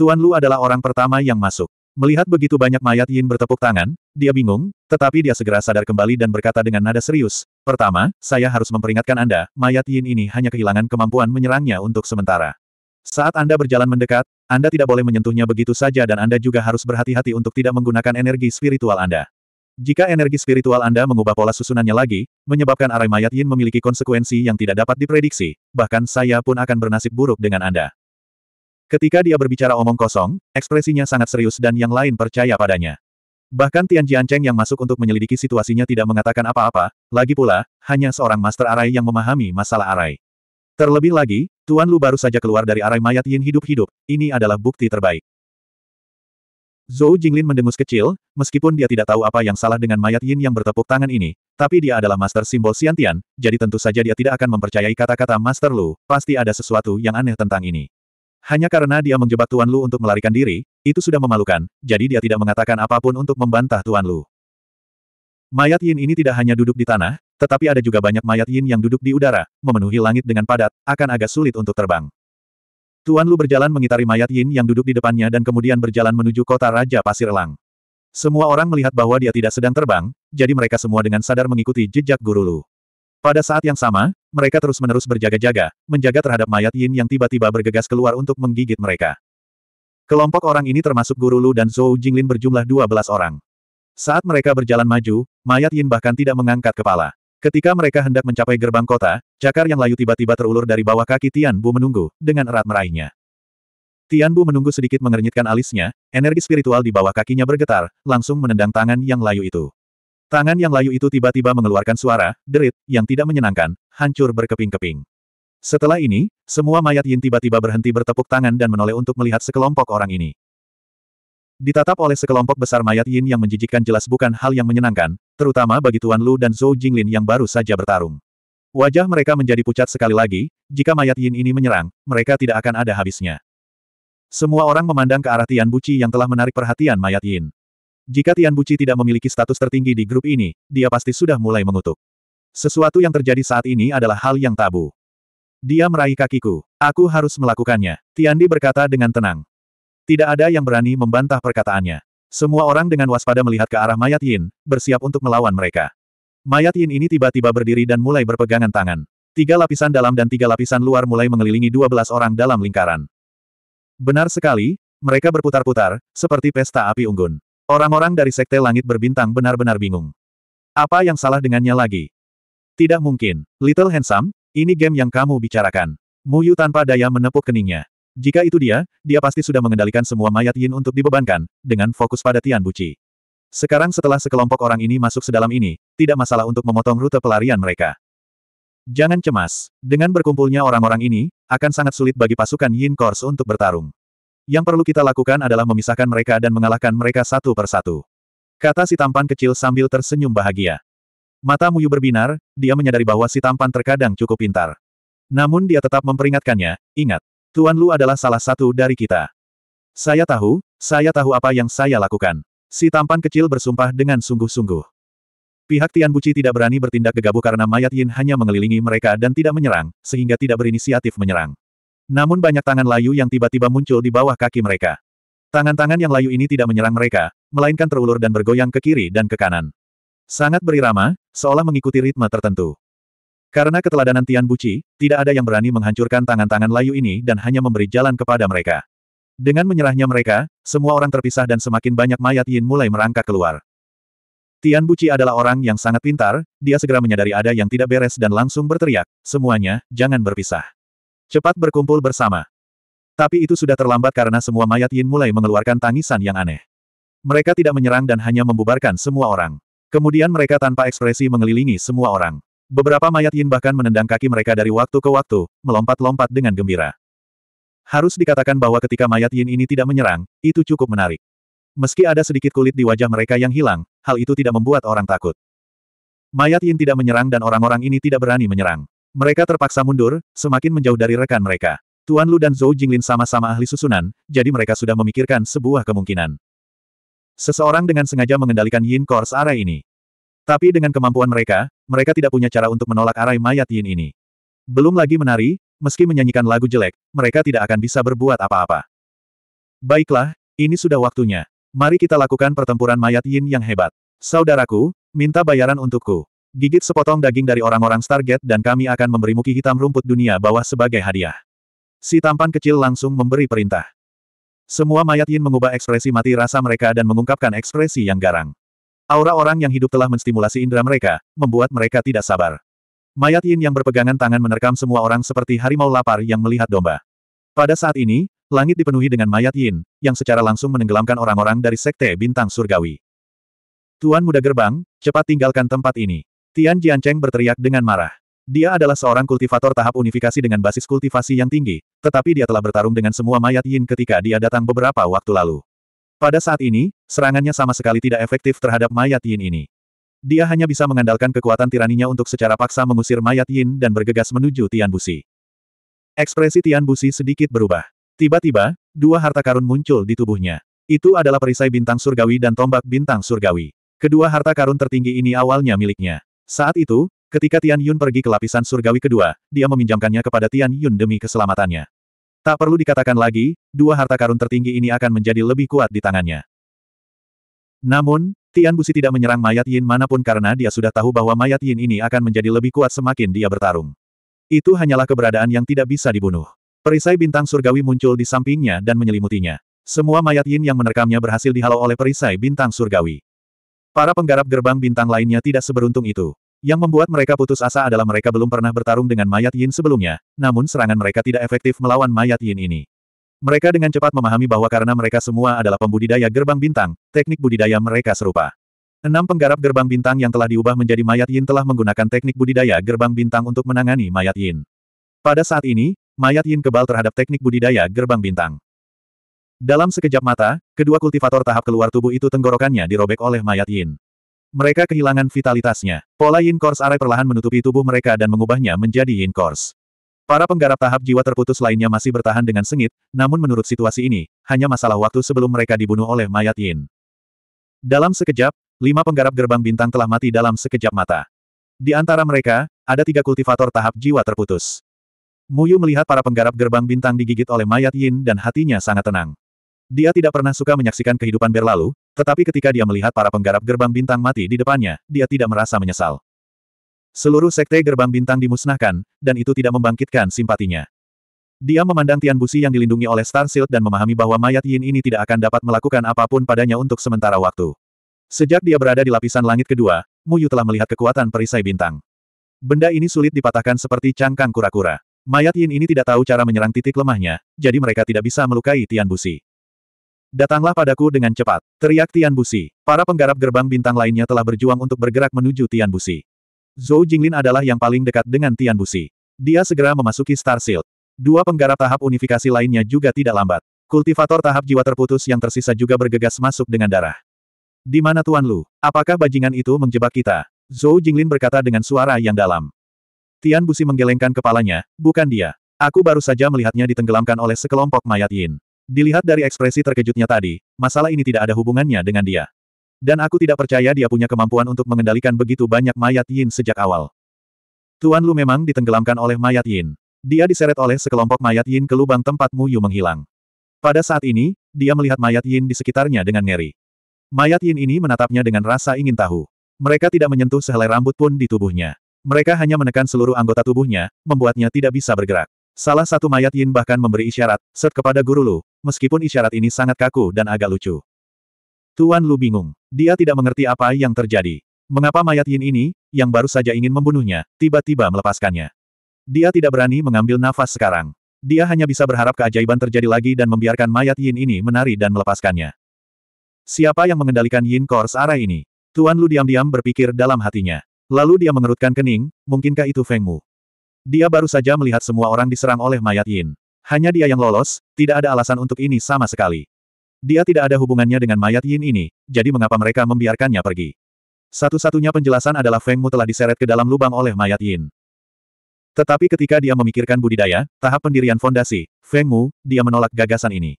Tuan Lu adalah orang pertama yang masuk. Melihat begitu banyak mayat Yin bertepuk tangan, dia bingung, tetapi dia segera sadar kembali dan berkata dengan nada serius, Pertama, saya harus memperingatkan Anda, mayat Yin ini hanya kehilangan kemampuan menyerangnya untuk sementara. Saat Anda berjalan mendekat, Anda tidak boleh menyentuhnya begitu saja dan Anda juga harus berhati-hati untuk tidak menggunakan energi spiritual Anda. Jika energi spiritual Anda mengubah pola susunannya lagi, menyebabkan arai mayat Yin memiliki konsekuensi yang tidak dapat diprediksi, bahkan saya pun akan bernasib buruk dengan Anda. Ketika dia berbicara omong kosong, ekspresinya sangat serius dan yang lain percaya padanya. Bahkan Tian Jiancheng yang masuk untuk menyelidiki situasinya tidak mengatakan apa-apa, lagi pula, hanya seorang master arai yang memahami masalah arai. Terlebih lagi, Tuan Lu baru saja keluar dari arai mayat yin hidup-hidup, ini adalah bukti terbaik. Zhou Jinglin mendengus kecil, meskipun dia tidak tahu apa yang salah dengan mayat yin yang bertepuk tangan ini, tapi dia adalah master simbol Siantian, jadi tentu saja dia tidak akan mempercayai kata-kata Master Lu, pasti ada sesuatu yang aneh tentang ini. Hanya karena dia menjebak Tuan Lu untuk melarikan diri, itu sudah memalukan, jadi dia tidak mengatakan apapun untuk membantah Tuan Lu. Mayat Yin ini tidak hanya duduk di tanah, tetapi ada juga banyak mayat Yin yang duduk di udara, memenuhi langit dengan padat, akan agak sulit untuk terbang. Tuan Lu berjalan mengitari mayat Yin yang duduk di depannya dan kemudian berjalan menuju kota Raja Pasir Elang. Semua orang melihat bahwa dia tidak sedang terbang, jadi mereka semua dengan sadar mengikuti jejak guru Lu. Pada saat yang sama, mereka terus-menerus berjaga-jaga, menjaga terhadap mayat Yin yang tiba-tiba bergegas keluar untuk menggigit mereka. Kelompok orang ini termasuk Guru Lu dan Zhou Jinglin berjumlah 12 orang. Saat mereka berjalan maju, mayat Yin bahkan tidak mengangkat kepala. Ketika mereka hendak mencapai gerbang kota, cakar yang layu tiba-tiba terulur dari bawah kaki Tian Bu menunggu, dengan erat meraihnya. Tian Bu menunggu sedikit mengernyitkan alisnya, energi spiritual di bawah kakinya bergetar, langsung menendang tangan yang layu itu. Tangan yang layu itu tiba-tiba mengeluarkan suara, derit, yang tidak menyenangkan, hancur berkeping-keping. Setelah ini, semua mayat Yin tiba-tiba berhenti bertepuk tangan dan menoleh untuk melihat sekelompok orang ini. Ditatap oleh sekelompok besar mayat Yin yang menjijikkan jelas bukan hal yang menyenangkan, terutama bagi Tuan Lu dan Zhou Jinglin yang baru saja bertarung. Wajah mereka menjadi pucat sekali lagi, jika mayat Yin ini menyerang, mereka tidak akan ada habisnya. Semua orang memandang ke arah Tian Buci yang telah menarik perhatian mayat Yin. Jika Tian Buci tidak memiliki status tertinggi di grup ini, dia pasti sudah mulai mengutuk. Sesuatu yang terjadi saat ini adalah hal yang tabu. Dia meraih kakiku. Aku harus melakukannya. Tiandi berkata dengan tenang. Tidak ada yang berani membantah perkataannya. Semua orang dengan waspada melihat ke arah mayat Yin, bersiap untuk melawan mereka. Mayat Yin ini tiba-tiba berdiri dan mulai berpegangan tangan. Tiga lapisan dalam dan tiga lapisan luar mulai mengelilingi dua belas orang dalam lingkaran. Benar sekali, mereka berputar-putar, seperti pesta api unggun. Orang-orang dari Sekte Langit Berbintang benar-benar bingung. Apa yang salah dengannya lagi? Tidak mungkin, Little Handsome, ini game yang kamu bicarakan. Muyu tanpa daya menepuk keningnya. Jika itu dia, dia pasti sudah mengendalikan semua mayat Yin untuk dibebankan, dengan fokus pada Tian Buci. Sekarang setelah sekelompok orang ini masuk sedalam ini, tidak masalah untuk memotong rute pelarian mereka. Jangan cemas, dengan berkumpulnya orang-orang ini, akan sangat sulit bagi pasukan Yin Kors untuk bertarung. Yang perlu kita lakukan adalah memisahkan mereka dan mengalahkan mereka satu per satu," Kata si tampan kecil sambil tersenyum bahagia. Mata Muyu berbinar, dia menyadari bahwa si tampan terkadang cukup pintar. Namun dia tetap memperingatkannya, ingat, Tuan Lu adalah salah satu dari kita. Saya tahu, saya tahu apa yang saya lakukan. Si tampan kecil bersumpah dengan sungguh-sungguh. Pihak Tian Buci tidak berani bertindak gegabah karena mayat Yin hanya mengelilingi mereka dan tidak menyerang, sehingga tidak berinisiatif menyerang. Namun banyak tangan layu yang tiba-tiba muncul di bawah kaki mereka. Tangan-tangan yang layu ini tidak menyerang mereka, melainkan terulur dan bergoyang ke kiri dan ke kanan. Sangat berirama, seolah mengikuti ritme tertentu. Karena keteladanan Tian Buci, tidak ada yang berani menghancurkan tangan-tangan layu ini dan hanya memberi jalan kepada mereka. Dengan menyerahnya mereka, semua orang terpisah dan semakin banyak mayat Yin mulai merangkak keluar. Tian Buci adalah orang yang sangat pintar, dia segera menyadari ada yang tidak beres dan langsung berteriak, semuanya, jangan berpisah. Cepat berkumpul bersama. Tapi itu sudah terlambat karena semua mayat Yin mulai mengeluarkan tangisan yang aneh. Mereka tidak menyerang dan hanya membubarkan semua orang. Kemudian mereka tanpa ekspresi mengelilingi semua orang. Beberapa mayat Yin bahkan menendang kaki mereka dari waktu ke waktu, melompat-lompat dengan gembira. Harus dikatakan bahwa ketika mayat Yin ini tidak menyerang, itu cukup menarik. Meski ada sedikit kulit di wajah mereka yang hilang, hal itu tidak membuat orang takut. Mayat Yin tidak menyerang dan orang-orang ini tidak berani menyerang. Mereka terpaksa mundur, semakin menjauh dari rekan mereka. Tuan Lu dan Zhou Jinglin sama-sama ahli susunan, jadi mereka sudah memikirkan sebuah kemungkinan. Seseorang dengan sengaja mengendalikan Yin Kors Arai ini. Tapi dengan kemampuan mereka, mereka tidak punya cara untuk menolak arai mayat Yin ini. Belum lagi menari, meski menyanyikan lagu jelek, mereka tidak akan bisa berbuat apa-apa. Baiklah, ini sudah waktunya. Mari kita lakukan pertempuran mayat Yin yang hebat. Saudaraku, minta bayaran untukku. Gigit sepotong daging dari orang-orang target dan kami akan memberimu ki hitam rumput dunia bawah sebagai hadiah. Si tampan kecil langsung memberi perintah. Semua mayat Yin mengubah ekspresi mati rasa mereka dan mengungkapkan ekspresi yang garang. Aura orang yang hidup telah menstimulasi indera mereka, membuat mereka tidak sabar. Mayat Yin yang berpegangan tangan menerkam semua orang seperti harimau lapar yang melihat domba. Pada saat ini, langit dipenuhi dengan mayat Yin, yang secara langsung menenggelamkan orang-orang dari Sekte Bintang Surgawi. Tuan Muda Gerbang, cepat tinggalkan tempat ini. Tian Jiancheng berteriak dengan marah. Dia adalah seorang kultivator tahap unifikasi dengan basis kultivasi yang tinggi, tetapi dia telah bertarung dengan semua mayat Yin ketika dia datang beberapa waktu lalu. Pada saat ini, serangannya sama sekali tidak efektif terhadap mayat Yin ini. Dia hanya bisa mengandalkan kekuatan tiraninya untuk secara paksa mengusir mayat Yin dan bergegas menuju Tian Busi. Ekspresi Tian Busi sedikit berubah. Tiba-tiba, dua harta karun muncul di tubuhnya. Itu adalah perisai bintang surgawi dan tombak bintang surgawi. Kedua harta karun tertinggi ini awalnya miliknya. Saat itu, ketika Tian Yun pergi ke lapisan surgawi kedua, dia meminjamkannya kepada Tian Yun demi keselamatannya. Tak perlu dikatakan lagi, dua harta karun tertinggi ini akan menjadi lebih kuat di tangannya. Namun, Tian Busi tidak menyerang mayat Yin manapun karena dia sudah tahu bahwa mayat Yin ini akan menjadi lebih kuat semakin dia bertarung. Itu hanyalah keberadaan yang tidak bisa dibunuh. Perisai bintang surgawi muncul di sampingnya dan menyelimutinya. Semua mayat Yin yang menerkamnya berhasil dihalau oleh perisai bintang surgawi. Para penggarap gerbang bintang lainnya tidak seberuntung itu. Yang membuat mereka putus asa adalah mereka belum pernah bertarung dengan mayat Yin sebelumnya, namun serangan mereka tidak efektif melawan mayat Yin ini. Mereka dengan cepat memahami bahwa karena mereka semua adalah pembudidaya gerbang bintang, teknik budidaya mereka serupa. Enam penggarap gerbang bintang yang telah diubah menjadi mayat Yin telah menggunakan teknik budidaya gerbang bintang untuk menangani mayat Yin. Pada saat ini, mayat Yin kebal terhadap teknik budidaya gerbang bintang. Dalam sekejap mata, kedua kultivator tahap keluar tubuh itu tenggorokannya dirobek oleh mayat Yin. Mereka kehilangan vitalitasnya. Pola Yin Course Arai perlahan menutupi tubuh mereka dan mengubahnya menjadi Yin Kors. Para penggarap tahap jiwa terputus lainnya masih bertahan dengan sengit, namun menurut situasi ini, hanya masalah waktu sebelum mereka dibunuh oleh mayat Yin. Dalam sekejap, lima penggarap gerbang bintang telah mati dalam sekejap mata. Di antara mereka, ada tiga kultivator tahap jiwa terputus. Muyu melihat para penggarap gerbang bintang digigit oleh mayat Yin dan hatinya sangat tenang. Dia tidak pernah suka menyaksikan kehidupan berlalu, tetapi ketika dia melihat para penggarap gerbang bintang mati di depannya, dia tidak merasa menyesal. Seluruh sekte gerbang bintang dimusnahkan, dan itu tidak membangkitkan simpatinya. Dia memandang Tian Busi yang dilindungi oleh Star Shield dan memahami bahwa mayat Yin ini tidak akan dapat melakukan apapun padanya untuk sementara waktu. Sejak dia berada di lapisan langit kedua, Mu Yu telah melihat kekuatan perisai bintang. Benda ini sulit dipatahkan seperti cangkang kura-kura. Mayat Yin ini tidak tahu cara menyerang titik lemahnya, jadi mereka tidak bisa melukai Tian Busi. Datanglah padaku dengan cepat, teriak Tian Busi. Para penggarap gerbang bintang lainnya telah berjuang untuk bergerak menuju Tian Busi. Zhou Jinglin adalah yang paling dekat dengan Tian Busi. Dia segera memasuki Star Shield. Dua penggarap tahap unifikasi lainnya juga tidak lambat. Kultivator tahap jiwa terputus yang tersisa juga bergegas masuk dengan darah. Di mana Tuan Lu? Apakah bajingan itu menjebak kita? Zhou Jinglin berkata dengan suara yang dalam. Tian Busi menggelengkan kepalanya, bukan dia. Aku baru saja melihatnya ditenggelamkan oleh sekelompok mayat Yin. Dilihat dari ekspresi terkejutnya tadi, masalah ini tidak ada hubungannya dengan dia. Dan aku tidak percaya dia punya kemampuan untuk mengendalikan begitu banyak mayat Yin sejak awal. Tuan Lu memang ditenggelamkan oleh mayat Yin. Dia diseret oleh sekelompok mayat Yin ke lubang tempat Mu Yu menghilang. Pada saat ini, dia melihat mayat Yin di sekitarnya dengan ngeri. Mayat Yin ini menatapnya dengan rasa ingin tahu. Mereka tidak menyentuh sehelai rambut pun di tubuhnya. Mereka hanya menekan seluruh anggota tubuhnya, membuatnya tidak bisa bergerak. Salah satu mayat Yin bahkan memberi isyarat, set kepada Guru Lu, meskipun isyarat ini sangat kaku dan agak lucu. Tuan Lu bingung. Dia tidak mengerti apa yang terjadi. Mengapa mayat Yin ini, yang baru saja ingin membunuhnya, tiba-tiba melepaskannya. Dia tidak berani mengambil nafas sekarang. Dia hanya bisa berharap keajaiban terjadi lagi dan membiarkan mayat Yin ini menari dan melepaskannya. Siapa yang mengendalikan Yin Kors arah ini? Tuan Lu diam-diam berpikir dalam hatinya. Lalu dia mengerutkan kening, mungkinkah itu Feng Mu? Dia baru saja melihat semua orang diserang oleh mayat Yin. Hanya dia yang lolos, tidak ada alasan untuk ini sama sekali. Dia tidak ada hubungannya dengan mayat Yin ini, jadi mengapa mereka membiarkannya pergi? Satu-satunya penjelasan adalah Feng Mu telah diseret ke dalam lubang oleh mayat Yin. Tetapi ketika dia memikirkan budidaya, tahap pendirian fondasi, Feng Mu, dia menolak gagasan ini.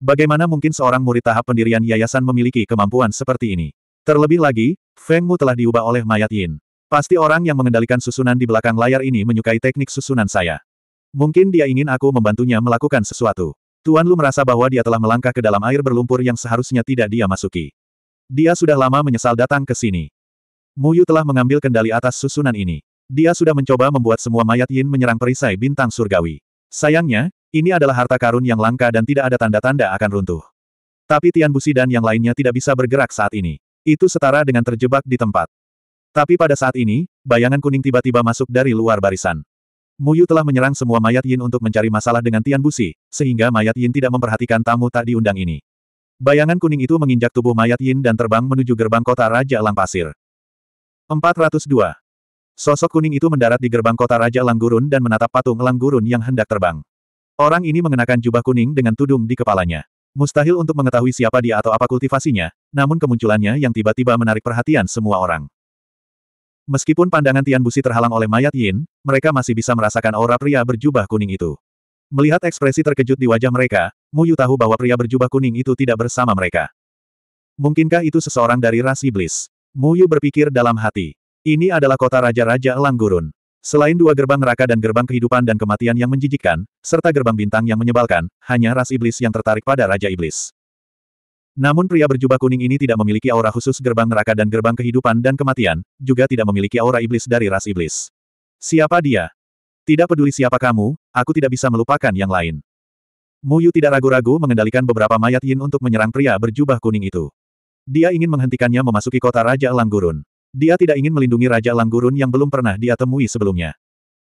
Bagaimana mungkin seorang murid tahap pendirian yayasan memiliki kemampuan seperti ini? Terlebih lagi, Feng Mu telah diubah oleh mayat Yin. Pasti orang yang mengendalikan susunan di belakang layar ini menyukai teknik susunan saya. Mungkin dia ingin aku membantunya melakukan sesuatu. Tuan Lu merasa bahwa dia telah melangkah ke dalam air berlumpur yang seharusnya tidak dia masuki. Dia sudah lama menyesal datang ke sini. Muyu telah mengambil kendali atas susunan ini. Dia sudah mencoba membuat semua mayat Yin menyerang perisai bintang surgawi. Sayangnya, ini adalah harta karun yang langka dan tidak ada tanda-tanda akan runtuh. Tapi Tian Busi dan yang lainnya tidak bisa bergerak saat ini. Itu setara dengan terjebak di tempat. Tapi pada saat ini, bayangan kuning tiba-tiba masuk dari luar barisan. Muyu telah menyerang semua mayat Yin untuk mencari masalah dengan Tian Busi, sehingga mayat Yin tidak memperhatikan tamu tak diundang ini. Bayangan kuning itu menginjak tubuh mayat Yin dan terbang menuju gerbang kota Raja Lang Pasir. 402. Sosok kuning itu mendarat di gerbang kota Raja Lang Gurun dan menatap patung Lang Gurun yang hendak terbang. Orang ini mengenakan jubah kuning dengan tudung di kepalanya. Mustahil untuk mengetahui siapa dia atau apa kultivasinya, namun kemunculannya yang tiba-tiba menarik perhatian semua orang. Meskipun pandangan Tian Busi terhalang oleh mayat Yin, mereka masih bisa merasakan aura pria berjubah kuning itu. Melihat ekspresi terkejut di wajah mereka, Mu Yu tahu bahwa pria berjubah kuning itu tidak bersama mereka. Mungkinkah itu seseorang dari ras iblis? Mu Yu berpikir dalam hati. Ini adalah kota raja-raja elang gurun. Selain dua gerbang neraka dan gerbang kehidupan dan kematian yang menjijikkan, serta gerbang bintang yang menyebalkan, hanya ras iblis yang tertarik pada Raja Iblis. Namun pria berjubah kuning ini tidak memiliki aura khusus gerbang neraka dan gerbang kehidupan dan kematian, juga tidak memiliki aura iblis dari ras iblis. Siapa dia? Tidak peduli siapa kamu, aku tidak bisa melupakan yang lain. Mu Yu tidak ragu-ragu mengendalikan beberapa mayat Yin untuk menyerang pria berjubah kuning itu. Dia ingin menghentikannya memasuki kota Raja Elang Gurun. Dia tidak ingin melindungi Raja Elang Gurun yang belum pernah dia temui sebelumnya.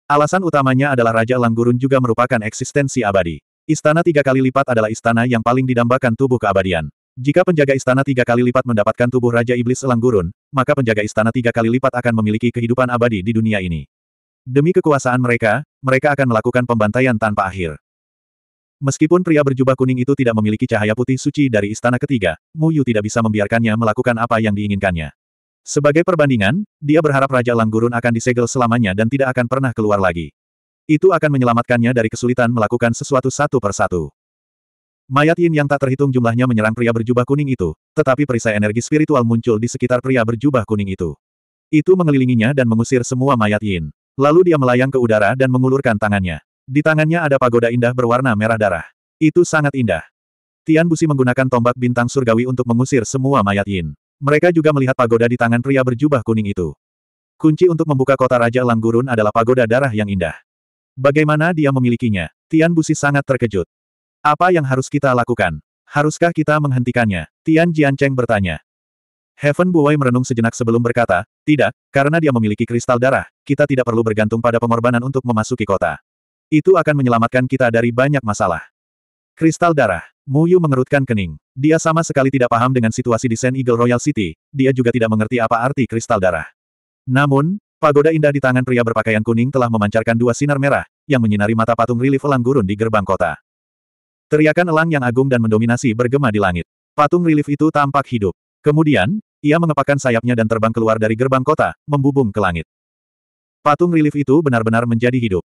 Alasan utamanya adalah Raja Elang Gurun juga merupakan eksistensi abadi. Istana tiga kali lipat adalah istana yang paling didambakan tubuh keabadian. Jika penjaga istana tiga kali lipat mendapatkan tubuh Raja Iblis Elang Gurun, maka penjaga istana tiga kali lipat akan memiliki kehidupan abadi di dunia ini. Demi kekuasaan mereka, mereka akan melakukan pembantaian tanpa akhir. Meskipun pria berjubah kuning itu tidak memiliki cahaya putih suci dari istana ketiga, Mu Yu tidak bisa membiarkannya melakukan apa yang diinginkannya. Sebagai perbandingan, dia berharap Raja Langgurun akan disegel selamanya dan tidak akan pernah keluar lagi. Itu akan menyelamatkannya dari kesulitan melakukan sesuatu satu persatu. Mayat Yin yang tak terhitung jumlahnya menyerang pria berjubah kuning itu, tetapi perisai energi spiritual muncul di sekitar pria berjubah kuning itu. Itu mengelilinginya dan mengusir semua mayat Yin. Lalu dia melayang ke udara dan mengulurkan tangannya. Di tangannya ada pagoda indah berwarna merah darah. Itu sangat indah. Tian Busi menggunakan tombak bintang surgawi untuk mengusir semua mayat Yin. Mereka juga melihat pagoda di tangan pria berjubah kuning itu. Kunci untuk membuka kota Raja Langgurun adalah pagoda darah yang indah. Bagaimana dia memilikinya? Tian Busi sangat terkejut. Apa yang harus kita lakukan? Haruskah kita menghentikannya? Tian Jiancheng bertanya. Heaven Buwei merenung sejenak sebelum berkata, tidak, karena dia memiliki kristal darah, kita tidak perlu bergantung pada pengorbanan untuk memasuki kota. Itu akan menyelamatkan kita dari banyak masalah. Kristal darah. Mu Yu mengerutkan kening. Dia sama sekali tidak paham dengan situasi di Saint Eagle Royal City, dia juga tidak mengerti apa arti kristal darah. Namun, pagoda indah di tangan pria berpakaian kuning telah memancarkan dua sinar merah, yang menyinari mata patung relief elang gurun di gerbang kota. Teriakan elang yang agung dan mendominasi bergema di langit. Patung relief itu tampak hidup. Kemudian, ia mengepakkan sayapnya dan terbang keluar dari gerbang kota, membubung ke langit. Patung relief itu benar-benar menjadi hidup.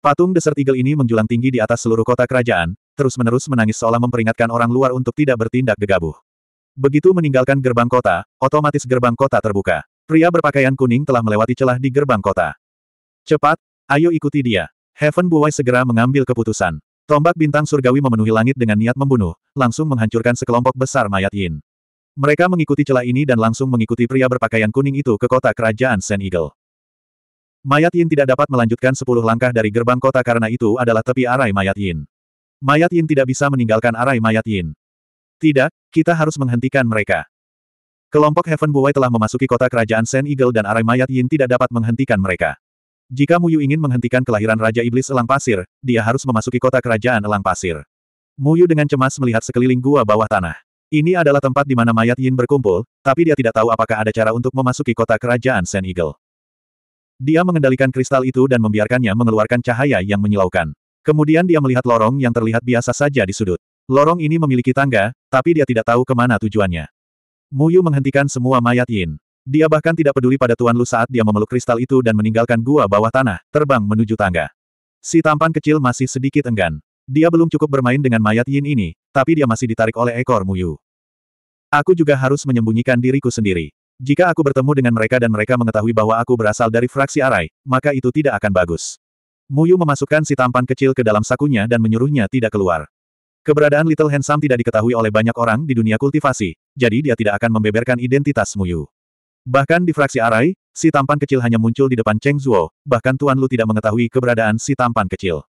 Patung Desert Eagle ini menjulang tinggi di atas seluruh kota kerajaan, terus-menerus menangis seolah memperingatkan orang luar untuk tidak bertindak gegabah. Begitu meninggalkan gerbang kota, otomatis gerbang kota terbuka. Pria berpakaian kuning telah melewati celah di gerbang kota. Cepat, ayo ikuti dia. Heaven Buai segera mengambil keputusan. Tombak bintang surgawi memenuhi langit dengan niat membunuh, langsung menghancurkan sekelompok besar mayat Yin. Mereka mengikuti celah ini dan langsung mengikuti pria berpakaian kuning itu ke kota kerajaan Sen Eagle. Mayat Yin tidak dapat melanjutkan sepuluh langkah dari gerbang kota karena itu adalah tepi arai mayat Yin. Mayat Yin tidak bisa meninggalkan arai mayat Yin. Tidak, kita harus menghentikan mereka. Kelompok Heaven Buai telah memasuki kota kerajaan Sen Eagle dan arai mayat Yin tidak dapat menghentikan mereka. Jika Muyu ingin menghentikan kelahiran Raja Iblis Elang Pasir, dia harus memasuki kota kerajaan Elang Pasir. Muyu dengan cemas melihat sekeliling gua bawah tanah. Ini adalah tempat di mana mayat Yin berkumpul, tapi dia tidak tahu apakah ada cara untuk memasuki kota kerajaan Sen Eagle. Dia mengendalikan kristal itu dan membiarkannya mengeluarkan cahaya yang menyilaukan. Kemudian dia melihat lorong yang terlihat biasa saja di sudut. Lorong ini memiliki tangga, tapi dia tidak tahu kemana tujuannya. Muyu menghentikan semua mayat Yin. Dia bahkan tidak peduli pada Tuan Lu saat dia memeluk kristal itu dan meninggalkan gua bawah tanah, terbang menuju tangga. Si tampan kecil masih sedikit enggan. Dia belum cukup bermain dengan mayat Yin ini, tapi dia masih ditarik oleh ekor Muyu. Aku juga harus menyembunyikan diriku sendiri. Jika aku bertemu dengan mereka dan mereka mengetahui bahwa aku berasal dari fraksi Arai, maka itu tidak akan bagus. Muyu memasukkan si tampan kecil ke dalam sakunya dan menyuruhnya tidak keluar. Keberadaan Little Handsome tidak diketahui oleh banyak orang di dunia kultivasi, jadi dia tidak akan membeberkan identitas Muyu. Bahkan di fraksi Arai, si tampan kecil hanya muncul di depan Cheng Zuo, bahkan Tuan Lu tidak mengetahui keberadaan si tampan kecil.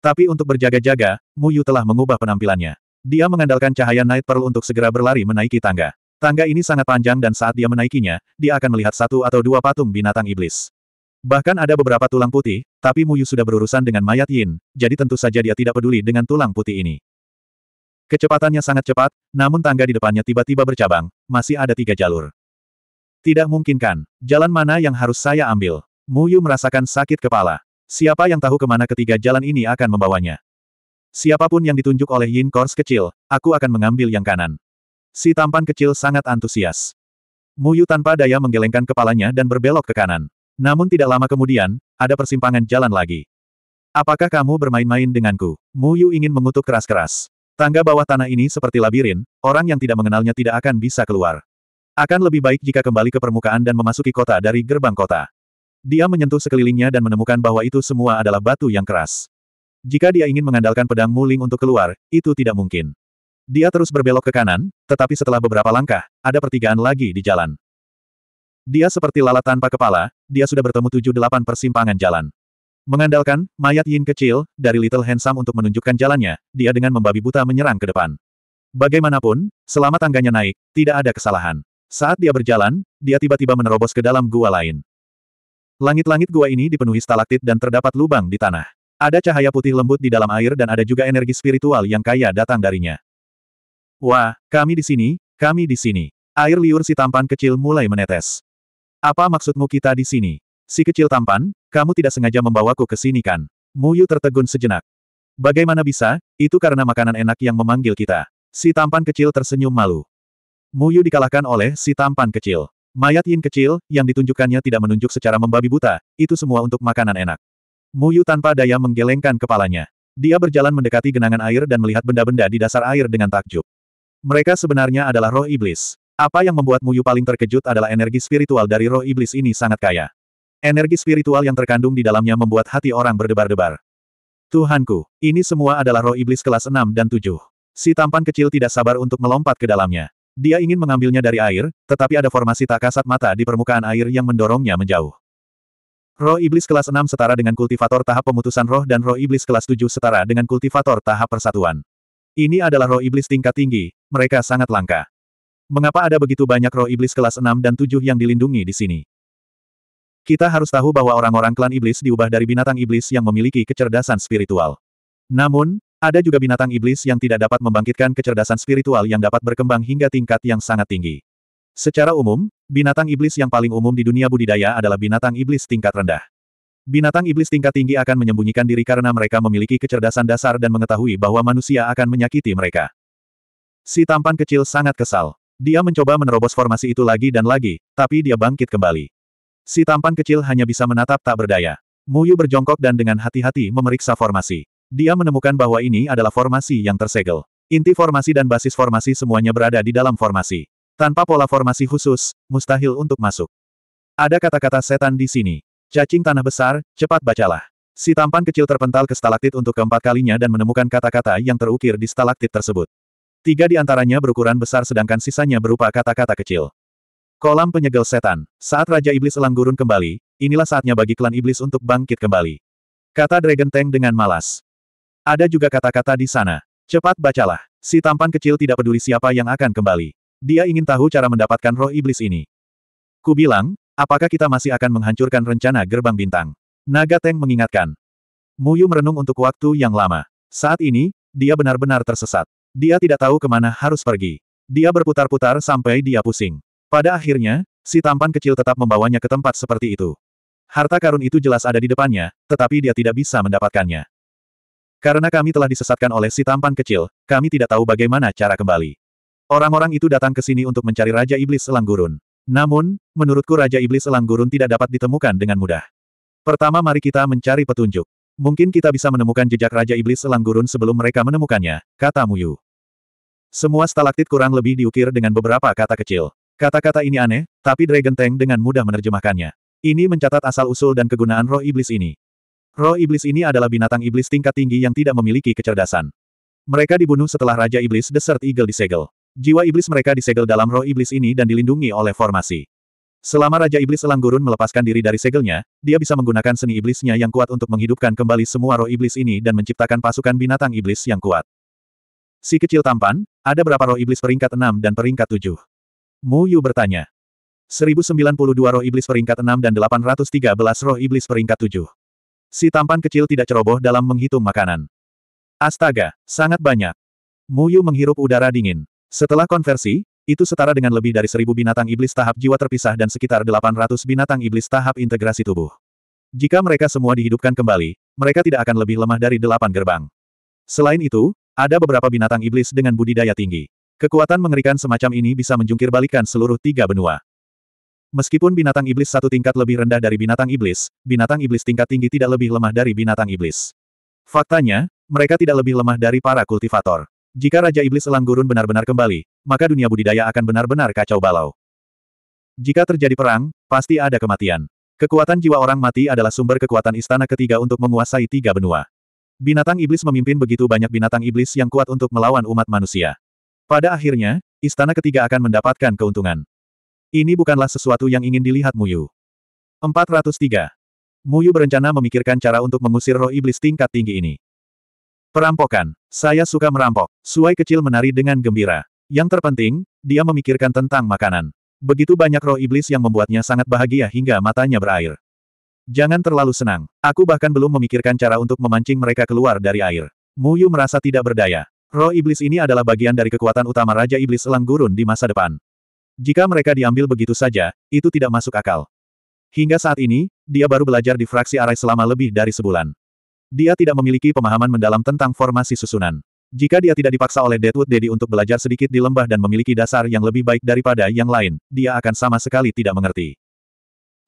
Tapi untuk berjaga-jaga, Mu Yu telah mengubah penampilannya. Dia mengandalkan cahaya Night Pearl untuk segera berlari menaiki tangga. Tangga ini sangat panjang dan saat dia menaikinya, dia akan melihat satu atau dua patung binatang iblis. Bahkan ada beberapa tulang putih, tapi Mu Yu sudah berurusan dengan mayat Yin, jadi tentu saja dia tidak peduli dengan tulang putih ini. Kecepatannya sangat cepat, namun tangga di depannya tiba-tiba bercabang, masih ada tiga jalur. Tidak mungkin kan, jalan mana yang harus saya ambil? Muyu merasakan sakit kepala. Siapa yang tahu kemana ketiga jalan ini akan membawanya? Siapapun yang ditunjuk oleh Yin Kors kecil, aku akan mengambil yang kanan. Si tampan kecil sangat antusias. Muyu tanpa daya menggelengkan kepalanya dan berbelok ke kanan. Namun tidak lama kemudian, ada persimpangan jalan lagi. Apakah kamu bermain-main denganku? Muyu ingin mengutuk keras-keras. Tangga bawah tanah ini seperti labirin, orang yang tidak mengenalnya tidak akan bisa keluar. Akan lebih baik jika kembali ke permukaan dan memasuki kota dari gerbang kota. Dia menyentuh sekelilingnya dan menemukan bahwa itu semua adalah batu yang keras. Jika dia ingin mengandalkan pedang muling untuk keluar, itu tidak mungkin. Dia terus berbelok ke kanan, tetapi setelah beberapa langkah, ada pertigaan lagi di jalan. Dia seperti lalat tanpa kepala, dia sudah bertemu tujuh delapan persimpangan jalan. Mengandalkan mayat Yin kecil dari Little Handsome untuk menunjukkan jalannya, dia dengan membabi buta menyerang ke depan. Bagaimanapun, selama tangganya naik, tidak ada kesalahan. Saat dia berjalan, dia tiba-tiba menerobos ke dalam gua lain. Langit-langit gua ini dipenuhi stalaktit dan terdapat lubang di tanah. Ada cahaya putih lembut di dalam air dan ada juga energi spiritual yang kaya datang darinya. Wah, kami di sini, kami di sini. Air liur si tampan kecil mulai menetes. Apa maksudmu kita di sini? Si kecil tampan, kamu tidak sengaja membawaku ke sini kan? Muyu tertegun sejenak. Bagaimana bisa, itu karena makanan enak yang memanggil kita. Si tampan kecil tersenyum malu. Muyu dikalahkan oleh si tampan kecil. Mayat Yin kecil, yang ditunjukkannya tidak menunjuk secara membabi buta, itu semua untuk makanan enak. Muyu tanpa daya menggelengkan kepalanya. Dia berjalan mendekati genangan air dan melihat benda-benda di dasar air dengan takjub. Mereka sebenarnya adalah roh iblis. Apa yang membuat Muyu paling terkejut adalah energi spiritual dari roh iblis ini sangat kaya. Energi spiritual yang terkandung di dalamnya membuat hati orang berdebar-debar. Tuhanku, ini semua adalah roh iblis kelas 6 dan 7. Si tampan kecil tidak sabar untuk melompat ke dalamnya. Dia ingin mengambilnya dari air, tetapi ada formasi tak kasat mata di permukaan air yang mendorongnya menjauh. Roh iblis kelas 6 setara dengan kultivator tahap pemutusan roh dan roh iblis kelas 7 setara dengan kultivator tahap persatuan. Ini adalah roh iblis tingkat tinggi, mereka sangat langka. Mengapa ada begitu banyak roh iblis kelas 6 dan 7 yang dilindungi di sini? Kita harus tahu bahwa orang-orang klan iblis diubah dari binatang iblis yang memiliki kecerdasan spiritual. Namun, ada juga binatang iblis yang tidak dapat membangkitkan kecerdasan spiritual yang dapat berkembang hingga tingkat yang sangat tinggi. Secara umum, binatang iblis yang paling umum di dunia budidaya adalah binatang iblis tingkat rendah. Binatang iblis tingkat tinggi akan menyembunyikan diri karena mereka memiliki kecerdasan dasar dan mengetahui bahwa manusia akan menyakiti mereka. Si tampan kecil sangat kesal. Dia mencoba menerobos formasi itu lagi dan lagi, tapi dia bangkit kembali. Si tampan kecil hanya bisa menatap tak berdaya. Muyu berjongkok dan dengan hati-hati memeriksa formasi. Dia menemukan bahwa ini adalah formasi yang tersegel. Inti formasi dan basis formasi semuanya berada di dalam formasi. Tanpa pola formasi khusus, mustahil untuk masuk. Ada kata-kata setan di sini. Cacing tanah besar, cepat bacalah. Si tampan kecil terpental ke stalaktit untuk keempat kalinya dan menemukan kata-kata yang terukir di stalaktit tersebut. Tiga di antaranya berukuran besar sedangkan sisanya berupa kata-kata kecil. Kolam penyegel setan. Saat Raja Iblis Elang Gurun kembali, inilah saatnya bagi klan Iblis untuk bangkit kembali. Kata Dragon Tank dengan malas. Ada juga kata-kata di sana. Cepat bacalah. Si tampan kecil tidak peduli siapa yang akan kembali. Dia ingin tahu cara mendapatkan roh iblis ini. Ku bilang, apakah kita masih akan menghancurkan rencana gerbang bintang? Naga Teng mengingatkan. Muyu merenung untuk waktu yang lama. Saat ini, dia benar-benar tersesat. Dia tidak tahu kemana harus pergi. Dia berputar-putar sampai dia pusing. Pada akhirnya, si tampan kecil tetap membawanya ke tempat seperti itu. Harta karun itu jelas ada di depannya, tetapi dia tidak bisa mendapatkannya. Karena kami telah disesatkan oleh si tampan kecil, kami tidak tahu bagaimana cara kembali. Orang-orang itu datang ke sini untuk mencari Raja Iblis Elang Gurun. Namun, menurutku Raja Iblis Elang Gurun tidak dapat ditemukan dengan mudah. Pertama mari kita mencari petunjuk. Mungkin kita bisa menemukan jejak Raja Iblis Elang Gurun sebelum mereka menemukannya, kata Muyu. Semua stalaktit kurang lebih diukir dengan beberapa kata kecil. Kata-kata ini aneh, tapi Dragon Tank dengan mudah menerjemahkannya. Ini mencatat asal-usul dan kegunaan roh iblis ini. Roh iblis ini adalah binatang iblis tingkat tinggi yang tidak memiliki kecerdasan. Mereka dibunuh setelah Raja Iblis Desert Eagle disegel. Jiwa iblis mereka disegel dalam roh iblis ini dan dilindungi oleh formasi. Selama Raja Iblis Langgurun melepaskan diri dari segelnya, dia bisa menggunakan seni iblisnya yang kuat untuk menghidupkan kembali semua roh iblis ini dan menciptakan pasukan binatang iblis yang kuat. Si kecil tampan, ada berapa roh iblis peringkat 6 dan peringkat 7? Mu Yu bertanya. 1092 roh iblis peringkat 6 dan 813 roh iblis peringkat 7. Si tampan kecil tidak ceroboh dalam menghitung makanan. Astaga, sangat banyak. Muyu menghirup udara dingin. Setelah konversi, itu setara dengan lebih dari seribu binatang iblis tahap jiwa terpisah dan sekitar 800 binatang iblis tahap integrasi tubuh. Jika mereka semua dihidupkan kembali, mereka tidak akan lebih lemah dari delapan gerbang. Selain itu, ada beberapa binatang iblis dengan budidaya tinggi. Kekuatan mengerikan semacam ini bisa menjungkir balikan seluruh tiga benua. Meskipun binatang iblis satu tingkat lebih rendah dari binatang iblis, binatang iblis tingkat tinggi tidak lebih lemah dari binatang iblis. Faktanya, mereka tidak lebih lemah dari para kultivator. Jika Raja Iblis Elang Gurun benar-benar kembali, maka dunia budidaya akan benar-benar kacau balau. Jika terjadi perang, pasti ada kematian. Kekuatan jiwa orang mati adalah sumber kekuatan istana ketiga untuk menguasai tiga benua. Binatang iblis memimpin begitu banyak binatang iblis yang kuat untuk melawan umat manusia. Pada akhirnya, istana ketiga akan mendapatkan keuntungan. Ini bukanlah sesuatu yang ingin dilihat Muyu. 403. Muyu berencana memikirkan cara untuk mengusir roh iblis tingkat tinggi ini. Perampokan. Saya suka merampok. Suai kecil menari dengan gembira. Yang terpenting, dia memikirkan tentang makanan. Begitu banyak roh iblis yang membuatnya sangat bahagia hingga matanya berair. Jangan terlalu senang. Aku bahkan belum memikirkan cara untuk memancing mereka keluar dari air. Muyu merasa tidak berdaya. Roh iblis ini adalah bagian dari kekuatan utama Raja Iblis Elang Gurun di masa depan. Jika mereka diambil begitu saja, itu tidak masuk akal. Hingga saat ini, dia baru belajar di fraksi arai selama lebih dari sebulan. Dia tidak memiliki pemahaman mendalam tentang formasi susunan. Jika dia tidak dipaksa oleh Deadwood Daddy untuk belajar sedikit di lembah dan memiliki dasar yang lebih baik daripada yang lain, dia akan sama sekali tidak mengerti.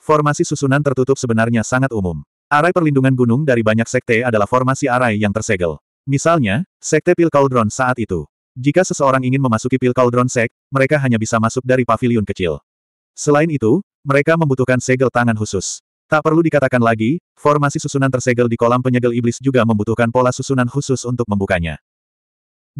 Formasi susunan tertutup sebenarnya sangat umum. Arai perlindungan gunung dari banyak sekte adalah formasi arai yang tersegel. Misalnya, sekte Pil Cauldron saat itu. Jika seseorang ingin memasuki pil Cauldron Sek, mereka hanya bisa masuk dari pavilion kecil. Selain itu, mereka membutuhkan segel tangan khusus. Tak perlu dikatakan lagi, formasi susunan tersegel di kolam penyegel iblis juga membutuhkan pola susunan khusus untuk membukanya.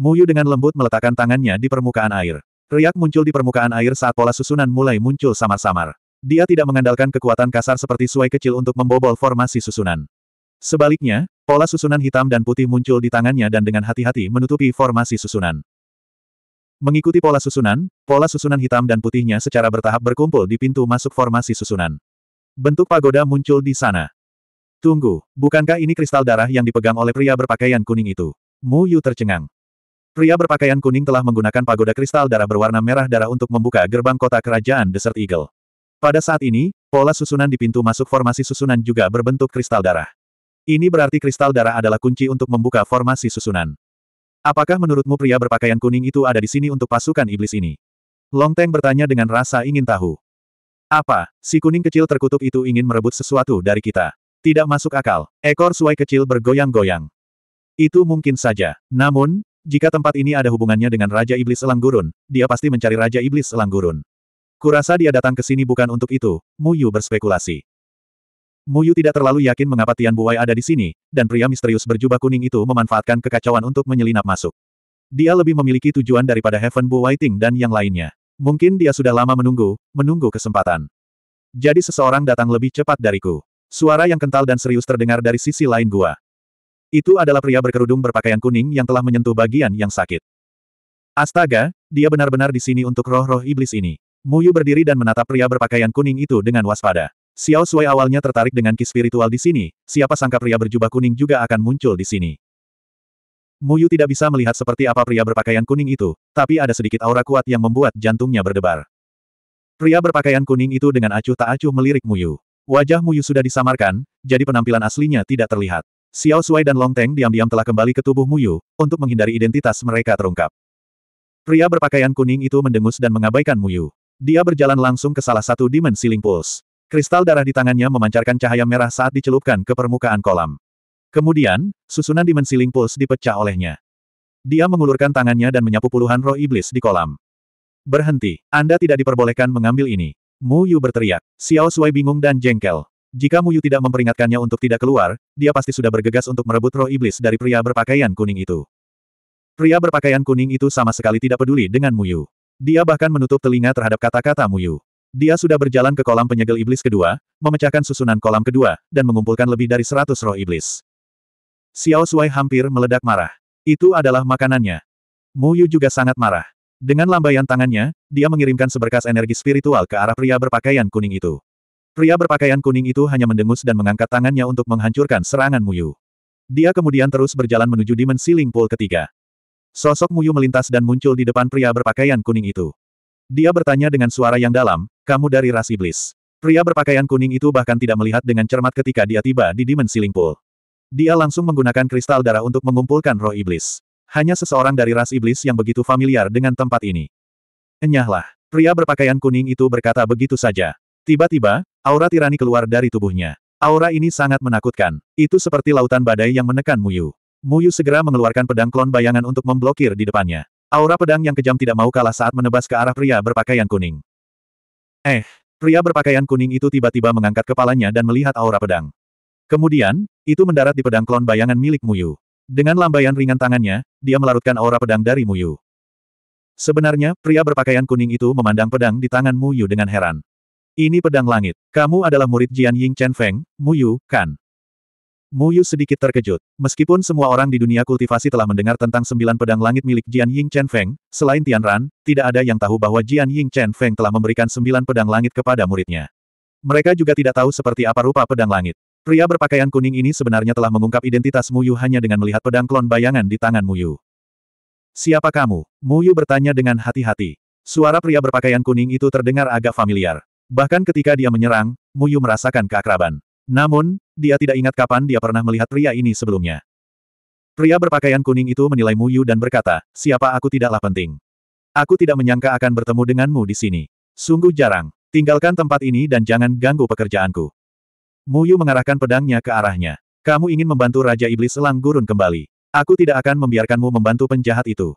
Muyu dengan lembut meletakkan tangannya di permukaan air. Riak muncul di permukaan air saat pola susunan mulai muncul samar-samar. Dia tidak mengandalkan kekuatan kasar seperti suai kecil untuk membobol formasi susunan. Sebaliknya, Pola susunan hitam dan putih muncul di tangannya dan dengan hati-hati menutupi formasi susunan. Mengikuti pola susunan, pola susunan hitam dan putihnya secara bertahap berkumpul di pintu masuk formasi susunan. Bentuk pagoda muncul di sana. Tunggu, bukankah ini kristal darah yang dipegang oleh pria berpakaian kuning itu? Mu Yu tercengang. Pria berpakaian kuning telah menggunakan pagoda kristal darah berwarna merah darah untuk membuka gerbang kota kerajaan Desert Eagle. Pada saat ini, pola susunan di pintu masuk formasi susunan juga berbentuk kristal darah. Ini berarti kristal darah adalah kunci untuk membuka formasi susunan. Apakah menurutmu pria berpakaian kuning itu ada di sini untuk pasukan iblis ini? Long Teng bertanya dengan rasa ingin tahu. Apa, si kuning kecil terkutuk itu ingin merebut sesuatu dari kita? Tidak masuk akal. Ekor suai kecil bergoyang-goyang. Itu mungkin saja. Namun, jika tempat ini ada hubungannya dengan Raja Iblis Elang Gurun, dia pasti mencari Raja Iblis Elang Gurun. Kurasa dia datang ke sini bukan untuk itu, Muyu berspekulasi. Muyu tidak terlalu yakin mengapa Tian Buai ada di sini, dan pria misterius berjubah kuning itu memanfaatkan kekacauan untuk menyelinap masuk. Dia lebih memiliki tujuan daripada Heaven Buai Ting dan yang lainnya. Mungkin dia sudah lama menunggu, menunggu kesempatan. Jadi seseorang datang lebih cepat dariku. Suara yang kental dan serius terdengar dari sisi lain gua. Itu adalah pria berkerudung berpakaian kuning yang telah menyentuh bagian yang sakit. Astaga, dia benar-benar di sini untuk roh-roh iblis ini. Muyu berdiri dan menatap pria berpakaian kuning itu dengan waspada. Xiao Sui awalnya tertarik dengan ki spiritual di sini, siapa sangka pria berjubah kuning juga akan muncul di sini. Mu Yu tidak bisa melihat seperti apa pria berpakaian kuning itu, tapi ada sedikit aura kuat yang membuat jantungnya berdebar. Pria berpakaian kuning itu dengan acuh tak acuh melirik Mu Yu. Wajah Mu Yu sudah disamarkan, jadi penampilan aslinya tidak terlihat. Xiao Sui dan Long Teng diam-diam telah kembali ke tubuh Mu Yu untuk menghindari identitas mereka terungkap. Pria berpakaian kuning itu mendengus dan mengabaikan Mu Yu. Dia berjalan langsung ke salah satu dimensi ling Pulse. Kristal darah di tangannya memancarkan cahaya merah saat dicelupkan ke permukaan kolam. Kemudian, susunan dimensi Ling puls dipecah olehnya. Dia mengulurkan tangannya dan menyapu puluhan roh iblis di kolam. Berhenti, Anda tidak diperbolehkan mengambil ini. Mu Yu berteriak. Xiao Sui bingung dan jengkel. Jika Mu Yu tidak memperingatkannya untuk tidak keluar, dia pasti sudah bergegas untuk merebut roh iblis dari pria berpakaian kuning itu. Pria berpakaian kuning itu sama sekali tidak peduli dengan Mu Yu. Dia bahkan menutup telinga terhadap kata-kata Mu Yu. Dia sudah berjalan ke kolam penyegel iblis kedua, memecahkan susunan kolam kedua, dan mengumpulkan lebih dari seratus roh iblis. Xiao Shuai hampir meledak marah. Itu adalah makanannya. Mu Yu juga sangat marah. Dengan lambaian tangannya, dia mengirimkan seberkas energi spiritual ke arah pria berpakaian kuning itu. Pria berpakaian kuning itu hanya mendengus dan mengangkat tangannya untuk menghancurkan serangan Mu Yu. Dia kemudian terus berjalan menuju dimensi pool ketiga. Sosok Mu Yu melintas dan muncul di depan pria berpakaian kuning itu. Dia bertanya dengan suara yang dalam, kamu dari ras iblis. Pria berpakaian kuning itu bahkan tidak melihat dengan cermat ketika dia tiba di dimensi lingpul. Dia langsung menggunakan kristal darah untuk mengumpulkan roh iblis. Hanya seseorang dari ras iblis yang begitu familiar dengan tempat ini. Enyahlah. Pria berpakaian kuning itu berkata begitu saja. Tiba-tiba, aura tirani keluar dari tubuhnya. Aura ini sangat menakutkan. Itu seperti lautan badai yang menekan Muyu. Muyu segera mengeluarkan pedang klon bayangan untuk memblokir di depannya. Aura pedang yang kejam tidak mau kalah saat menebas ke arah pria berpakaian kuning. Eh, pria berpakaian kuning itu tiba-tiba mengangkat kepalanya dan melihat aura pedang. Kemudian, itu mendarat di pedang klon bayangan milik Muyu. Dengan lambaian ringan tangannya, dia melarutkan aura pedang dari Muyu. Sebenarnya, pria berpakaian kuning itu memandang pedang di tangan Muyu dengan heran. Ini pedang langit. Kamu adalah murid Jian Ying Chen Feng, Muyu, kan? Mu Yu sedikit terkejut. Meskipun semua orang di dunia kultivasi telah mendengar tentang sembilan pedang langit milik Jian Ying Chen Feng, selain Tian Ran, tidak ada yang tahu bahwa Jian Ying Chen Feng telah memberikan sembilan pedang langit kepada muridnya. Mereka juga tidak tahu seperti apa rupa pedang langit. Pria berpakaian kuning ini sebenarnya telah mengungkap identitas Mu Yu hanya dengan melihat pedang klon bayangan di tangan Mu Yu. Siapa kamu? Mu Yu bertanya dengan hati-hati. Suara pria berpakaian kuning itu terdengar agak familiar. Bahkan ketika dia menyerang, Mu Yu merasakan keakraban. Namun, dia tidak ingat kapan dia pernah melihat pria ini sebelumnya. Pria berpakaian kuning itu menilai Mu Yu dan berkata, siapa aku tidaklah penting. Aku tidak menyangka akan bertemu denganmu di sini. Sungguh jarang. Tinggalkan tempat ini dan jangan ganggu pekerjaanku. Mu Yu mengarahkan pedangnya ke arahnya. Kamu ingin membantu Raja Iblis Selang Gurun kembali. Aku tidak akan membiarkanmu membantu penjahat itu.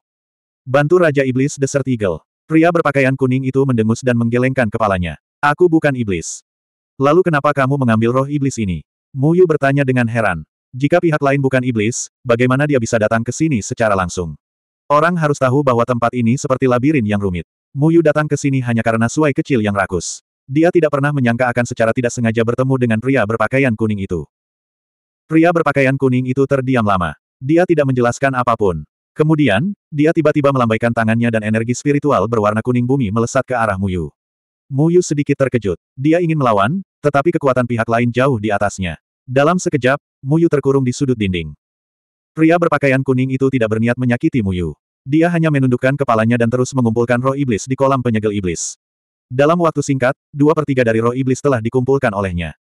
Bantu Raja Iblis Desert Eagle. Pria berpakaian kuning itu mendengus dan menggelengkan kepalanya. Aku bukan iblis. Lalu kenapa kamu mengambil roh iblis ini? Mu Yu bertanya dengan heran. Jika pihak lain bukan iblis, bagaimana dia bisa datang ke sini secara langsung? Orang harus tahu bahwa tempat ini seperti labirin yang rumit. Mu Yu datang ke sini hanya karena suai kecil yang rakus. Dia tidak pernah menyangka akan secara tidak sengaja bertemu dengan pria berpakaian kuning itu. Pria berpakaian kuning itu terdiam lama. Dia tidak menjelaskan apapun. Kemudian, dia tiba-tiba melambaikan tangannya dan energi spiritual berwarna kuning bumi melesat ke arah Muyu. Muyu sedikit terkejut. Dia ingin melawan, tetapi kekuatan pihak lain jauh di atasnya. Dalam sekejap, Muyu terkurung di sudut dinding. Pria berpakaian kuning itu tidak berniat menyakiti Muyu. Dia hanya menundukkan kepalanya dan terus mengumpulkan roh iblis di kolam penyegel iblis. Dalam waktu singkat, dua per tiga dari roh iblis telah dikumpulkan olehnya.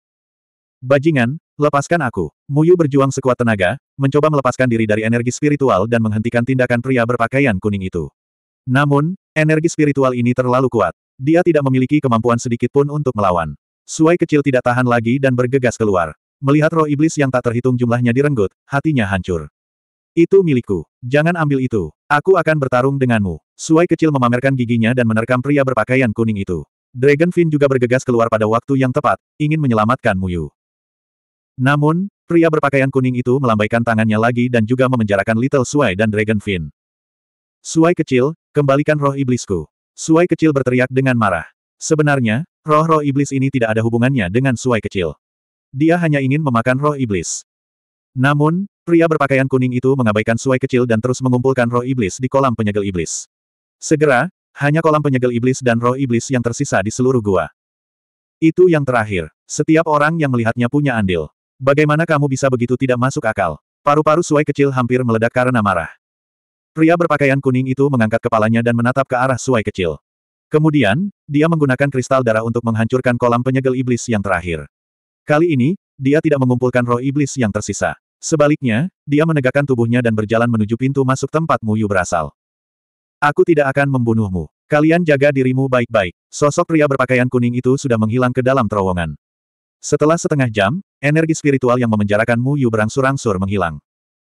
Bajingan, lepaskan aku. Muyu berjuang sekuat tenaga, mencoba melepaskan diri dari energi spiritual dan menghentikan tindakan pria berpakaian kuning itu. Namun, energi spiritual ini terlalu kuat. Dia tidak memiliki kemampuan sedikit pun untuk melawan. Suai kecil tidak tahan lagi dan bergegas keluar. Melihat roh iblis yang tak terhitung jumlahnya direnggut, hatinya hancur. Itu milikku. Jangan ambil itu. Aku akan bertarung denganmu. Suai kecil memamerkan giginya dan menerkam pria berpakaian kuning itu. Dragonfin juga bergegas keluar pada waktu yang tepat, ingin menyelamatkan Muyu. Namun, pria berpakaian kuning itu melambaikan tangannya lagi dan juga memenjarakan Little Suai dan Dragonfin. Suai kecil, kembalikan roh iblisku. Suai kecil berteriak dengan marah. Sebenarnya, roh-roh iblis ini tidak ada hubungannya dengan suai kecil. Dia hanya ingin memakan roh iblis. Namun, pria berpakaian kuning itu mengabaikan suai kecil dan terus mengumpulkan roh iblis di kolam penyegel iblis. Segera, hanya kolam penyegel iblis dan roh iblis yang tersisa di seluruh gua. Itu yang terakhir. Setiap orang yang melihatnya punya andil. Bagaimana kamu bisa begitu tidak masuk akal? Paru-paru suai kecil hampir meledak karena marah. Pria berpakaian kuning itu mengangkat kepalanya dan menatap ke arah suai kecil. Kemudian, dia menggunakan kristal darah untuk menghancurkan kolam penyegel iblis yang terakhir. Kali ini, dia tidak mengumpulkan roh iblis yang tersisa. Sebaliknya, dia menegakkan tubuhnya dan berjalan menuju pintu masuk tempat Muyu berasal. Aku tidak akan membunuhmu. Kalian jaga dirimu baik-baik. Sosok pria berpakaian kuning itu sudah menghilang ke dalam terowongan. Setelah setengah jam, energi spiritual yang memenjarakan Muyu berangsur-angsur menghilang.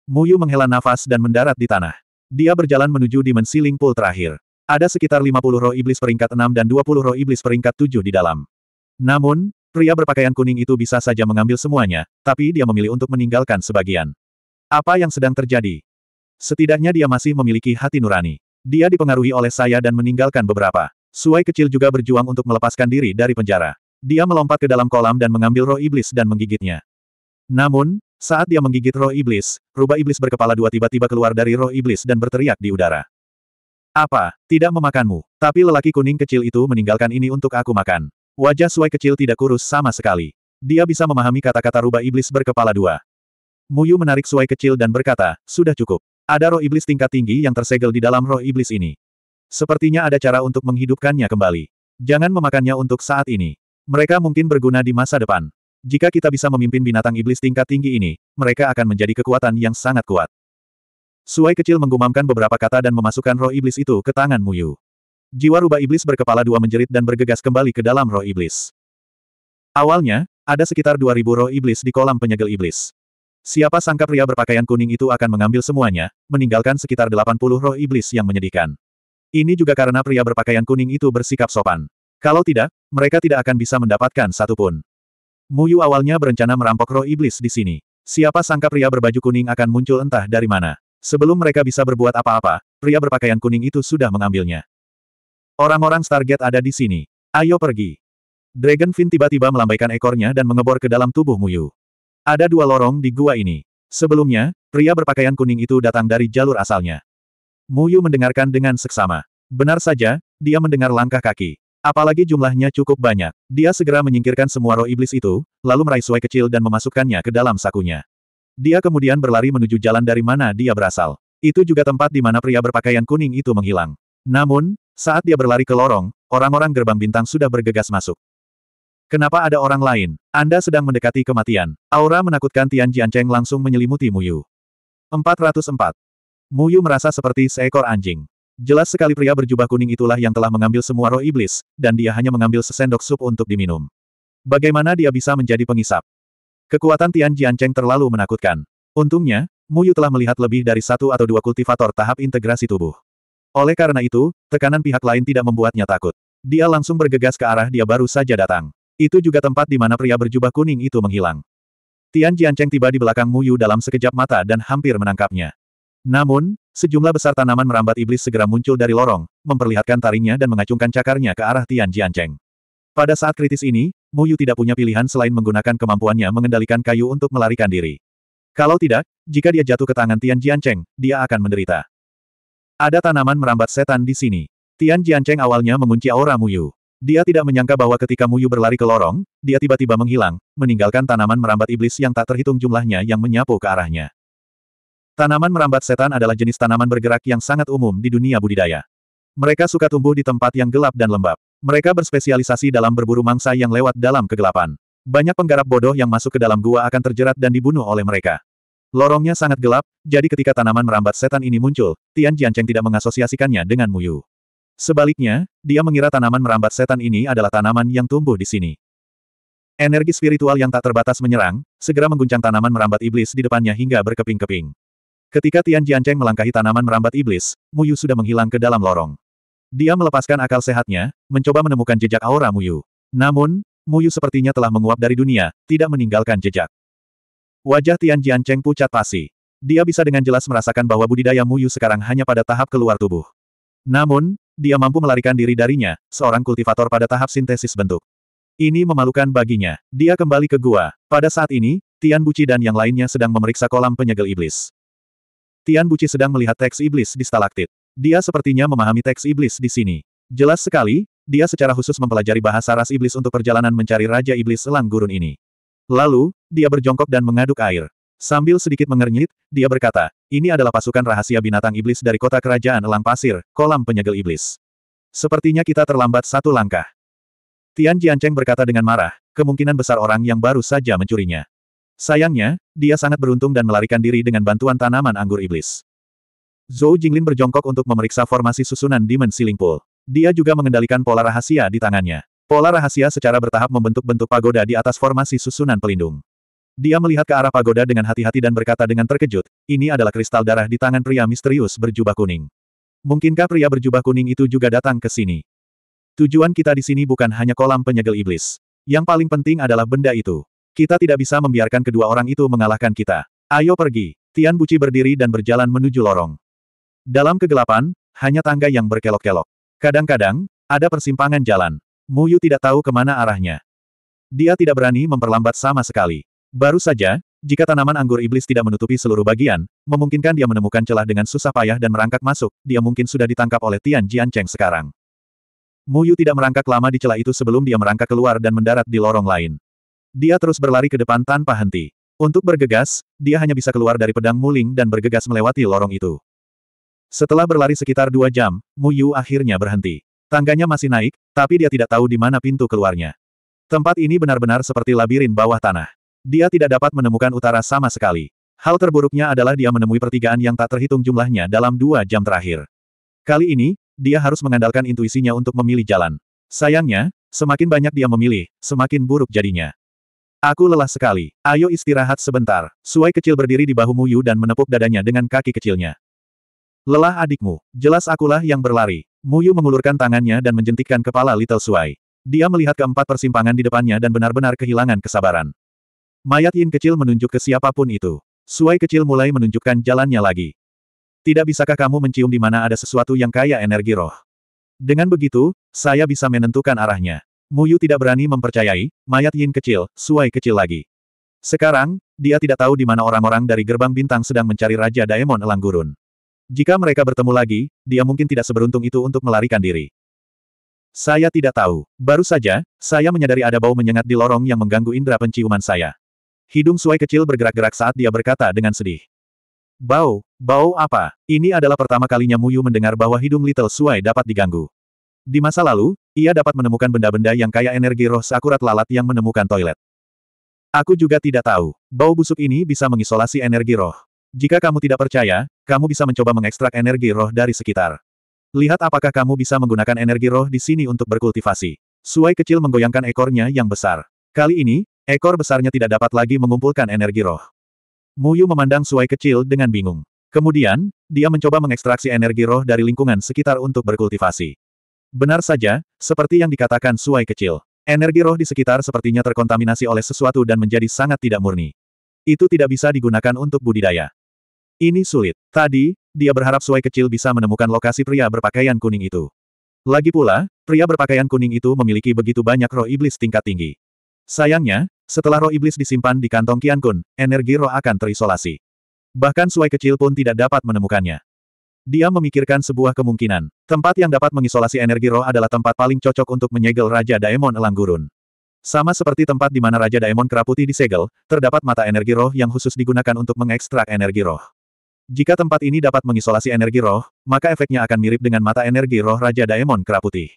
Muyu menghela nafas dan mendarat di tanah. Dia berjalan menuju dimensi Ling Pool terakhir. Ada sekitar 50 roh iblis peringkat 6 dan 20 roh iblis peringkat 7 di dalam. Namun, pria berpakaian kuning itu bisa saja mengambil semuanya, tapi dia memilih untuk meninggalkan sebagian. Apa yang sedang terjadi? Setidaknya dia masih memiliki hati nurani. Dia dipengaruhi oleh saya dan meninggalkan beberapa. Suai kecil juga berjuang untuk melepaskan diri dari penjara. Dia melompat ke dalam kolam dan mengambil roh iblis dan menggigitnya. Namun, saat dia menggigit roh iblis, rubah iblis berkepala dua tiba-tiba keluar dari roh iblis dan berteriak di udara. Apa, tidak memakanmu, tapi lelaki kuning kecil itu meninggalkan ini untuk aku makan. Wajah Suai kecil tidak kurus sama sekali. Dia bisa memahami kata-kata rubah iblis berkepala dua. Muyu menarik Suai kecil dan berkata, sudah cukup. Ada roh iblis tingkat tinggi yang tersegel di dalam roh iblis ini. Sepertinya ada cara untuk menghidupkannya kembali. Jangan memakannya untuk saat ini. Mereka mungkin berguna di masa depan. Jika kita bisa memimpin binatang iblis tingkat tinggi ini, mereka akan menjadi kekuatan yang sangat kuat. Suai kecil menggumamkan beberapa kata dan memasukkan roh iblis itu ke tangan Muyu. Jiwa rubah iblis berkepala dua menjerit dan bergegas kembali ke dalam roh iblis. Awalnya, ada sekitar 2000 roh iblis di kolam penyegel iblis. Siapa sangka pria berpakaian kuning itu akan mengambil semuanya, meninggalkan sekitar 80 roh iblis yang menyedihkan. Ini juga karena pria berpakaian kuning itu bersikap sopan. Kalau tidak, mereka tidak akan bisa mendapatkan satupun. Muyu awalnya berencana merampok roh iblis di sini. Siapa sangka pria berbaju kuning akan muncul entah dari mana. Sebelum mereka bisa berbuat apa-apa, pria berpakaian kuning itu sudah mengambilnya. Orang-orang Stargate ada di sini. Ayo pergi. Dragonfin tiba-tiba melambaikan ekornya dan mengebor ke dalam tubuh Muyu. Ada dua lorong di gua ini. Sebelumnya, pria berpakaian kuning itu datang dari jalur asalnya. Muyu mendengarkan dengan seksama. Benar saja, dia mendengar langkah kaki. Apalagi jumlahnya cukup banyak. Dia segera menyingkirkan semua roh iblis itu, lalu meraih suai kecil dan memasukkannya ke dalam sakunya. Dia kemudian berlari menuju jalan dari mana dia berasal. Itu juga tempat di mana pria berpakaian kuning itu menghilang. Namun, saat dia berlari ke lorong, orang-orang gerbang bintang sudah bergegas masuk. Kenapa ada orang lain? Anda sedang mendekati kematian. Aura menakutkan Tian Jiancheng langsung menyelimuti Muyu. 404. Muyu merasa seperti seekor anjing. Jelas sekali pria berjubah kuning itulah yang telah mengambil semua roh iblis, dan dia hanya mengambil sesendok sup untuk diminum. Bagaimana dia bisa menjadi pengisap? Kekuatan Tian Jiancheng terlalu menakutkan. Untungnya, Mu Yu telah melihat lebih dari satu atau dua kultivator tahap integrasi tubuh. Oleh karena itu, tekanan pihak lain tidak membuatnya takut. Dia langsung bergegas ke arah dia baru saja datang. Itu juga tempat di mana pria berjubah kuning itu menghilang. Tian Jiancheng tiba di belakang Mu Yu dalam sekejap mata dan hampir menangkapnya. Namun, Sejumlah besar tanaman merambat iblis segera muncul dari lorong, memperlihatkan taringnya dan mengacungkan cakarnya ke arah Tian Jiancheng. Pada saat kritis ini, Mu Yu tidak punya pilihan selain menggunakan kemampuannya mengendalikan kayu untuk melarikan diri. Kalau tidak, jika dia jatuh ke tangan Tian Jiancheng, dia akan menderita. Ada tanaman merambat setan di sini. Tian Jiancheng awalnya mengunci aura Mu Yu. Dia tidak menyangka bahwa ketika Mu Yu berlari ke lorong, dia tiba-tiba menghilang, meninggalkan tanaman merambat iblis yang tak terhitung jumlahnya yang menyapu ke arahnya. Tanaman merambat setan adalah jenis tanaman bergerak yang sangat umum di dunia budidaya. Mereka suka tumbuh di tempat yang gelap dan lembab. Mereka berspesialisasi dalam berburu mangsa yang lewat dalam kegelapan. Banyak penggarap bodoh yang masuk ke dalam gua akan terjerat dan dibunuh oleh mereka. Lorongnya sangat gelap, jadi ketika tanaman merambat setan ini muncul, Tian Jiancheng tidak mengasosiasikannya dengan Muyu. Sebaliknya, dia mengira tanaman merambat setan ini adalah tanaman yang tumbuh di sini. Energi spiritual yang tak terbatas menyerang, segera mengguncang tanaman merambat iblis di depannya hingga berkeping-keping. Ketika Tian Jiancheng melangkahi tanaman merambat iblis, Mu Yu sudah menghilang ke dalam lorong. Dia melepaskan akal sehatnya, mencoba menemukan jejak aura Mu Yu. Namun, Mu Yu sepertinya telah menguap dari dunia, tidak meninggalkan jejak. Wajah Tian Jiancheng pucat pasi. Dia bisa dengan jelas merasakan bahwa budidaya Mu Yu sekarang hanya pada tahap keluar tubuh. Namun, dia mampu melarikan diri darinya, seorang kultivator pada tahap sintesis bentuk. Ini memalukan baginya. Dia kembali ke gua. Pada saat ini, Tian Buci dan yang lainnya sedang memeriksa kolam penyegel iblis. Tian Buci sedang melihat teks iblis di stalaktit. Dia sepertinya memahami teks iblis di sini. Jelas sekali, dia secara khusus mempelajari bahasa ras iblis untuk perjalanan mencari Raja Iblis Selang Gurun ini. Lalu, dia berjongkok dan mengaduk air. Sambil sedikit mengernyit, dia berkata, ini adalah pasukan rahasia binatang iblis dari kota kerajaan Elang Pasir, kolam penyegel iblis. Sepertinya kita terlambat satu langkah. Tian Jiancheng berkata dengan marah, kemungkinan besar orang yang baru saja mencurinya. Sayangnya, dia sangat beruntung dan melarikan diri dengan bantuan tanaman anggur iblis. Zhou Jinglin berjongkok untuk memeriksa formasi susunan Demon siling Pool. Dia juga mengendalikan pola rahasia di tangannya. Pola rahasia secara bertahap membentuk bentuk pagoda di atas formasi susunan pelindung. Dia melihat ke arah pagoda dengan hati-hati dan berkata dengan terkejut, ini adalah kristal darah di tangan pria misterius berjubah kuning. Mungkinkah pria berjubah kuning itu juga datang ke sini? Tujuan kita di sini bukan hanya kolam penyegel iblis. Yang paling penting adalah benda itu. Kita tidak bisa membiarkan kedua orang itu mengalahkan kita. Ayo pergi. Tian Buci berdiri dan berjalan menuju lorong. Dalam kegelapan, hanya tangga yang berkelok-kelok. Kadang-kadang, ada persimpangan jalan. Mu Yu tidak tahu kemana arahnya. Dia tidak berani memperlambat sama sekali. Baru saja, jika tanaman anggur iblis tidak menutupi seluruh bagian, memungkinkan dia menemukan celah dengan susah payah dan merangkak masuk, dia mungkin sudah ditangkap oleh Tian Jian Cheng sekarang. Mu Yu tidak merangkak lama di celah itu sebelum dia merangkak keluar dan mendarat di lorong lain. Dia terus berlari ke depan tanpa henti. Untuk bergegas, dia hanya bisa keluar dari pedang muling dan bergegas melewati lorong itu. Setelah berlari sekitar dua jam, Mu Yu akhirnya berhenti. Tangganya masih naik, tapi dia tidak tahu di mana pintu keluarnya. Tempat ini benar-benar seperti labirin bawah tanah. Dia tidak dapat menemukan utara sama sekali. Hal terburuknya adalah dia menemui pertigaan yang tak terhitung jumlahnya dalam dua jam terakhir. Kali ini, dia harus mengandalkan intuisinya untuk memilih jalan. Sayangnya, semakin banyak dia memilih, semakin buruk jadinya. Aku lelah sekali. Ayo istirahat sebentar. Suai kecil berdiri di bahu Muyu dan menepuk dadanya dengan kaki kecilnya. Lelah adikmu. Jelas akulah yang berlari. Muyu mengulurkan tangannya dan menjentikkan kepala Little Suai. Dia melihat keempat persimpangan di depannya dan benar-benar kehilangan kesabaran. Mayat Yin kecil menunjuk ke siapapun itu. Suai kecil mulai menunjukkan jalannya lagi. Tidak bisakah kamu mencium di mana ada sesuatu yang kaya energi roh? Dengan begitu, saya bisa menentukan arahnya. Muyu tidak berani mempercayai, mayat Yin kecil, Suai kecil lagi. Sekarang, dia tidak tahu di mana orang-orang dari gerbang bintang sedang mencari Raja Daemon Elang Gurun. Jika mereka bertemu lagi, dia mungkin tidak seberuntung itu untuk melarikan diri. Saya tidak tahu. Baru saja, saya menyadari ada bau menyengat di lorong yang mengganggu indera penciuman saya. Hidung Suai kecil bergerak-gerak saat dia berkata dengan sedih. Bau, bau apa? Ini adalah pertama kalinya Muyu mendengar bahwa hidung Little Suai dapat diganggu. Di masa lalu, ia dapat menemukan benda-benda yang kaya energi roh sakurat lalat yang menemukan toilet. Aku juga tidak tahu, bau busuk ini bisa mengisolasi energi roh. Jika kamu tidak percaya, kamu bisa mencoba mengekstrak energi roh dari sekitar. Lihat apakah kamu bisa menggunakan energi roh di sini untuk berkultivasi. Suai kecil menggoyangkan ekornya yang besar. Kali ini, ekor besarnya tidak dapat lagi mengumpulkan energi roh. Muyu memandang Suai kecil dengan bingung. Kemudian, dia mencoba mengekstraksi energi roh dari lingkungan sekitar untuk berkultivasi. Benar saja, seperti yang dikatakan suai kecil. Energi roh di sekitar sepertinya terkontaminasi oleh sesuatu dan menjadi sangat tidak murni. Itu tidak bisa digunakan untuk budidaya. Ini sulit. Tadi, dia berharap suai kecil bisa menemukan lokasi pria berpakaian kuning itu. Lagi pula, pria berpakaian kuning itu memiliki begitu banyak roh iblis tingkat tinggi. Sayangnya, setelah roh iblis disimpan di kantong Qian Kun, energi roh akan terisolasi. Bahkan suai kecil pun tidak dapat menemukannya. Dia memikirkan sebuah kemungkinan. Tempat yang dapat mengisolasi energi roh adalah tempat paling cocok untuk menyegel Raja Daemon Elang Gurun. Sama seperti tempat di mana Raja Daemon Keraputi disegel, terdapat mata energi roh yang khusus digunakan untuk mengekstrak energi roh. Jika tempat ini dapat mengisolasi energi roh, maka efeknya akan mirip dengan mata energi roh Raja Daemon Keraputi.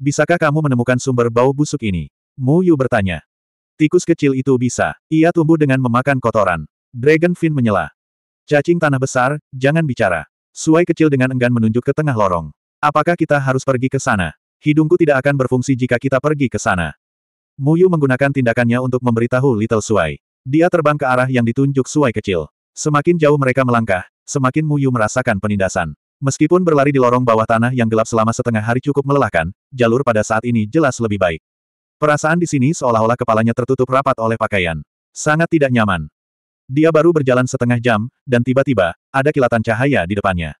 Bisakah kamu menemukan sumber bau busuk ini? Mu Yu bertanya. Tikus kecil itu bisa. Ia tumbuh dengan memakan kotoran. Dragon Fin menyela. Cacing tanah besar, jangan bicara. Suai kecil dengan enggan menunjuk ke tengah lorong. Apakah kita harus pergi ke sana? Hidungku tidak akan berfungsi jika kita pergi ke sana. Muyu menggunakan tindakannya untuk memberitahu Little Suai. Dia terbang ke arah yang ditunjuk Suai kecil. Semakin jauh mereka melangkah, semakin Muyu merasakan penindasan. Meskipun berlari di lorong bawah tanah yang gelap selama setengah hari cukup melelahkan, jalur pada saat ini jelas lebih baik. Perasaan di sini seolah-olah kepalanya tertutup rapat oleh pakaian. Sangat tidak nyaman. Dia baru berjalan setengah jam, dan tiba-tiba, ada kilatan cahaya di depannya.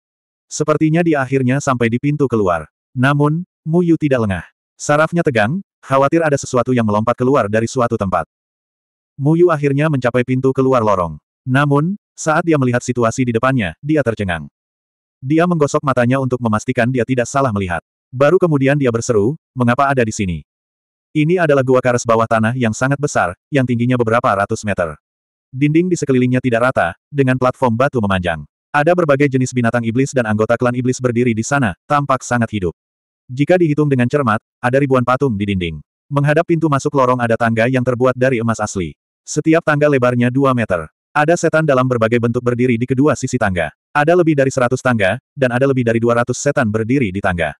Sepertinya dia akhirnya sampai di pintu keluar. Namun, Mu Yu tidak lengah. Sarafnya tegang, khawatir ada sesuatu yang melompat keluar dari suatu tempat. Mu Yu akhirnya mencapai pintu keluar lorong. Namun, saat dia melihat situasi di depannya, dia tercengang. Dia menggosok matanya untuk memastikan dia tidak salah melihat. Baru kemudian dia berseru, mengapa ada di sini? Ini adalah gua karas bawah tanah yang sangat besar, yang tingginya beberapa ratus meter. Dinding di sekelilingnya tidak rata, dengan platform batu memanjang. Ada berbagai jenis binatang iblis dan anggota klan iblis berdiri di sana, tampak sangat hidup. Jika dihitung dengan cermat, ada ribuan patung di dinding. Menghadap pintu masuk lorong ada tangga yang terbuat dari emas asli. Setiap tangga lebarnya 2 meter. Ada setan dalam berbagai bentuk berdiri di kedua sisi tangga. Ada lebih dari 100 tangga, dan ada lebih dari 200 setan berdiri di tangga.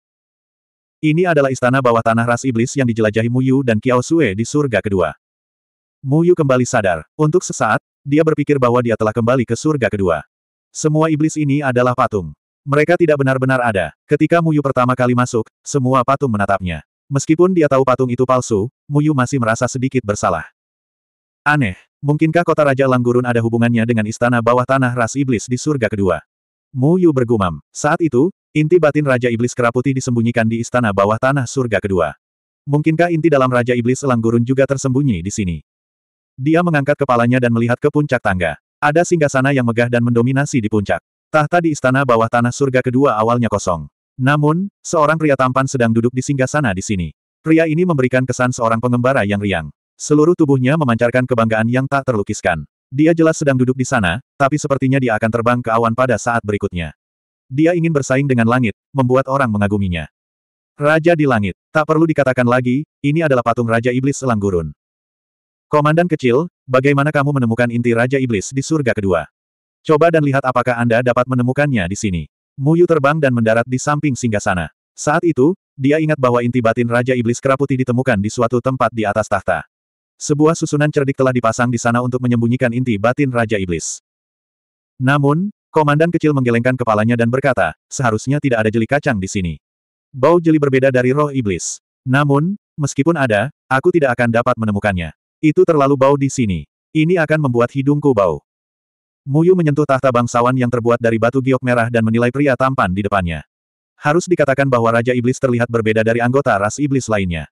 Ini adalah istana bawah tanah ras iblis yang dijelajahi Muyu dan Kiao Sue di surga kedua. Muyu kembali sadar. Untuk sesaat, dia berpikir bahwa dia telah kembali ke surga kedua. Semua iblis ini adalah patung. Mereka tidak benar-benar ada. Ketika Muyu pertama kali masuk, semua patung menatapnya. Meskipun dia tahu patung itu palsu, Muyu masih merasa sedikit bersalah. Aneh, mungkinkah kota Raja Langgurun ada hubungannya dengan istana bawah tanah ras iblis di surga kedua? Muyu bergumam. Saat itu, inti batin Raja Iblis Keraputi disembunyikan di istana bawah tanah surga kedua. Mungkinkah inti dalam Raja Iblis Langgurun juga tersembunyi di sini? Dia mengangkat kepalanya dan melihat ke puncak tangga. Ada singgasana yang megah dan mendominasi di puncak. Tahta di istana bawah tanah surga kedua awalnya kosong. Namun, seorang pria tampan sedang duduk di singgasana di sini. Pria ini memberikan kesan seorang pengembara yang riang. Seluruh tubuhnya memancarkan kebanggaan yang tak terlukiskan. Dia jelas sedang duduk di sana, tapi sepertinya dia akan terbang ke awan pada saat berikutnya. Dia ingin bersaing dengan langit, membuat orang mengaguminya. Raja di langit, tak perlu dikatakan lagi, ini adalah patung Raja Iblis Selang Komandan kecil, bagaimana kamu menemukan inti Raja Iblis di surga kedua? Coba dan lihat apakah Anda dapat menemukannya di sini. Muyu terbang dan mendarat di samping singgasana. Saat itu, dia ingat bahwa inti batin Raja Iblis Keraputi ditemukan di suatu tempat di atas tahta. Sebuah susunan cerdik telah dipasang di sana untuk menyembunyikan inti batin Raja Iblis. Namun, komandan kecil menggelengkan kepalanya dan berkata, seharusnya tidak ada jeli kacang di sini. Bau jeli berbeda dari roh iblis. Namun, meskipun ada, aku tidak akan dapat menemukannya. Itu terlalu bau di sini. Ini akan membuat hidungku bau. Muyu menyentuh tahta bangsawan yang terbuat dari batu giok merah dan menilai pria tampan di depannya. Harus dikatakan bahwa Raja Iblis terlihat berbeda dari anggota ras iblis lainnya.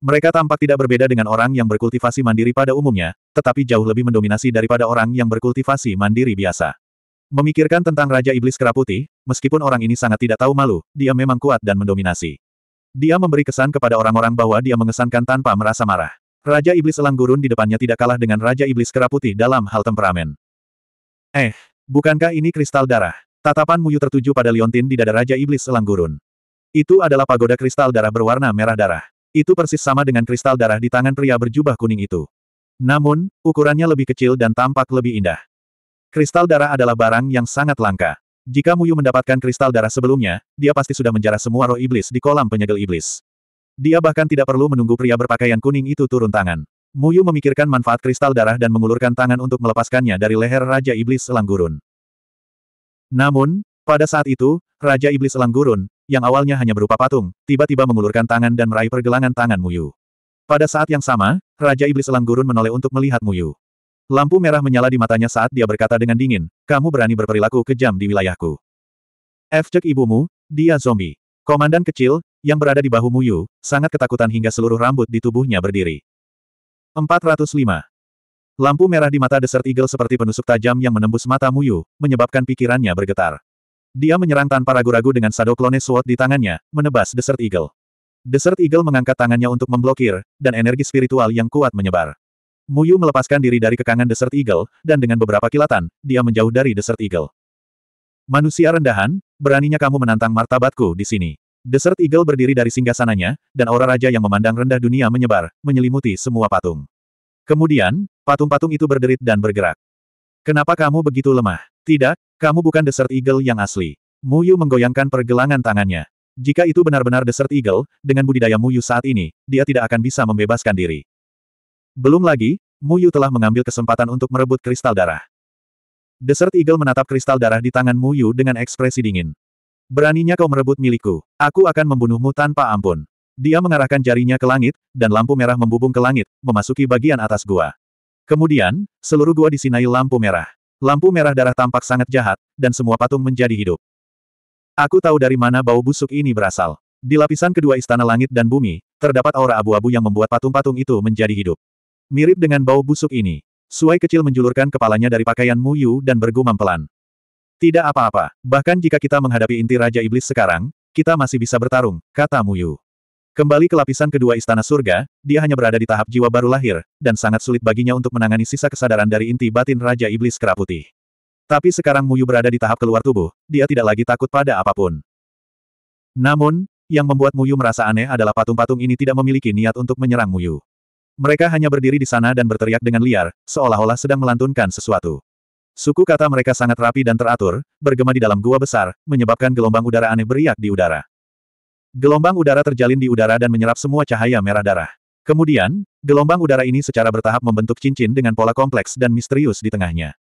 Mereka tampak tidak berbeda dengan orang yang berkultivasi mandiri pada umumnya, tetapi jauh lebih mendominasi daripada orang yang berkultivasi mandiri biasa. Memikirkan tentang Raja Iblis Keraputi, meskipun orang ini sangat tidak tahu malu, dia memang kuat dan mendominasi. Dia memberi kesan kepada orang-orang bahwa dia mengesankan tanpa merasa marah. Raja Iblis Elang Gurun di depannya tidak kalah dengan Raja Iblis Kera Putih dalam hal temperamen. Eh, bukankah ini kristal darah? Tatapan Muyu tertuju pada liontin di dada Raja Iblis Elang Gurun. Itu adalah pagoda kristal darah berwarna merah darah. Itu persis sama dengan kristal darah di tangan pria berjubah kuning itu. Namun, ukurannya lebih kecil dan tampak lebih indah. Kristal darah adalah barang yang sangat langka. Jika Muyu mendapatkan kristal darah sebelumnya, dia pasti sudah menjarah semua roh iblis di kolam penyegel iblis. Dia bahkan tidak perlu menunggu pria berpakaian kuning itu turun tangan. Muyu memikirkan manfaat kristal darah dan mengulurkan tangan untuk melepaskannya dari leher Raja Iblis Selang Gurun. Namun, pada saat itu, Raja Iblis Selang Gurun, yang awalnya hanya berupa patung, tiba-tiba mengulurkan tangan dan meraih pergelangan tangan Muyu. Pada saat yang sama, Raja Iblis Selang Gurun menoleh untuk melihat Muyu. Lampu merah menyala di matanya saat dia berkata dengan dingin, kamu berani berperilaku kejam di wilayahku. F cek ibumu, dia zombie. Komandan kecil, yang berada di bahu Muyu, sangat ketakutan hingga seluruh rambut di tubuhnya berdiri. 405. Lampu merah di mata Desert Eagle seperti penusuk tajam yang menembus mata Muyu, menyebabkan pikirannya bergetar. Dia menyerang tanpa ragu-ragu dengan Shadow Clone Sword di tangannya, menebas Desert Eagle. Desert Eagle mengangkat tangannya untuk memblokir, dan energi spiritual yang kuat menyebar. Muyu melepaskan diri dari kekangan Desert Eagle, dan dengan beberapa kilatan, dia menjauh dari Desert Eagle. Manusia rendahan, beraninya kamu menantang martabatku di sini. Desert Eagle berdiri dari singgasananya, dan aura raja yang memandang rendah dunia menyebar, menyelimuti semua patung. Kemudian, patung-patung itu berderit dan bergerak. Kenapa kamu begitu lemah? Tidak, kamu bukan Desert Eagle yang asli. Muyu menggoyangkan pergelangan tangannya. Jika itu benar-benar Desert Eagle, dengan budidaya Muyu saat ini, dia tidak akan bisa membebaskan diri. Belum lagi, Muyu telah mengambil kesempatan untuk merebut kristal darah. Desert Eagle menatap kristal darah di tangan Muyu dengan ekspresi dingin. Beraninya kau merebut milikku. Aku akan membunuhmu tanpa ampun. Dia mengarahkan jarinya ke langit, dan lampu merah membubung ke langit, memasuki bagian atas gua. Kemudian, seluruh gua disinai lampu merah. Lampu merah darah tampak sangat jahat, dan semua patung menjadi hidup. Aku tahu dari mana bau busuk ini berasal. Di lapisan kedua istana langit dan bumi, terdapat aura abu-abu yang membuat patung-patung itu menjadi hidup. Mirip dengan bau busuk ini, Suai kecil menjulurkan kepalanya dari pakaian Mu Yu dan bergumam pelan. Tidak apa-apa, bahkan jika kita menghadapi inti Raja Iblis sekarang, kita masih bisa bertarung, kata Muyu. Kembali ke lapisan kedua istana surga, dia hanya berada di tahap jiwa baru lahir, dan sangat sulit baginya untuk menangani sisa kesadaran dari inti batin Raja Iblis Keraputih. Tapi sekarang Muyu berada di tahap keluar tubuh, dia tidak lagi takut pada apapun. Namun, yang membuat Muyu merasa aneh adalah patung-patung ini tidak memiliki niat untuk menyerang Muyu. Mereka hanya berdiri di sana dan berteriak dengan liar, seolah-olah sedang melantunkan sesuatu. Suku kata mereka sangat rapi dan teratur, bergema di dalam gua besar, menyebabkan gelombang udara aneh beriak di udara. Gelombang udara terjalin di udara dan menyerap semua cahaya merah darah. Kemudian, gelombang udara ini secara bertahap membentuk cincin dengan pola kompleks dan misterius di tengahnya.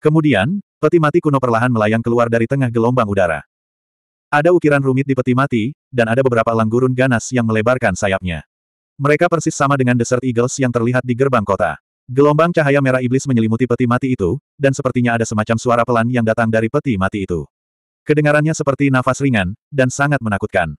Kemudian, peti mati kuno perlahan melayang keluar dari tengah gelombang udara. Ada ukiran rumit di peti mati, dan ada beberapa langgurun ganas yang melebarkan sayapnya. Mereka persis sama dengan Desert Eagles yang terlihat di gerbang kota. Gelombang cahaya merah iblis menyelimuti peti mati itu, dan sepertinya ada semacam suara pelan yang datang dari peti mati itu. Kedengarannya seperti nafas ringan, dan sangat menakutkan.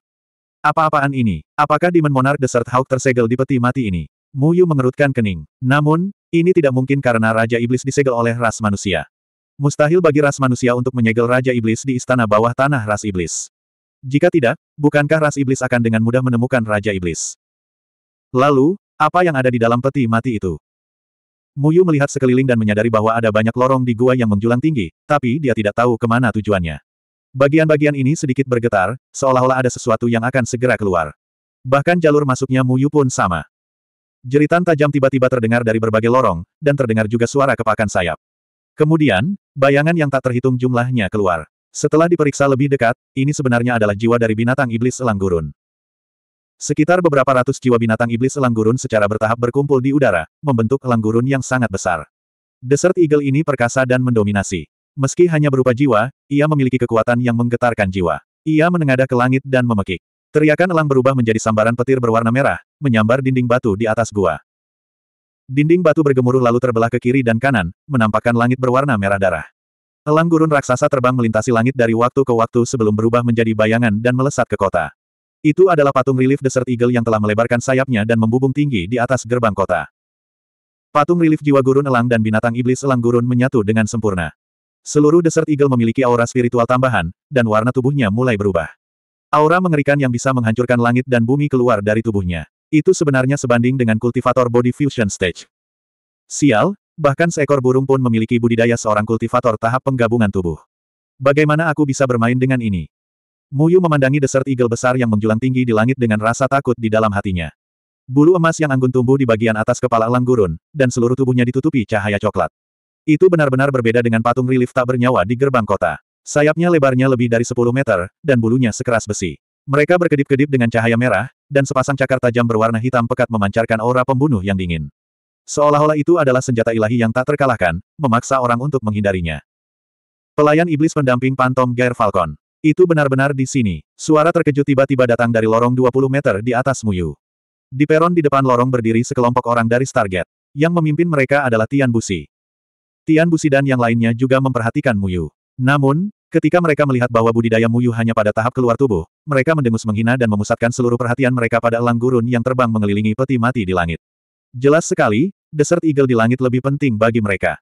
Apa-apaan ini? Apakah Demon Monarch Desert Hawk tersegel di peti mati ini? Muyu mengerutkan kening. Namun, ini tidak mungkin karena Raja Iblis disegel oleh ras manusia. Mustahil bagi ras manusia untuk menyegel Raja Iblis di istana bawah tanah ras iblis. Jika tidak, bukankah ras iblis akan dengan mudah menemukan Raja Iblis? Lalu, apa yang ada di dalam peti mati itu? Muyu melihat sekeliling dan menyadari bahwa ada banyak lorong di gua yang menjulang tinggi, tapi dia tidak tahu kemana tujuannya. Bagian-bagian ini sedikit bergetar, seolah-olah ada sesuatu yang akan segera keluar. Bahkan jalur masuknya Muyu pun sama. Jeritan tajam tiba-tiba terdengar dari berbagai lorong, dan terdengar juga suara kepakan sayap. Kemudian, bayangan yang tak terhitung jumlahnya keluar. Setelah diperiksa lebih dekat, ini sebenarnya adalah jiwa dari binatang iblis elang gurun. Sekitar beberapa ratus jiwa binatang iblis elang gurun secara bertahap berkumpul di udara, membentuk elang gurun yang sangat besar. Desert Eagle ini perkasa dan mendominasi. Meski hanya berupa jiwa, ia memiliki kekuatan yang menggetarkan jiwa. Ia menengadah ke langit dan memekik. Teriakan elang berubah menjadi sambaran petir berwarna merah, menyambar dinding batu di atas gua. Dinding batu bergemuruh lalu terbelah ke kiri dan kanan, menampakkan langit berwarna merah darah. Elang gurun raksasa terbang melintasi langit dari waktu ke waktu sebelum berubah menjadi bayangan dan melesat ke kota. Itu adalah patung relief Desert Eagle yang telah melebarkan sayapnya dan membubung tinggi di atas gerbang kota. Patung relief jiwa gurun elang dan binatang iblis elang gurun menyatu dengan sempurna. Seluruh Desert Eagle memiliki aura spiritual tambahan, dan warna tubuhnya mulai berubah. Aura mengerikan yang bisa menghancurkan langit dan bumi keluar dari tubuhnya. Itu sebenarnya sebanding dengan kultivator body fusion stage. Sial, bahkan seekor burung pun memiliki budidaya seorang kultivator tahap penggabungan tubuh. Bagaimana aku bisa bermain dengan ini? Muyu memandangi desert eagle besar yang menjulang tinggi di langit dengan rasa takut di dalam hatinya. Bulu emas yang anggun tumbuh di bagian atas kepala elang gurun, dan seluruh tubuhnya ditutupi cahaya coklat. Itu benar-benar berbeda dengan patung relief tak bernyawa di gerbang kota. Sayapnya lebarnya lebih dari 10 meter, dan bulunya sekeras besi. Mereka berkedip-kedip dengan cahaya merah, dan sepasang cakar tajam berwarna hitam pekat memancarkan aura pembunuh yang dingin. Seolah-olah itu adalah senjata ilahi yang tak terkalahkan, memaksa orang untuk menghindarinya. Pelayan iblis pendamping Pantom Gair Falcon. Itu benar-benar di sini. Suara terkejut tiba-tiba datang dari lorong 20 meter di atas Muyu. Di peron di depan lorong berdiri sekelompok orang dari Stargate. Yang memimpin mereka adalah Tian Busi. Tian Busi dan yang lainnya juga memperhatikan Muyu. Namun, ketika mereka melihat bahwa budidaya Muyu hanya pada tahap keluar tubuh, mereka mendengus menghina dan memusatkan seluruh perhatian mereka pada elang gurun yang terbang mengelilingi peti mati di langit. Jelas sekali, Desert Eagle di langit lebih penting bagi mereka.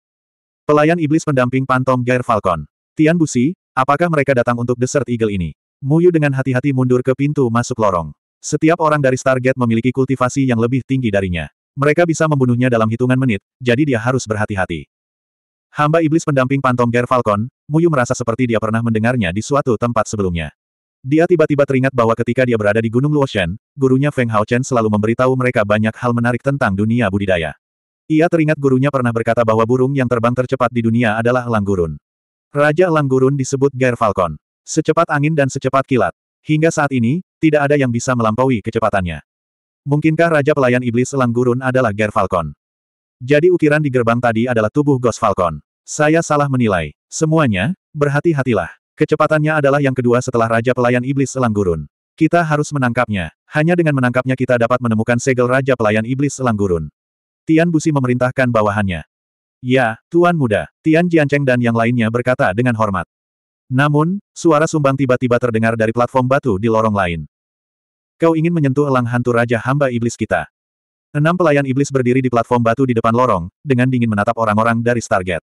Pelayan iblis pendamping Pantom Gair Falcon. Tian Busi, Apakah mereka datang untuk Desert eagle ini? Muyu dengan hati-hati mundur ke pintu masuk lorong. Setiap orang dari Stargate memiliki kultivasi yang lebih tinggi darinya. Mereka bisa membunuhnya dalam hitungan menit, jadi dia harus berhati-hati. Hamba iblis pendamping Pantom Ger Falcon, Muyu merasa seperti dia pernah mendengarnya di suatu tempat sebelumnya. Dia tiba-tiba teringat bahwa ketika dia berada di Gunung Luoshan, gurunya Feng Haochen selalu memberitahu mereka banyak hal menarik tentang dunia budidaya. Ia teringat gurunya pernah berkata bahwa burung yang terbang tercepat di dunia adalah langgurun. Raja Elang Gurun disebut Gair Falcon. Secepat angin dan secepat kilat. Hingga saat ini, tidak ada yang bisa melampaui kecepatannya. Mungkinkah Raja Pelayan Iblis Elang Gurun adalah Gair Falcon? Jadi ukiran di gerbang tadi adalah tubuh Ghost Falcon. Saya salah menilai. Semuanya, berhati-hatilah. Kecepatannya adalah yang kedua setelah Raja Pelayan Iblis Elang Gurun. Kita harus menangkapnya. Hanya dengan menangkapnya kita dapat menemukan segel Raja Pelayan Iblis Elang Gurun. Tian Busi memerintahkan bawahannya. Ya, Tuan Muda, Tian Jiancheng dan yang lainnya berkata dengan hormat. Namun, suara sumbang tiba-tiba terdengar dari platform batu di lorong lain. Kau ingin menyentuh elang hantu Raja Hamba Iblis kita. Enam pelayan iblis berdiri di platform batu di depan lorong, dengan dingin menatap orang-orang dari Stargate.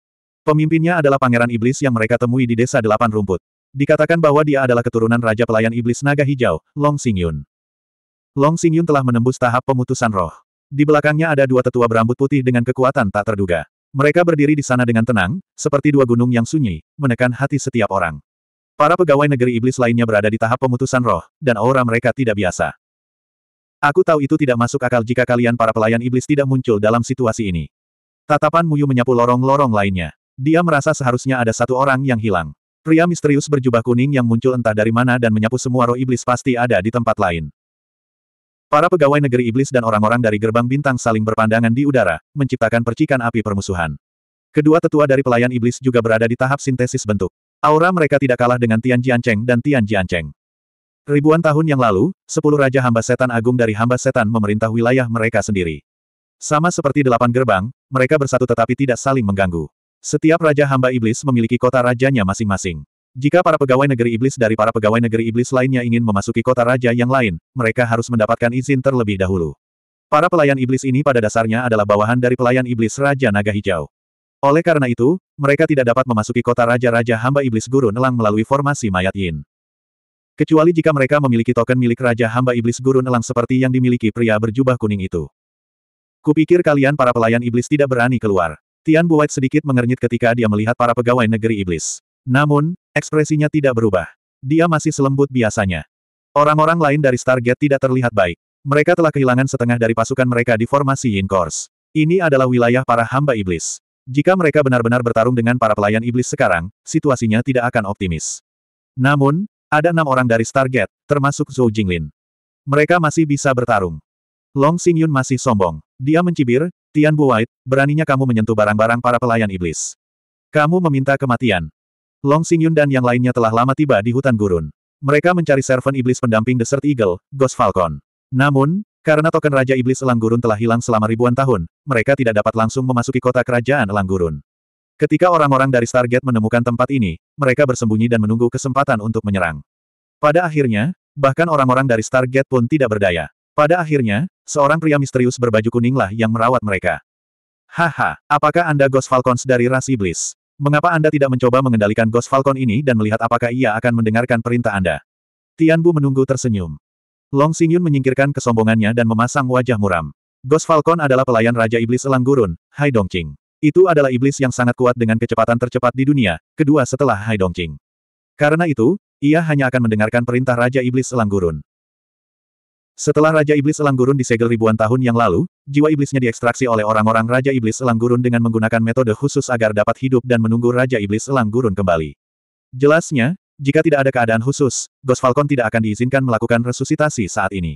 Pemimpinnya adalah pangeran iblis yang mereka temui di desa delapan rumput. Dikatakan bahwa dia adalah keturunan Raja Pelayan Iblis Naga Hijau, Long Xingyun. Long Xingyun telah menembus tahap pemutusan roh. Di belakangnya ada dua tetua berambut putih dengan kekuatan tak terduga. Mereka berdiri di sana dengan tenang, seperti dua gunung yang sunyi, menekan hati setiap orang. Para pegawai negeri iblis lainnya berada di tahap pemutusan roh, dan aura mereka tidak biasa. Aku tahu itu tidak masuk akal jika kalian para pelayan iblis tidak muncul dalam situasi ini. Tatapan Muyu menyapu lorong-lorong lainnya. Dia merasa seharusnya ada satu orang yang hilang. Pria misterius berjubah kuning yang muncul entah dari mana dan menyapu semua roh iblis pasti ada di tempat lain. Para pegawai negeri iblis dan orang-orang dari gerbang bintang saling berpandangan di udara, menciptakan percikan api permusuhan. Kedua tetua dari pelayan iblis juga berada di tahap sintesis bentuk. Aura mereka tidak kalah dengan Tian Jiancheng dan Tian Jiancheng. Ribuan tahun yang lalu, sepuluh raja hamba setan agung dari hamba setan memerintah wilayah mereka sendiri. Sama seperti delapan gerbang, mereka bersatu tetapi tidak saling mengganggu. Setiap raja hamba iblis memiliki kota rajanya masing-masing. Jika para pegawai negeri iblis dari para pegawai negeri iblis lainnya ingin memasuki kota raja yang lain, mereka harus mendapatkan izin terlebih dahulu. Para pelayan iblis ini pada dasarnya adalah bawahan dari pelayan iblis Raja Naga Hijau. Oleh karena itu, mereka tidak dapat memasuki kota raja-raja hamba iblis Guru Nelang melalui formasi mayat Yin. Kecuali jika mereka memiliki token milik Raja Hamba Iblis Guru Nelang seperti yang dimiliki pria berjubah kuning itu. Kupikir kalian para pelayan iblis tidak berani keluar. Tian Buwait sedikit mengernyit ketika dia melihat para pegawai negeri iblis. Namun, Ekspresinya tidak berubah. Dia masih selembut biasanya. Orang-orang lain dari Stargate tidak terlihat baik. Mereka telah kehilangan setengah dari pasukan mereka di formasi Yin Course. Ini adalah wilayah para hamba iblis. Jika mereka benar-benar bertarung dengan para pelayan iblis sekarang, situasinya tidak akan optimis. Namun, ada enam orang dari Stargate, termasuk Zhou Jinglin. Mereka masih bisa bertarung. Long Yun masih sombong. Dia mencibir, Tian Bu White, beraninya kamu menyentuh barang-barang para pelayan iblis. Kamu meminta kematian. Long Xingyun dan yang lainnya telah lama tiba di hutan gurun. Mereka mencari servant iblis pendamping Desert Eagle, Ghost Falcon. Namun, karena token Raja Iblis Elang Gurun telah hilang selama ribuan tahun, mereka tidak dapat langsung memasuki kota kerajaan Elang Gurun. Ketika orang-orang dari Stargate menemukan tempat ini, mereka bersembunyi dan menunggu kesempatan untuk menyerang. Pada akhirnya, bahkan orang-orang dari Stargate pun tidak berdaya. Pada akhirnya, seorang pria misterius berbaju kuninglah yang merawat mereka. Haha, apakah Anda Ghost Falcons dari ras iblis? Mengapa Anda tidak mencoba mengendalikan Ghost Falcon ini dan melihat apakah ia akan mendengarkan perintah Anda? Tian Bu menunggu tersenyum. Long Xingyun menyingkirkan kesombongannya dan memasang wajah muram. Ghost Falcon adalah pelayan Raja Iblis Elang Gurun, Hai Dongqing. Itu adalah iblis yang sangat kuat dengan kecepatan tercepat di dunia, kedua setelah Hai Dongqing. Karena itu, ia hanya akan mendengarkan perintah Raja Iblis Elang Gurun. Setelah Raja Iblis Elanggurun disegel ribuan tahun yang lalu, jiwa iblisnya diekstraksi oleh orang-orang Raja Iblis Elanggurun dengan menggunakan metode khusus agar dapat hidup dan menunggu Raja Iblis Elanggurun kembali. Jelasnya, jika tidak ada keadaan khusus, Ghost Falcon tidak akan diizinkan melakukan resusitasi saat ini.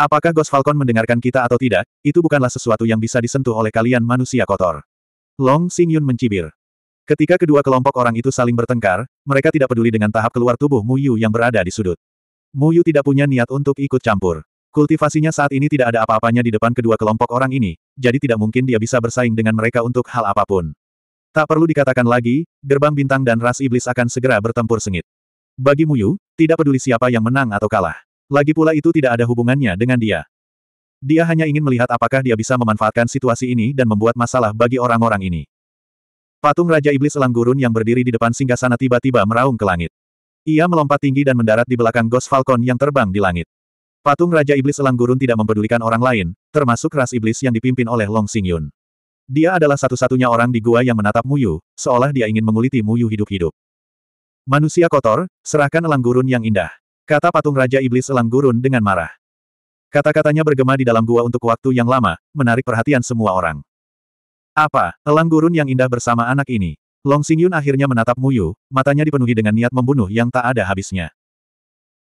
Apakah Ghost Falcon mendengarkan kita atau tidak, itu bukanlah sesuatu yang bisa disentuh oleh kalian manusia kotor. Long Xing Yun mencibir. Ketika kedua kelompok orang itu saling bertengkar, mereka tidak peduli dengan tahap keluar tubuh Mu Yu yang berada di sudut. Muyu tidak punya niat untuk ikut campur. Kultivasinya saat ini tidak ada apa-apanya di depan kedua kelompok orang ini, jadi tidak mungkin dia bisa bersaing dengan mereka untuk hal apapun. Tak perlu dikatakan lagi, gerbang bintang dan ras iblis akan segera bertempur sengit. Bagi Muyu, tidak peduli siapa yang menang atau kalah. Lagi pula itu tidak ada hubungannya dengan dia. Dia hanya ingin melihat apakah dia bisa memanfaatkan situasi ini dan membuat masalah bagi orang-orang ini. Patung Raja Iblis Elang Gurun yang berdiri di depan singgasana tiba-tiba meraung ke langit. Ia melompat tinggi dan mendarat di belakang Ghost Falcon yang terbang di langit. Patung Raja Iblis Elang Gurun tidak mempedulikan orang lain, termasuk ras iblis yang dipimpin oleh Long Xingyun. Dia adalah satu-satunya orang di gua yang menatap Muyu, seolah dia ingin menguliti Muyu hidup-hidup. Manusia kotor, serahkan elang gurun yang indah. Kata patung Raja Iblis elang gurun dengan marah. Kata-katanya bergema di dalam gua untuk waktu yang lama, menarik perhatian semua orang. Apa, elang gurun yang indah bersama anak ini? Long Xingyun akhirnya menatap Muyu, matanya dipenuhi dengan niat membunuh yang tak ada habisnya.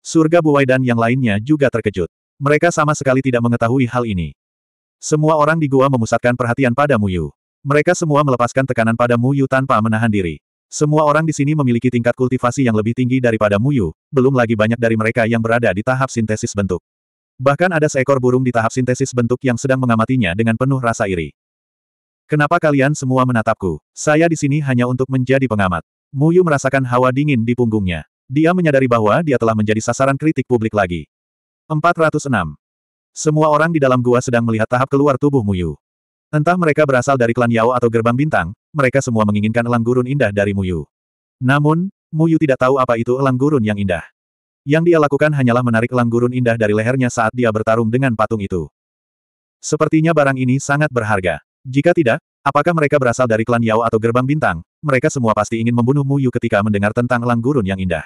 Surga Buwai dan yang lainnya juga terkejut. Mereka sama sekali tidak mengetahui hal ini. Semua orang di gua memusatkan perhatian pada Muyu. Mereka semua melepaskan tekanan pada Muyu tanpa menahan diri. Semua orang di sini memiliki tingkat kultivasi yang lebih tinggi daripada Muyu, belum lagi banyak dari mereka yang berada di tahap sintesis bentuk. Bahkan ada seekor burung di tahap sintesis bentuk yang sedang mengamatinya dengan penuh rasa iri. Kenapa kalian semua menatapku? Saya di sini hanya untuk menjadi pengamat. Muyu merasakan hawa dingin di punggungnya. Dia menyadari bahwa dia telah menjadi sasaran kritik publik lagi. 406. Semua orang di dalam gua sedang melihat tahap keluar tubuh Muyu. Entah mereka berasal dari klan Yao atau Gerbang Bintang, mereka semua menginginkan elang gurun indah dari Muyu. Namun, Muyu tidak tahu apa itu elang gurun yang indah. Yang dia lakukan hanyalah menarik elang gurun indah dari lehernya saat dia bertarung dengan patung itu. Sepertinya barang ini sangat berharga. Jika tidak, apakah mereka berasal dari klan Yao atau gerbang bintang, mereka semua pasti ingin membunuh Mu Yu ketika mendengar tentang Gurun yang indah.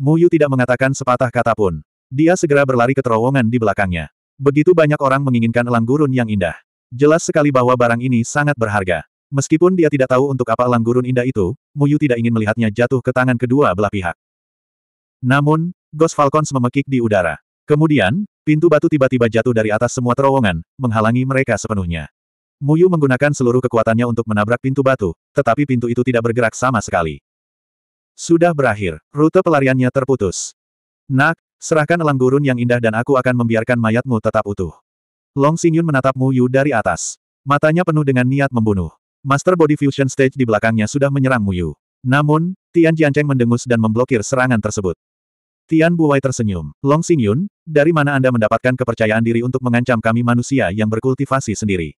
Mu Yu tidak mengatakan sepatah kata pun. Dia segera berlari ke terowongan di belakangnya. Begitu banyak orang menginginkan Gurun yang indah. Jelas sekali bahwa barang ini sangat berharga. Meskipun dia tidak tahu untuk apa Gurun indah itu, Mu Yu tidak ingin melihatnya jatuh ke tangan kedua belah pihak. Namun, Ghost Falcons memekik di udara. Kemudian, pintu batu tiba-tiba jatuh dari atas semua terowongan, menghalangi mereka sepenuhnya. Muyu menggunakan seluruh kekuatannya untuk menabrak pintu batu, tetapi pintu itu tidak bergerak sama sekali. Sudah berakhir, rute pelariannya terputus. Nak, serahkan elang gurun yang indah dan aku akan membiarkan mayatmu tetap utuh. Long Xingyun menatap Muyu dari atas. Matanya penuh dengan niat membunuh. Master Body Fusion Stage di belakangnya sudah menyerang Muyu. Namun, Tian Jiancheng mendengus dan memblokir serangan tersebut. Tian Buwai tersenyum. Long Xingyun, dari mana Anda mendapatkan kepercayaan diri untuk mengancam kami manusia yang berkultivasi sendiri?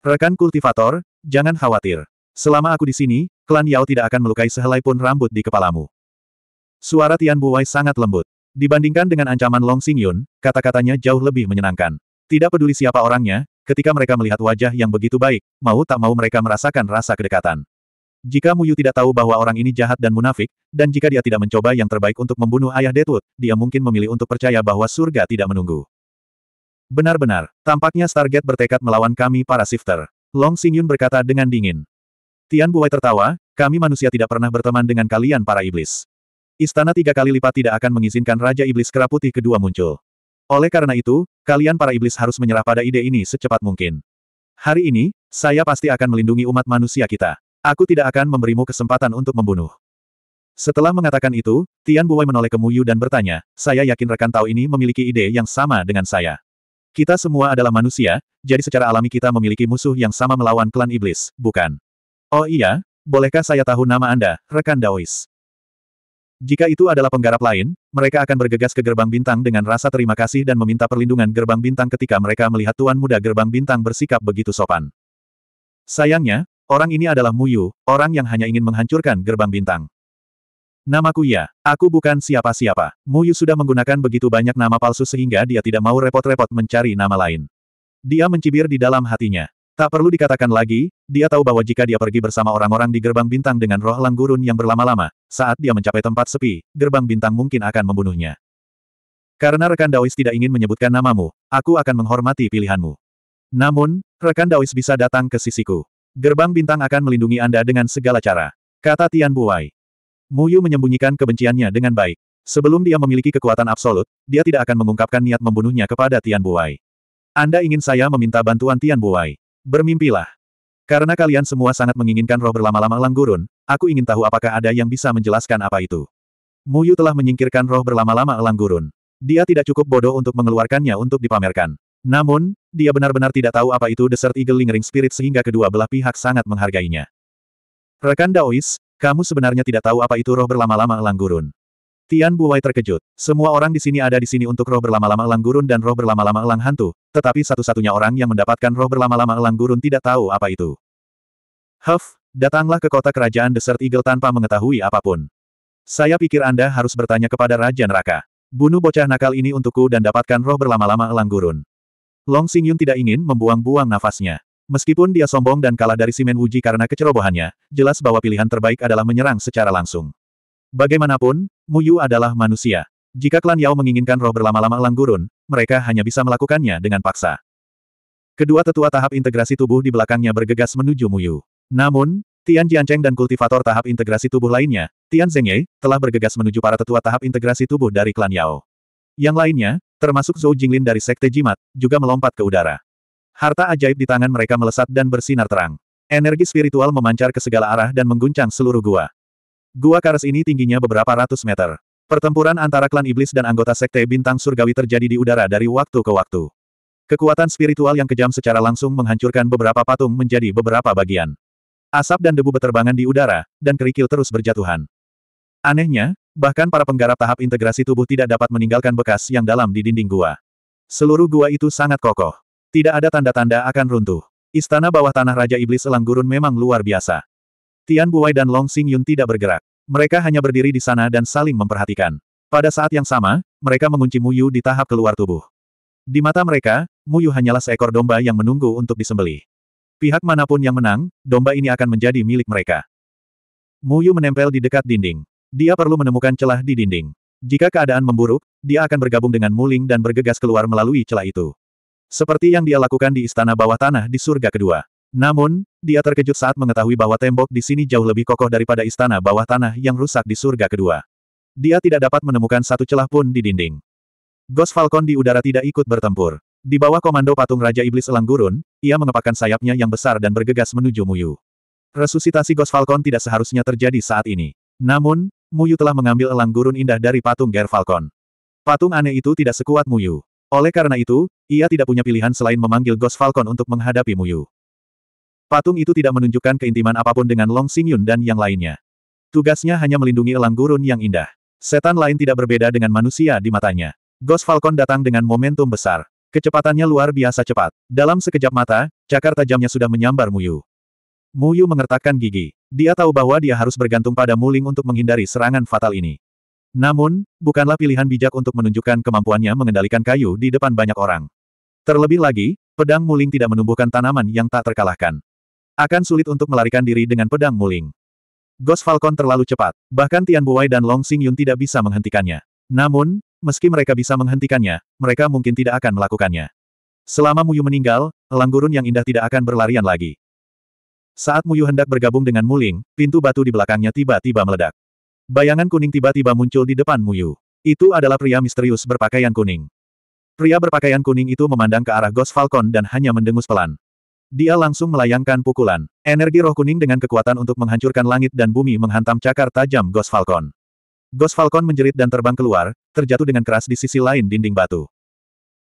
Rekan kultivator, jangan khawatir. Selama aku di sini, klan Yao tidak akan melukai sehelai pun rambut di kepalamu. Suara Tian Buwai sangat lembut. Dibandingkan dengan ancaman Long Xingyun, kata-katanya jauh lebih menyenangkan. Tidak peduli siapa orangnya, ketika mereka melihat wajah yang begitu baik, mau tak mau mereka merasakan rasa kedekatan. Jika Muyu tidak tahu bahwa orang ini jahat dan munafik, dan jika dia tidak mencoba yang terbaik untuk membunuh ayah Detut, dia mungkin memilih untuk percaya bahwa surga tidak menunggu. Benar-benar, tampaknya Stargate bertekad melawan kami para shifter. Long Xingyun berkata dengan dingin. Tian Buwei tertawa, kami manusia tidak pernah berteman dengan kalian para iblis. Istana tiga kali lipat tidak akan mengizinkan Raja Iblis Keraputi kedua muncul. Oleh karena itu, kalian para iblis harus menyerah pada ide ini secepat mungkin. Hari ini, saya pasti akan melindungi umat manusia kita. Aku tidak akan memberimu kesempatan untuk membunuh. Setelah mengatakan itu, Tian Buwei menoleh ke Muyu dan bertanya, saya yakin rekan Tao ini memiliki ide yang sama dengan saya. Kita semua adalah manusia, jadi secara alami kita memiliki musuh yang sama melawan klan iblis, bukan? Oh iya, bolehkah saya tahu nama Anda, rekan Daois? Jika itu adalah penggarap lain, mereka akan bergegas ke gerbang bintang dengan rasa terima kasih dan meminta perlindungan gerbang bintang ketika mereka melihat Tuan Muda gerbang bintang bersikap begitu sopan. Sayangnya, orang ini adalah Muyu, orang yang hanya ingin menghancurkan gerbang bintang. Namaku Ya. Aku bukan siapa-siapa. Muyu sudah menggunakan begitu banyak nama palsu sehingga dia tidak mau repot-repot mencari nama lain. Dia mencibir di dalam hatinya. Tak perlu dikatakan lagi, dia tahu bahwa jika dia pergi bersama orang-orang di gerbang bintang dengan roh langgurun yang berlama-lama, saat dia mencapai tempat sepi, gerbang bintang mungkin akan membunuhnya. Karena rekan Daois tidak ingin menyebutkan namamu, aku akan menghormati pilihanmu. Namun, rekan Daois bisa datang ke sisiku. Gerbang bintang akan melindungi Anda dengan segala cara. Kata Tian Buai. Muyu menyembunyikan kebenciannya dengan baik. Sebelum dia memiliki kekuatan absolut, dia tidak akan mengungkapkan niat membunuhnya kepada Tian Buai. Anda ingin saya meminta bantuan Tian Buai. Bermimpilah. Karena kalian semua sangat menginginkan roh berlama-lama Gurun, aku ingin tahu apakah ada yang bisa menjelaskan apa itu. Muyu telah menyingkirkan roh berlama-lama Gurun. Dia tidak cukup bodoh untuk mengeluarkannya untuk dipamerkan. Namun, dia benar-benar tidak tahu apa itu Desert Eagle Lingering Spirit sehingga kedua belah pihak sangat menghargainya. Rekan Daois, kamu sebenarnya tidak tahu apa itu roh berlama-lama elang gurun. Tian Buwai terkejut. Semua orang di sini ada di sini untuk roh berlama-lama elang gurun dan roh berlama-lama elang hantu, tetapi satu-satunya orang yang mendapatkan roh berlama-lama elang gurun tidak tahu apa itu. Huff, datanglah ke kota kerajaan Desert Eagle tanpa mengetahui apapun. Saya pikir Anda harus bertanya kepada Raja Neraka. Bunuh bocah nakal ini untukku dan dapatkan roh berlama-lama elang gurun. Long Xingyun tidak ingin membuang-buang nafasnya. Meskipun dia sombong dan kalah dari Simen Wuji karena kecerobohannya, jelas bahwa pilihan terbaik adalah menyerang secara langsung. Bagaimanapun, Mu Yu adalah manusia. Jika klan Yao menginginkan roh berlama-lama langgurun, mereka hanya bisa melakukannya dengan paksa. Kedua tetua tahap integrasi tubuh di belakangnya bergegas menuju Mu Yu. Namun, Tian Jiancheng dan kultivator tahap integrasi tubuh lainnya, Tian Zengye, telah bergegas menuju para tetua tahap integrasi tubuh dari klan Yao. Yang lainnya, termasuk Zhou Jinglin dari Sekte Jimat, juga melompat ke udara. Harta ajaib di tangan mereka melesat dan bersinar terang. Energi spiritual memancar ke segala arah dan mengguncang seluruh gua. Gua karas ini tingginya beberapa ratus meter. Pertempuran antara klan iblis dan anggota sekte bintang surgawi terjadi di udara dari waktu ke waktu. Kekuatan spiritual yang kejam secara langsung menghancurkan beberapa patung menjadi beberapa bagian. Asap dan debu beterbangan di udara, dan kerikil terus berjatuhan. Anehnya, bahkan para penggarap tahap integrasi tubuh tidak dapat meninggalkan bekas yang dalam di dinding gua. Seluruh gua itu sangat kokoh. Tidak ada tanda-tanda akan runtuh. Istana bawah tanah Raja Iblis Elang Gurun memang luar biasa. Tian Buai dan Long Xing Yun tidak bergerak. Mereka hanya berdiri di sana dan saling memperhatikan. Pada saat yang sama, mereka mengunci Muyu di tahap keluar tubuh. Di mata mereka, Muyu hanyalah seekor domba yang menunggu untuk disembelih. Pihak manapun yang menang, domba ini akan menjadi milik mereka. Muyu menempel di dekat dinding. Dia perlu menemukan celah di dinding. Jika keadaan memburuk, dia akan bergabung dengan Muling dan bergegas keluar melalui celah itu. Seperti yang dia lakukan di istana bawah tanah di surga kedua. Namun, dia terkejut saat mengetahui bahwa tembok di sini jauh lebih kokoh daripada istana bawah tanah yang rusak di surga kedua. Dia tidak dapat menemukan satu celah pun di dinding. Ghost Falcon di udara tidak ikut bertempur. Di bawah komando patung Raja Iblis Elang Gurun, ia mengepakkan sayapnya yang besar dan bergegas menuju Muyu. Resusitasi Ghost Falcon tidak seharusnya terjadi saat ini. Namun, Muyu telah mengambil Elang Gurun indah dari patung Ger Falcon. Patung aneh itu tidak sekuat Muyu. Oleh karena itu, ia tidak punya pilihan selain memanggil Ghost Falcon untuk menghadapi Muyu. Patung itu tidak menunjukkan keintiman apapun dengan Long Xingyun dan yang lainnya. Tugasnya hanya melindungi elang gurun yang indah. Setan lain tidak berbeda dengan manusia di matanya. Ghost Falcon datang dengan momentum besar. Kecepatannya luar biasa cepat. Dalam sekejap mata, cakar tajamnya sudah menyambar Muyu. Muyu mengertakkan gigi. Dia tahu bahwa dia harus bergantung pada Muling untuk menghindari serangan fatal ini. Namun, bukanlah pilihan bijak untuk menunjukkan kemampuannya mengendalikan kayu di depan banyak orang. Terlebih lagi, pedang muling tidak menumbuhkan tanaman yang tak terkalahkan. Akan sulit untuk melarikan diri dengan pedang muling. Ghost Falcon terlalu cepat, bahkan Tian Buai dan Long Xing Yun tidak bisa menghentikannya. Namun, meski mereka bisa menghentikannya, mereka mungkin tidak akan melakukannya. Selama Muyu meninggal, elang gurun yang indah tidak akan berlarian lagi. Saat Muyu hendak bergabung dengan Muling, pintu batu di belakangnya tiba-tiba meledak. Bayangan kuning tiba-tiba muncul di depan Muyu. Itu adalah pria misterius berpakaian kuning. Pria berpakaian kuning itu memandang ke arah Ghost Falcon dan hanya mendengus pelan. Dia langsung melayangkan pukulan. Energi roh kuning dengan kekuatan untuk menghancurkan langit dan bumi menghantam cakar tajam Ghost Falcon. Ghost Falcon menjerit dan terbang keluar, terjatuh dengan keras di sisi lain dinding batu.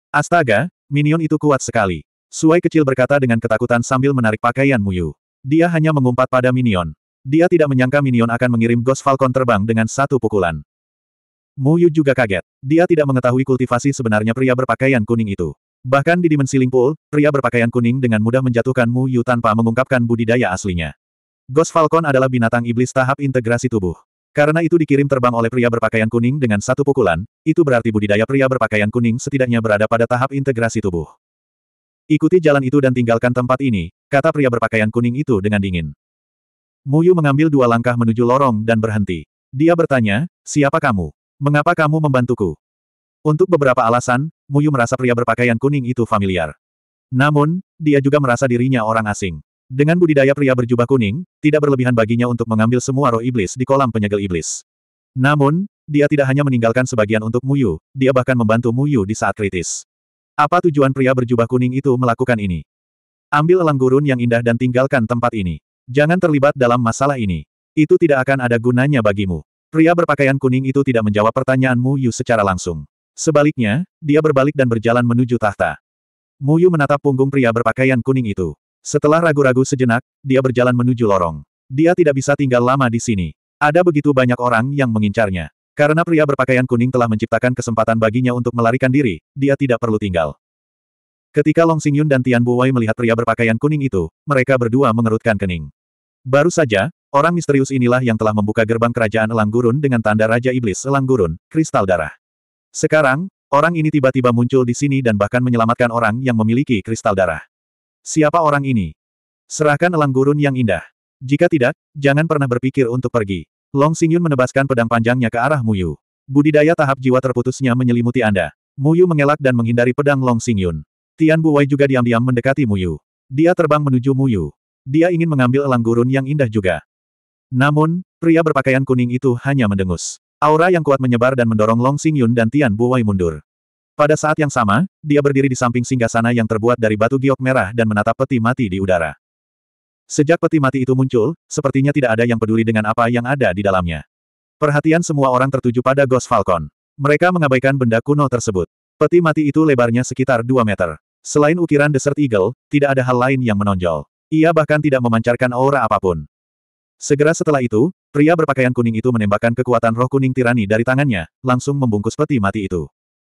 Astaga, minion itu kuat sekali. Suai kecil berkata dengan ketakutan sambil menarik pakaian Muyu. Dia hanya mengumpat pada minion. Dia tidak menyangka Minion akan mengirim Ghost Falcon terbang dengan satu pukulan. Mu Yu juga kaget. Dia tidak mengetahui kultivasi sebenarnya pria berpakaian kuning itu. Bahkan di dimensi Lingpool, pria berpakaian kuning dengan mudah menjatuhkan Mu Yu tanpa mengungkapkan budidaya aslinya. Ghost Falcon adalah binatang iblis tahap integrasi tubuh. Karena itu dikirim terbang oleh pria berpakaian kuning dengan satu pukulan, itu berarti budidaya pria berpakaian kuning setidaknya berada pada tahap integrasi tubuh. Ikuti jalan itu dan tinggalkan tempat ini, kata pria berpakaian kuning itu dengan dingin. Muyu mengambil dua langkah menuju lorong dan berhenti. Dia bertanya, siapa kamu? Mengapa kamu membantuku? Untuk beberapa alasan, Muyu merasa pria berpakaian kuning itu familiar. Namun, dia juga merasa dirinya orang asing. Dengan budidaya pria berjubah kuning, tidak berlebihan baginya untuk mengambil semua roh iblis di kolam penyegel iblis. Namun, dia tidak hanya meninggalkan sebagian untuk Muyu, dia bahkan membantu Muyu di saat kritis. Apa tujuan pria berjubah kuning itu melakukan ini? Ambil elang gurun yang indah dan tinggalkan tempat ini. Jangan terlibat dalam masalah ini. Itu tidak akan ada gunanya bagimu. Pria berpakaian kuning itu tidak menjawab pertanyaanmu Yu secara langsung. Sebaliknya, dia berbalik dan berjalan menuju tahta. Mu Yu menatap punggung pria berpakaian kuning itu. Setelah ragu-ragu sejenak, dia berjalan menuju lorong. Dia tidak bisa tinggal lama di sini. Ada begitu banyak orang yang mengincarnya. Karena pria berpakaian kuning telah menciptakan kesempatan baginya untuk melarikan diri, dia tidak perlu tinggal. Ketika Long Xingyun dan Tian Buwei melihat pria berpakaian kuning itu, mereka berdua mengerutkan kening. Baru saja, orang misterius inilah yang telah membuka gerbang kerajaan Elang Gurun dengan tanda Raja Iblis Elang Gurun, kristal darah. Sekarang, orang ini tiba-tiba muncul di sini dan bahkan menyelamatkan orang yang memiliki kristal darah. Siapa orang ini? Serahkan Elang Gurun yang indah. Jika tidak, jangan pernah berpikir untuk pergi. Long Xingyun menebaskan pedang panjangnya ke arah Muyu. Budidaya tahap jiwa terputusnya menyelimuti Anda. Muyu mengelak dan menghindari pedang Long Xingyun. Tian Buwei juga diam-diam mendekati Muyu. Dia terbang menuju Muyu. Dia ingin mengambil elang gurun yang indah juga. Namun, pria berpakaian kuning itu hanya mendengus. Aura yang kuat menyebar dan mendorong Long Yun dan Tian Buwei mundur. Pada saat yang sama, dia berdiri di samping singgah sana yang terbuat dari batu giok merah dan menatap peti mati di udara. Sejak peti mati itu muncul, sepertinya tidak ada yang peduli dengan apa yang ada di dalamnya. Perhatian semua orang tertuju pada Ghost Falcon. Mereka mengabaikan benda kuno tersebut. Peti mati itu lebarnya sekitar 2 meter. Selain ukiran Desert Eagle, tidak ada hal lain yang menonjol. Ia bahkan tidak memancarkan aura apapun. Segera setelah itu, pria berpakaian kuning itu menembakkan kekuatan roh kuning tirani dari tangannya, langsung membungkus peti mati itu.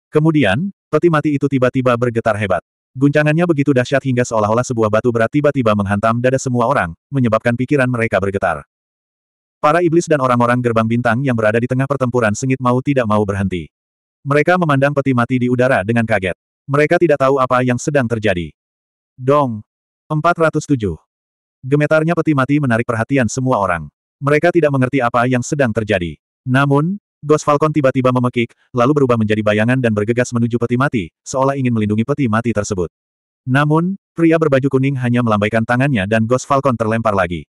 Kemudian, peti mati itu tiba-tiba bergetar hebat. Guncangannya begitu dahsyat hingga seolah-olah sebuah batu berat tiba-tiba menghantam dada semua orang, menyebabkan pikiran mereka bergetar. Para iblis dan orang-orang gerbang bintang yang berada di tengah pertempuran sengit mau tidak mau berhenti. Mereka memandang peti mati di udara dengan kaget. Mereka tidak tahu apa yang sedang terjadi. Dong! 407. Gemetarnya peti mati menarik perhatian semua orang. Mereka tidak mengerti apa yang sedang terjadi. Namun, Ghost Falcon tiba-tiba memekik, lalu berubah menjadi bayangan dan bergegas menuju peti mati, seolah ingin melindungi peti mati tersebut. Namun, pria berbaju kuning hanya melambaikan tangannya dan Ghost Falcon terlempar lagi.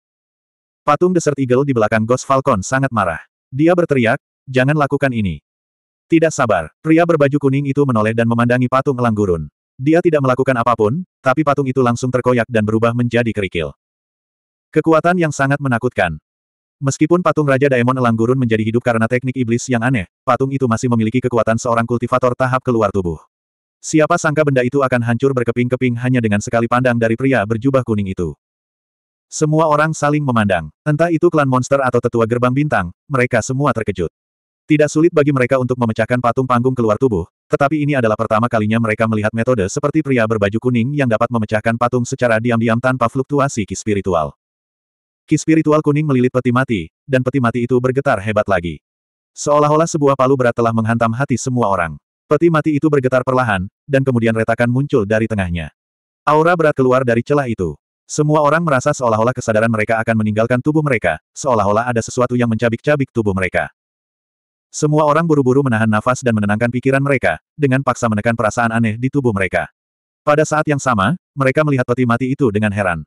Patung Desert Eagle di belakang Ghost Falcon sangat marah. Dia berteriak, jangan lakukan ini. Tidak sabar, pria berbaju kuning itu menoleh dan memandangi patung elang gurun. Dia tidak melakukan apapun, tapi patung itu langsung terkoyak dan berubah menjadi kerikil. Kekuatan yang sangat menakutkan. Meskipun patung Raja Daemon Elang Gurun menjadi hidup karena teknik iblis yang aneh, patung itu masih memiliki kekuatan seorang kultivator tahap keluar tubuh. Siapa sangka benda itu akan hancur berkeping-keping hanya dengan sekali pandang dari pria berjubah kuning itu. Semua orang saling memandang. Entah itu klan monster atau tetua gerbang bintang, mereka semua terkejut. Tidak sulit bagi mereka untuk memecahkan patung panggung keluar tubuh, tetapi ini adalah pertama kalinya mereka melihat metode seperti pria berbaju kuning yang dapat memecahkan patung secara diam-diam tanpa fluktuasi ki spiritual. Ki spiritual kuning melilit peti mati, dan peti mati itu bergetar hebat lagi. Seolah-olah sebuah palu berat telah menghantam hati semua orang. Peti mati itu bergetar perlahan, dan kemudian retakan muncul dari tengahnya. Aura berat keluar dari celah itu. Semua orang merasa seolah-olah kesadaran mereka akan meninggalkan tubuh mereka, seolah-olah ada sesuatu yang mencabik-cabik tubuh mereka. Semua orang buru-buru menahan nafas dan menenangkan pikiran mereka, dengan paksa menekan perasaan aneh di tubuh mereka. Pada saat yang sama, mereka melihat peti mati itu dengan heran.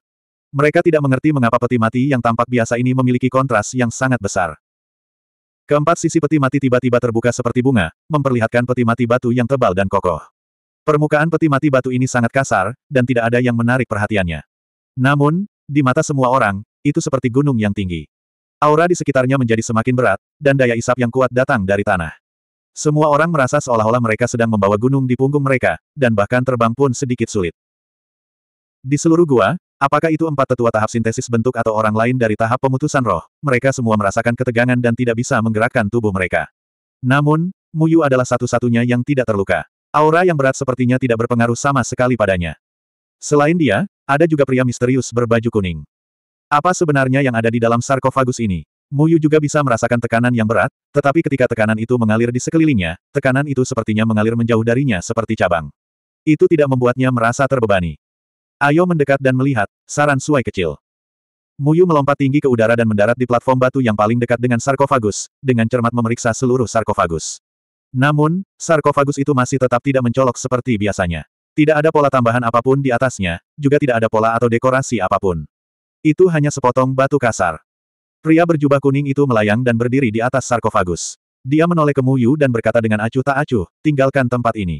Mereka tidak mengerti mengapa peti mati yang tampak biasa ini memiliki kontras yang sangat besar. Keempat sisi peti mati tiba-tiba terbuka seperti bunga, memperlihatkan peti mati batu yang tebal dan kokoh. Permukaan peti mati batu ini sangat kasar, dan tidak ada yang menarik perhatiannya. Namun, di mata semua orang, itu seperti gunung yang tinggi. Aura di sekitarnya menjadi semakin berat, dan daya isap yang kuat datang dari tanah. Semua orang merasa seolah-olah mereka sedang membawa gunung di punggung mereka, dan bahkan terbang pun sedikit sulit. Di seluruh gua, apakah itu empat tetua tahap sintesis bentuk atau orang lain dari tahap pemutusan roh, mereka semua merasakan ketegangan dan tidak bisa menggerakkan tubuh mereka. Namun, Muyu adalah satu-satunya yang tidak terluka. Aura yang berat sepertinya tidak berpengaruh sama sekali padanya. Selain dia, ada juga pria misterius berbaju kuning. Apa sebenarnya yang ada di dalam sarkofagus ini? Muyu juga bisa merasakan tekanan yang berat, tetapi ketika tekanan itu mengalir di sekelilingnya, tekanan itu sepertinya mengalir menjauh darinya seperti cabang. Itu tidak membuatnya merasa terbebani. Ayo mendekat dan melihat, saran suai kecil. Muyu melompat tinggi ke udara dan mendarat di platform batu yang paling dekat dengan sarkofagus, dengan cermat memeriksa seluruh sarkofagus. Namun, sarkofagus itu masih tetap tidak mencolok seperti biasanya. Tidak ada pola tambahan apapun di atasnya, juga tidak ada pola atau dekorasi apapun. Itu hanya sepotong batu kasar. Pria berjubah kuning itu melayang dan berdiri di atas sarkofagus. Dia menoleh ke Muyu dan berkata dengan acuh tak acuh, tinggalkan tempat ini.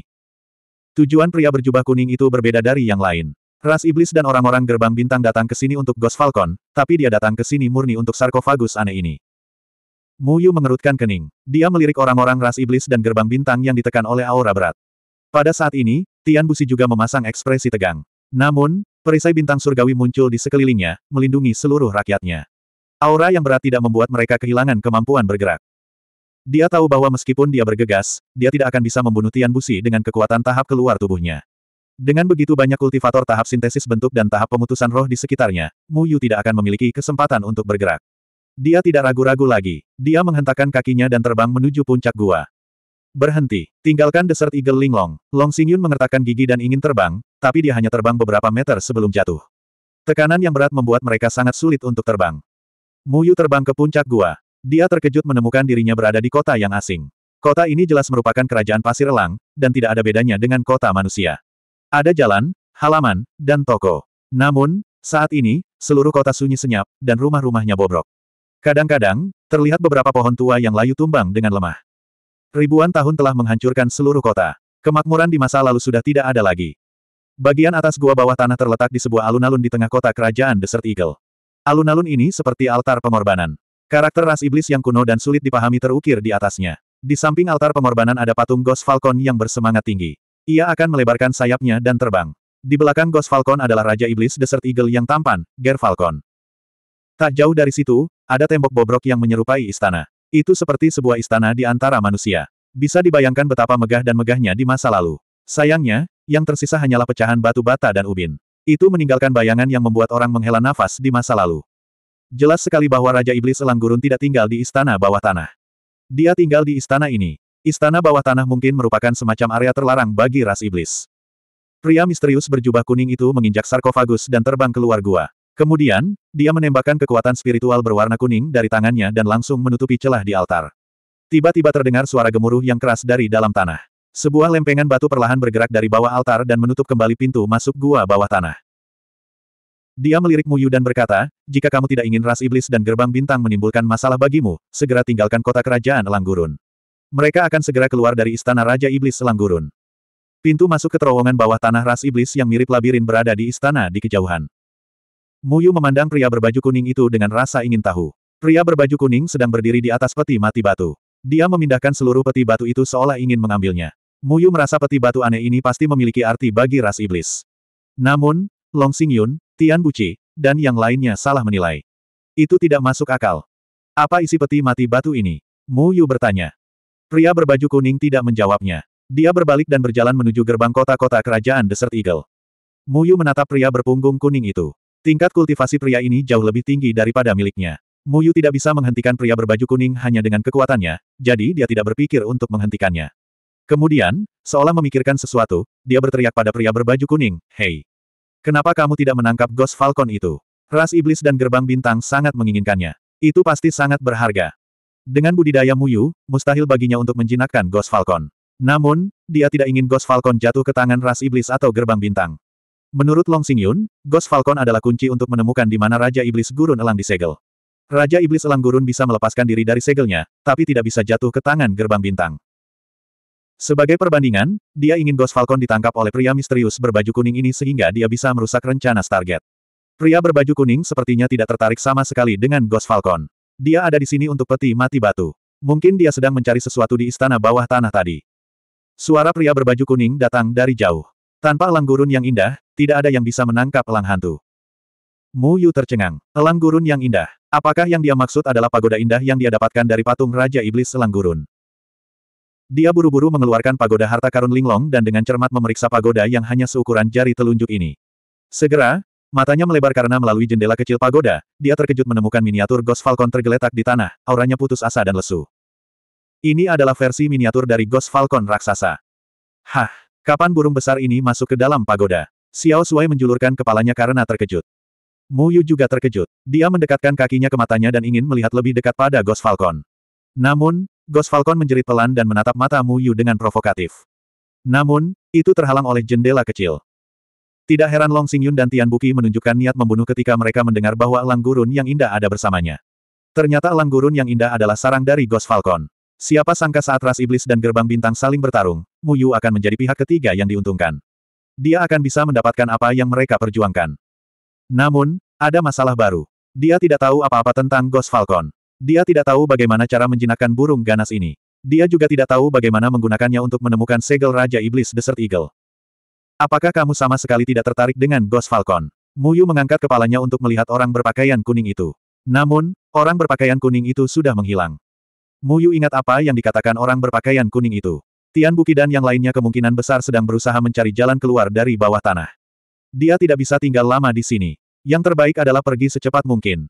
Tujuan pria berjubah kuning itu berbeda dari yang lain. Ras iblis dan orang-orang gerbang bintang datang ke sini untuk Ghost Falcon, tapi dia datang ke sini murni untuk sarkofagus aneh ini. Muyu mengerutkan kening. Dia melirik orang-orang ras iblis dan gerbang bintang yang ditekan oleh aura berat. Pada saat ini, Tian Busi juga memasang ekspresi tegang. Namun, Perisai bintang surgawi muncul di sekelilingnya, melindungi seluruh rakyatnya. Aura yang berat tidak membuat mereka kehilangan kemampuan bergerak. Dia tahu bahwa meskipun dia bergegas, dia tidak akan bisa membunuh Tian Busi dengan kekuatan tahap keluar tubuhnya. Dengan begitu banyak kultivator tahap sintesis bentuk dan tahap pemutusan roh di sekitarnya, Mu Yu tidak akan memiliki kesempatan untuk bergerak. Dia tidak ragu-ragu lagi. Dia menghentakkan kakinya dan terbang menuju puncak gua. Berhenti. Tinggalkan Desert Eagle Linglong. Long Xingyun mengertakkan gigi dan ingin terbang, tapi dia hanya terbang beberapa meter sebelum jatuh. Tekanan yang berat membuat mereka sangat sulit untuk terbang. Muyu terbang ke puncak gua. Dia terkejut menemukan dirinya berada di kota yang asing. Kota ini jelas merupakan kerajaan pasir elang, dan tidak ada bedanya dengan kota manusia. Ada jalan, halaman, dan toko. Namun, saat ini, seluruh kota sunyi senyap, dan rumah-rumahnya bobrok. Kadang-kadang, terlihat beberapa pohon tua yang layu tumbang dengan lemah. Ribuan tahun telah menghancurkan seluruh kota. Kemakmuran di masa lalu sudah tidak ada lagi. Bagian atas gua bawah tanah terletak di sebuah alun-alun di tengah kota kerajaan Desert Eagle. Alun-alun ini seperti altar pengorbanan. Karakter ras iblis yang kuno dan sulit dipahami terukir di atasnya. Di samping altar pengorbanan ada patung Ghost Falcon yang bersemangat tinggi. Ia akan melebarkan sayapnya dan terbang. Di belakang Ghost Falcon adalah Raja Iblis Desert Eagle yang tampan, Ger Falcon. Tak jauh dari situ, ada tembok bobrok yang menyerupai istana. Itu seperti sebuah istana di antara manusia. Bisa dibayangkan betapa megah dan megahnya di masa lalu. Sayangnya, yang tersisa hanyalah pecahan batu bata dan ubin. Itu meninggalkan bayangan yang membuat orang menghela nafas di masa lalu. Jelas sekali bahwa Raja Iblis Elang Gurun tidak tinggal di istana bawah tanah. Dia tinggal di istana ini. Istana bawah tanah mungkin merupakan semacam area terlarang bagi ras iblis. Pria misterius berjubah kuning itu menginjak sarkofagus dan terbang keluar gua. Kemudian, dia menembakkan kekuatan spiritual berwarna kuning dari tangannya dan langsung menutupi celah di altar. Tiba-tiba terdengar suara gemuruh yang keras dari dalam tanah. Sebuah lempengan batu perlahan bergerak dari bawah altar dan menutup kembali pintu masuk gua bawah tanah. Dia melirik Muyu dan berkata, jika kamu tidak ingin ras iblis dan gerbang bintang menimbulkan masalah bagimu, segera tinggalkan kota kerajaan Langgurun. Mereka akan segera keluar dari istana Raja Iblis Langgurun. Pintu masuk ke terowongan bawah tanah ras iblis yang mirip labirin berada di istana di kejauhan. Muyu memandang pria berbaju kuning itu dengan rasa ingin tahu. Pria berbaju kuning sedang berdiri di atas peti mati batu. Dia memindahkan seluruh peti batu itu seolah ingin mengambilnya. Muyu merasa peti batu aneh ini pasti memiliki arti bagi ras iblis. Namun, Long Xingyun, Tian Buci, dan yang lainnya salah menilai. Itu tidak masuk akal. Apa isi peti mati batu ini? Mu Yu bertanya. Pria berbaju kuning tidak menjawabnya. Dia berbalik dan berjalan menuju gerbang kota-kota kerajaan Desert Eagle. Mu Yu menatap pria berpunggung kuning itu. Tingkat kultivasi pria ini jauh lebih tinggi daripada miliknya. Mu Yu tidak bisa menghentikan pria berbaju kuning hanya dengan kekuatannya, jadi dia tidak berpikir untuk menghentikannya. Kemudian, seolah memikirkan sesuatu, dia berteriak pada pria berbaju kuning, Hei! Kenapa kamu tidak menangkap Ghost Falcon itu? Ras Iblis dan Gerbang Bintang sangat menginginkannya. Itu pasti sangat berharga. Dengan budidaya Muyu, mustahil baginya untuk menjinakkan Ghost Falcon. Namun, dia tidak ingin Ghost Falcon jatuh ke tangan Ras Iblis atau Gerbang Bintang. Menurut Long Sing Yun, Ghost Falcon adalah kunci untuk menemukan di mana Raja Iblis Gurun Elang disegel. Raja Iblis Elang Gurun bisa melepaskan diri dari segelnya, tapi tidak bisa jatuh ke tangan Gerbang Bintang. Sebagai perbandingan, dia ingin Ghost Falcon ditangkap oleh pria misterius berbaju kuning ini sehingga dia bisa merusak rencana Stargate. Pria berbaju kuning sepertinya tidak tertarik sama sekali dengan Ghost Falcon. Dia ada di sini untuk peti mati batu. Mungkin dia sedang mencari sesuatu di istana bawah tanah tadi. Suara pria berbaju kuning datang dari jauh. Tanpa elang gurun yang indah, tidak ada yang bisa menangkap elang hantu. Mu Yu tercengang. Elang gurun yang indah. Apakah yang dia maksud adalah pagoda indah yang dia dapatkan dari patung Raja Iblis Elang Gurun? Dia buru-buru mengeluarkan pagoda harta karun linglong dan dengan cermat memeriksa pagoda yang hanya seukuran jari telunjuk ini. Segera, matanya melebar karena melalui jendela kecil pagoda, dia terkejut menemukan miniatur Ghost Falcon tergeletak di tanah, auranya putus asa dan lesu. Ini adalah versi miniatur dari Ghost Falcon raksasa. Hah, kapan burung besar ini masuk ke dalam pagoda? Xiao Sui menjulurkan kepalanya karena terkejut. Mu Yu juga terkejut. Dia mendekatkan kakinya ke matanya dan ingin melihat lebih dekat pada Ghost Falcon. Namun, Ghost Falcon menjerit pelan dan menatap mata Mu Yu dengan provokatif. Namun, itu terhalang oleh jendela kecil. Tidak heran Long Xingyun dan Tian Buki menunjukkan niat membunuh ketika mereka mendengar bahwa elang gurun yang indah ada bersamanya. Ternyata elang gurun yang indah adalah sarang dari Ghost Falcon. Siapa sangka saat ras iblis dan gerbang bintang saling bertarung, Mu Yu akan menjadi pihak ketiga yang diuntungkan. Dia akan bisa mendapatkan apa yang mereka perjuangkan. Namun, ada masalah baru. Dia tidak tahu apa-apa tentang Ghost Falcon. Dia tidak tahu bagaimana cara menjinakkan burung ganas ini. Dia juga tidak tahu bagaimana menggunakannya untuk menemukan segel Raja Iblis Desert Eagle. Apakah kamu sama sekali tidak tertarik dengan Ghost Falcon? Muyu mengangkat kepalanya untuk melihat orang berpakaian kuning itu. Namun, orang berpakaian kuning itu sudah menghilang. Muyu ingat apa yang dikatakan orang berpakaian kuning itu. Tian Buki dan yang lainnya kemungkinan besar sedang berusaha mencari jalan keluar dari bawah tanah. Dia tidak bisa tinggal lama di sini. Yang terbaik adalah pergi secepat mungkin.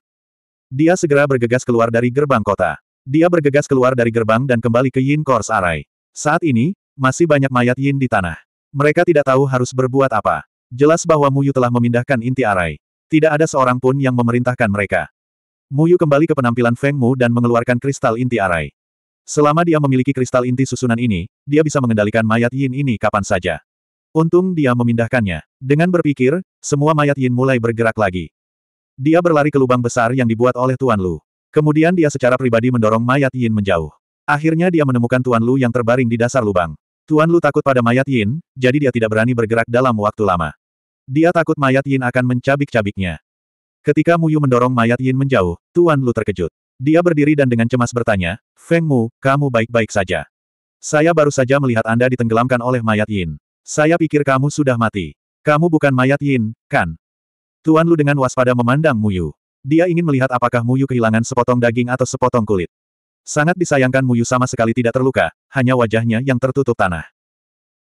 Dia segera bergegas keluar dari gerbang kota. Dia bergegas keluar dari gerbang dan kembali ke Yin Kors Arai. Saat ini, masih banyak mayat Yin di tanah. Mereka tidak tahu harus berbuat apa. Jelas bahwa Muyu telah memindahkan inti Arai. Tidak ada seorang pun yang memerintahkan mereka. Muyu kembali ke penampilan Feng Mu dan mengeluarkan kristal inti Arai. Selama dia memiliki kristal inti susunan ini, dia bisa mengendalikan mayat Yin ini kapan saja. Untung dia memindahkannya. Dengan berpikir, semua mayat Yin mulai bergerak lagi. Dia berlari ke lubang besar yang dibuat oleh Tuan Lu. Kemudian dia secara pribadi mendorong mayat Yin menjauh. Akhirnya dia menemukan Tuan Lu yang terbaring di dasar lubang. Tuan Lu takut pada mayat Yin, jadi dia tidak berani bergerak dalam waktu lama. Dia takut mayat Yin akan mencabik-cabiknya. Ketika Mu Yu mendorong mayat Yin menjauh, Tuan Lu terkejut. Dia berdiri dan dengan cemas bertanya, Feng Mu, kamu baik-baik saja. Saya baru saja melihat Anda ditenggelamkan oleh mayat Yin. Saya pikir kamu sudah mati. Kamu bukan mayat Yin, kan? Tuan Lu dengan waspada memandang Muyu. Dia ingin melihat apakah Muyu kehilangan sepotong daging atau sepotong kulit. Sangat disayangkan Muyu sama sekali tidak terluka, hanya wajahnya yang tertutup tanah.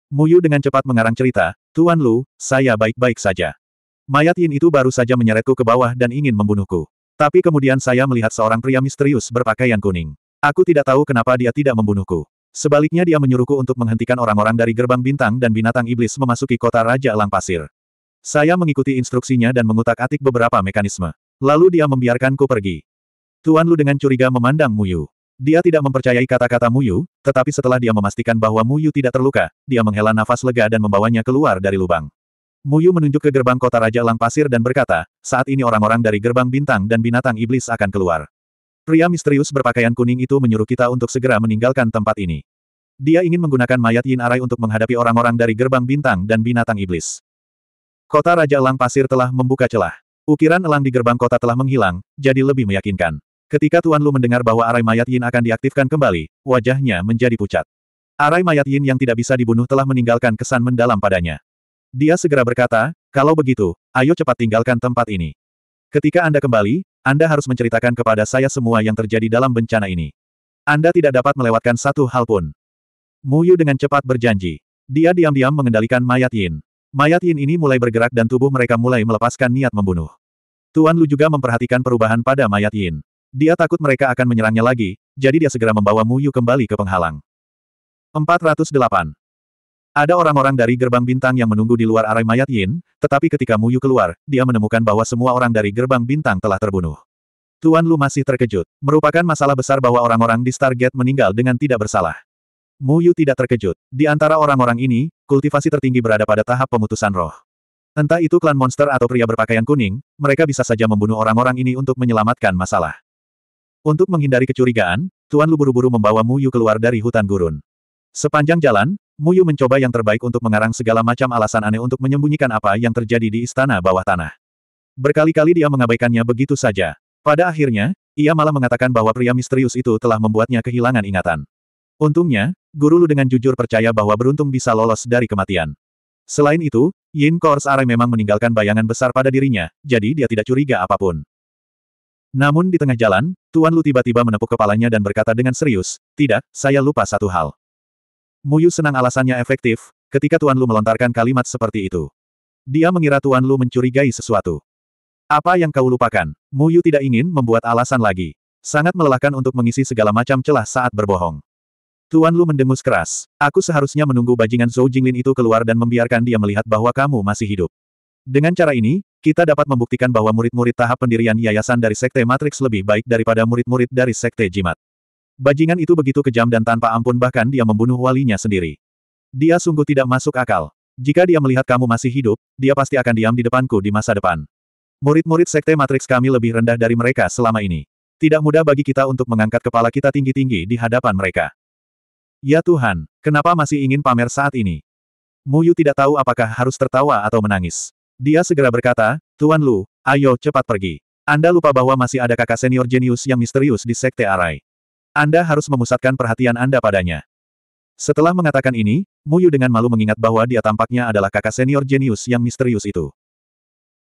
Muyu dengan cepat mengarang cerita, Tuan Lu, saya baik-baik saja. Mayat Yin itu baru saja menyeretku ke bawah dan ingin membunuhku. Tapi kemudian saya melihat seorang pria misterius berpakaian kuning. Aku tidak tahu kenapa dia tidak membunuhku. Sebaliknya dia menyuruhku untuk menghentikan orang-orang dari gerbang bintang dan binatang iblis memasuki kota Raja Elang Pasir. Saya mengikuti instruksinya dan mengutak-atik beberapa mekanisme. Lalu dia membiarkanku pergi. Tuan Lu dengan curiga memandang Mu Yu. Dia tidak mempercayai kata-kata Mu Yu, tetapi setelah dia memastikan bahwa Mu Yu tidak terluka, dia menghela nafas lega dan membawanya keluar dari lubang. Mu Yu menunjuk ke gerbang kota Raja Lang Pasir dan berkata, saat ini orang-orang dari gerbang bintang dan binatang iblis akan keluar. Pria misterius berpakaian kuning itu menyuruh kita untuk segera meninggalkan tempat ini. Dia ingin menggunakan mayat Yin Arai untuk menghadapi orang-orang dari gerbang bintang dan binatang iblis. Kota Raja Elang Pasir telah membuka celah. Ukiran elang di gerbang kota telah menghilang, jadi lebih meyakinkan. Ketika Tuan Lu mendengar bahwa arai mayat Yin akan diaktifkan kembali, wajahnya menjadi pucat. Arai mayat Yin yang tidak bisa dibunuh telah meninggalkan kesan mendalam padanya. Dia segera berkata, kalau begitu, ayo cepat tinggalkan tempat ini. Ketika Anda kembali, Anda harus menceritakan kepada saya semua yang terjadi dalam bencana ini. Anda tidak dapat melewatkan satu hal pun. Mu Yu dengan cepat berjanji. Dia diam-diam mengendalikan mayat Yin. Mayat Yin ini mulai bergerak dan tubuh mereka mulai melepaskan niat membunuh. Tuan Lu juga memperhatikan perubahan pada mayat Yin. Dia takut mereka akan menyerangnya lagi, jadi dia segera membawa Mu Yu kembali ke penghalang. 408. Ada orang-orang dari gerbang bintang yang menunggu di luar arai mayat Yin, tetapi ketika Mu Yu keluar, dia menemukan bahwa semua orang dari gerbang bintang telah terbunuh. Tuan Lu masih terkejut. Merupakan masalah besar bahwa orang-orang di Stargate meninggal dengan tidak bersalah. Mu Yu tidak terkejut. Di antara orang-orang ini, kultivasi tertinggi berada pada tahap pemutusan roh. Entah itu klan monster atau pria berpakaian kuning, mereka bisa saja membunuh orang-orang ini untuk menyelamatkan masalah. Untuk menghindari kecurigaan, Tuan Lu buru-buru membawa Muyu keluar dari hutan gurun. Sepanjang jalan, Muyu mencoba yang terbaik untuk mengarang segala macam alasan aneh untuk menyembunyikan apa yang terjadi di istana bawah tanah. Berkali-kali dia mengabaikannya begitu saja. Pada akhirnya, ia malah mengatakan bahwa pria misterius itu telah membuatnya kehilangan ingatan. Untungnya, Guru Lu dengan jujur percaya bahwa beruntung bisa lolos dari kematian. Selain itu, Yin Kors Arai memang meninggalkan bayangan besar pada dirinya, jadi dia tidak curiga apapun. Namun di tengah jalan, Tuan Lu tiba-tiba menepuk kepalanya dan berkata dengan serius, tidak, saya lupa satu hal. Muyu senang alasannya efektif, ketika Tuan Lu melontarkan kalimat seperti itu. Dia mengira Tuan Lu mencurigai sesuatu. Apa yang kau lupakan? Muyu tidak ingin membuat alasan lagi. Sangat melelahkan untuk mengisi segala macam celah saat berbohong. Tuan Lu mendengus keras. Aku seharusnya menunggu bajingan Zhou Jinglin itu keluar dan membiarkan dia melihat bahwa kamu masih hidup. Dengan cara ini, kita dapat membuktikan bahwa murid-murid tahap pendirian yayasan dari Sekte Matrix lebih baik daripada murid-murid dari Sekte Jimat. Bajingan itu begitu kejam dan tanpa ampun bahkan dia membunuh walinya sendiri. Dia sungguh tidak masuk akal. Jika dia melihat kamu masih hidup, dia pasti akan diam di depanku di masa depan. Murid-murid Sekte Matrix kami lebih rendah dari mereka selama ini. Tidak mudah bagi kita untuk mengangkat kepala kita tinggi-tinggi di hadapan mereka. Ya Tuhan, kenapa masih ingin pamer saat ini? Mu Yu tidak tahu apakah harus tertawa atau menangis. Dia segera berkata, Tuan Lu, ayo cepat pergi. Anda lupa bahwa masih ada kakak senior jenius yang misterius di Sekte Arai. Anda harus memusatkan perhatian Anda padanya. Setelah mengatakan ini, Mu Yu dengan malu mengingat bahwa dia tampaknya adalah kakak senior jenius yang misterius itu.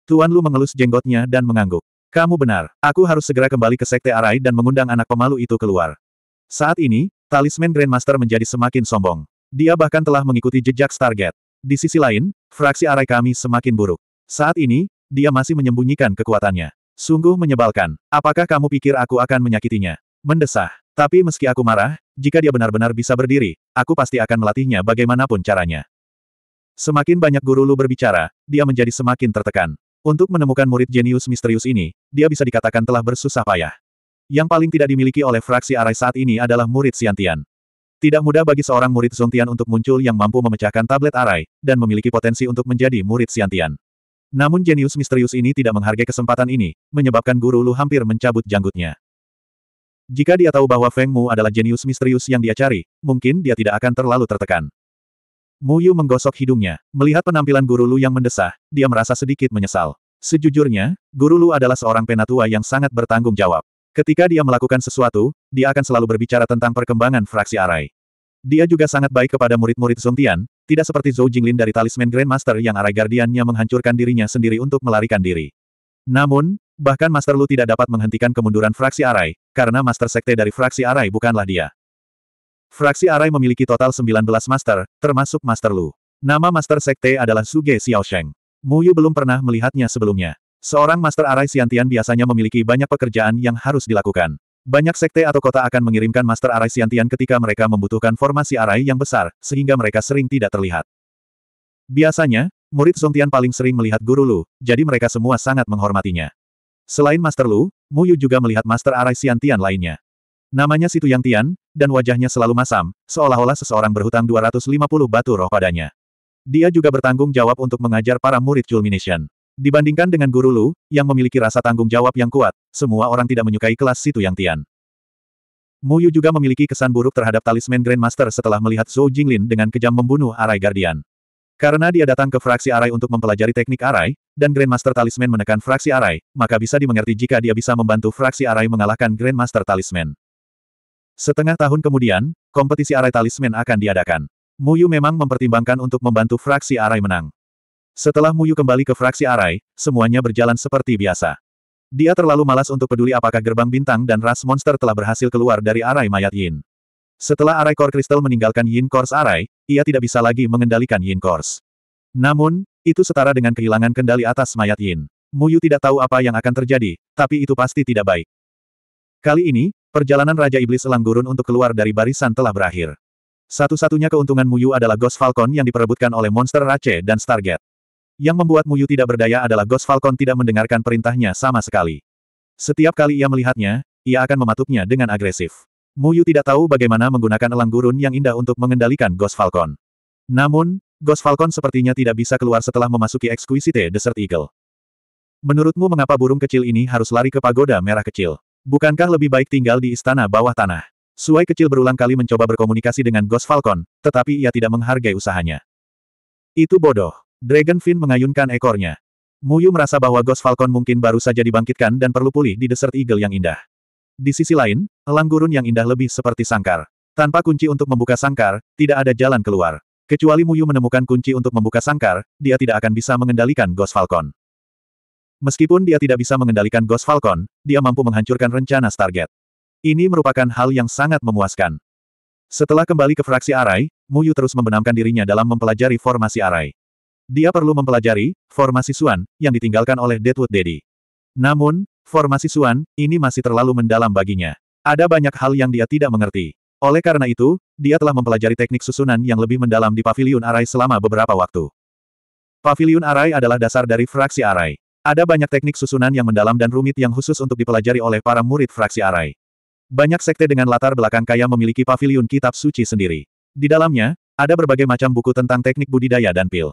Tuan Lu mengelus jenggotnya dan mengangguk. Kamu benar, aku harus segera kembali ke Sekte Arai dan mengundang anak pemalu itu keluar. Saat ini, Talisman Grandmaster menjadi semakin sombong. Dia bahkan telah mengikuti jejak target. Di sisi lain, fraksi arai kami semakin buruk. Saat ini, dia masih menyembunyikan kekuatannya. Sungguh menyebalkan. Apakah kamu pikir aku akan menyakitinya? Mendesah. Tapi meski aku marah, jika dia benar-benar bisa berdiri, aku pasti akan melatihnya bagaimanapun caranya. Semakin banyak guru Lu berbicara, dia menjadi semakin tertekan. Untuk menemukan murid jenius misterius ini, dia bisa dikatakan telah bersusah payah. Yang paling tidak dimiliki oleh fraksi Arai saat ini adalah murid Siantian. Tidak mudah bagi seorang murid Zongtian untuk muncul yang mampu memecahkan tablet Arai, dan memiliki potensi untuk menjadi murid Siantian. Namun jenius misterius ini tidak menghargai kesempatan ini, menyebabkan guru Lu hampir mencabut janggutnya. Jika dia tahu bahwa Feng Mu adalah jenius misterius yang dia cari, mungkin dia tidak akan terlalu tertekan. Mu Yu menggosok hidungnya, melihat penampilan guru Lu yang mendesah, dia merasa sedikit menyesal. Sejujurnya, guru Lu adalah seorang penatua yang sangat bertanggung jawab. Ketika dia melakukan sesuatu, dia akan selalu berbicara tentang perkembangan fraksi Arai. Dia juga sangat baik kepada murid-murid Zongtian, tidak seperti Zhou Jinglin dari talisman Grandmaster yang Arai Guardiannya menghancurkan dirinya sendiri untuk melarikan diri. Namun, bahkan Master Lu tidak dapat menghentikan kemunduran fraksi Arai, karena Master Sekte dari fraksi Arai bukanlah dia. Fraksi Arai memiliki total 19 Master, termasuk Master Lu. Nama Master Sekte adalah Suge Xiaosheng. Muyu belum pernah melihatnya sebelumnya. Seorang Master Arai Siantian biasanya memiliki banyak pekerjaan yang harus dilakukan. Banyak sekte atau kota akan mengirimkan Master Arai Siantian ketika mereka membutuhkan formasi Arai yang besar, sehingga mereka sering tidak terlihat. Biasanya, murid Songtian paling sering melihat guru Lu, jadi mereka semua sangat menghormatinya. Selain Master Lu, Mu Yu juga melihat Master Arai Siantian lainnya. Namanya Situ Yang Tian, dan wajahnya selalu masam, seolah-olah seseorang berhutang 250 batu roh padanya. Dia juga bertanggung jawab untuk mengajar para murid Culmination. Dibandingkan dengan guru Lu, yang memiliki rasa tanggung jawab yang kuat, semua orang tidak menyukai kelas situ yang Tian. Mu Yu juga memiliki kesan buruk terhadap talisman Grandmaster setelah melihat Zhou Jinglin dengan kejam membunuh Arai Guardian. Karena dia datang ke fraksi Arai untuk mempelajari teknik Arai, dan Grandmaster Talisman menekan fraksi Arai, maka bisa dimengerti jika dia bisa membantu fraksi Arai mengalahkan Grandmaster Talisman. Setengah tahun kemudian, kompetisi Arai Talisman akan diadakan. Mu Yu memang mempertimbangkan untuk membantu fraksi Arai menang. Setelah Muyu kembali ke fraksi Arai, semuanya berjalan seperti biasa. Dia terlalu malas untuk peduli apakah gerbang bintang dan ras monster telah berhasil keluar dari Arai mayat Yin. Setelah Arai Core Crystal meninggalkan Yin Course Arai, ia tidak bisa lagi mengendalikan Yin Course. Namun, itu setara dengan kehilangan kendali atas mayat Yin. Muyu tidak tahu apa yang akan terjadi, tapi itu pasti tidak baik. Kali ini, perjalanan Raja Iblis Elang Gurun untuk keluar dari barisan telah berakhir. Satu-satunya keuntungan Muyu adalah Ghost Falcon yang diperebutkan oleh monster Rache dan Stargate. Yang membuat Muyu tidak berdaya adalah Ghost Falcon tidak mendengarkan perintahnya sama sekali. Setiap kali ia melihatnya, ia akan mematuknya dengan agresif. Muyu tidak tahu bagaimana menggunakan elang gurun yang indah untuk mengendalikan Ghost Falcon. Namun, Ghost Falcon sepertinya tidak bisa keluar setelah memasuki Exquisite Desert Eagle. Menurutmu mengapa burung kecil ini harus lari ke pagoda merah kecil? Bukankah lebih baik tinggal di istana bawah tanah? Suai kecil berulang kali mencoba berkomunikasi dengan Ghost Falcon, tetapi ia tidak menghargai usahanya. Itu bodoh. Dragonfin mengayunkan ekornya. Muyu merasa bahwa Ghost Falcon mungkin baru saja dibangkitkan dan perlu pulih di Desert Eagle yang indah. Di sisi lain, elang gurun yang indah lebih seperti sangkar. Tanpa kunci untuk membuka sangkar, tidak ada jalan keluar. Kecuali Muyu menemukan kunci untuk membuka sangkar, dia tidak akan bisa mengendalikan Ghost Falcon. Meskipun dia tidak bisa mengendalikan Ghost Falcon, dia mampu menghancurkan rencana Stargate. Ini merupakan hal yang sangat memuaskan. Setelah kembali ke fraksi Arai, Muyu terus membenamkan dirinya dalam mempelajari formasi Arai. Dia perlu mempelajari formasi Suan yang ditinggalkan oleh Deadwood Daddy. Namun, formasi Suan ini masih terlalu mendalam baginya. Ada banyak hal yang dia tidak mengerti. Oleh karena itu, dia telah mempelajari teknik susunan yang lebih mendalam di Paviliun Arai selama beberapa waktu. Paviliun Arai adalah dasar dari fraksi Arai. Ada banyak teknik susunan yang mendalam dan rumit yang khusus untuk dipelajari oleh para murid fraksi Arai. Banyak sekte dengan latar belakang kaya memiliki paviliun kitab suci sendiri. Di dalamnya, ada berbagai macam buku tentang teknik budidaya dan pil.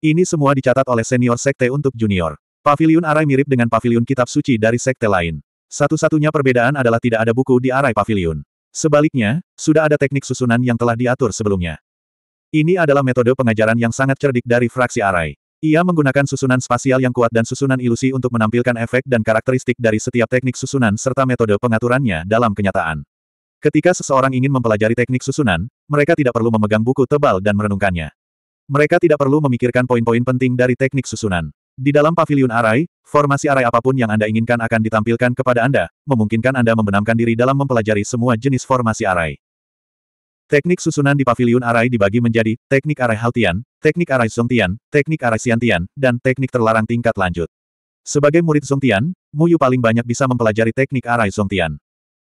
Ini semua dicatat oleh senior sekte untuk junior. Paviliun Arai mirip dengan paviliun kitab suci dari sekte lain. Satu-satunya perbedaan adalah tidak ada buku di Arai Paviliun. Sebaliknya, sudah ada teknik susunan yang telah diatur sebelumnya. Ini adalah metode pengajaran yang sangat cerdik dari fraksi Arai. Ia menggunakan susunan spasial yang kuat dan susunan ilusi untuk menampilkan efek dan karakteristik dari setiap teknik susunan serta metode pengaturannya dalam kenyataan. Ketika seseorang ingin mempelajari teknik susunan, mereka tidak perlu memegang buku tebal dan merenungkannya. Mereka tidak perlu memikirkan poin-poin penting dari teknik susunan. Di dalam pavilion arai, formasi arai apapun yang Anda inginkan akan ditampilkan kepada Anda, memungkinkan Anda membenamkan diri dalam mempelajari semua jenis formasi arai. Teknik susunan di pavilion arai dibagi menjadi teknik arai haltian, teknik arai zongtian, teknik arai siantian, dan teknik terlarang tingkat lanjut. Sebagai murid zongtian, Muyu paling banyak bisa mempelajari teknik arai zongtian.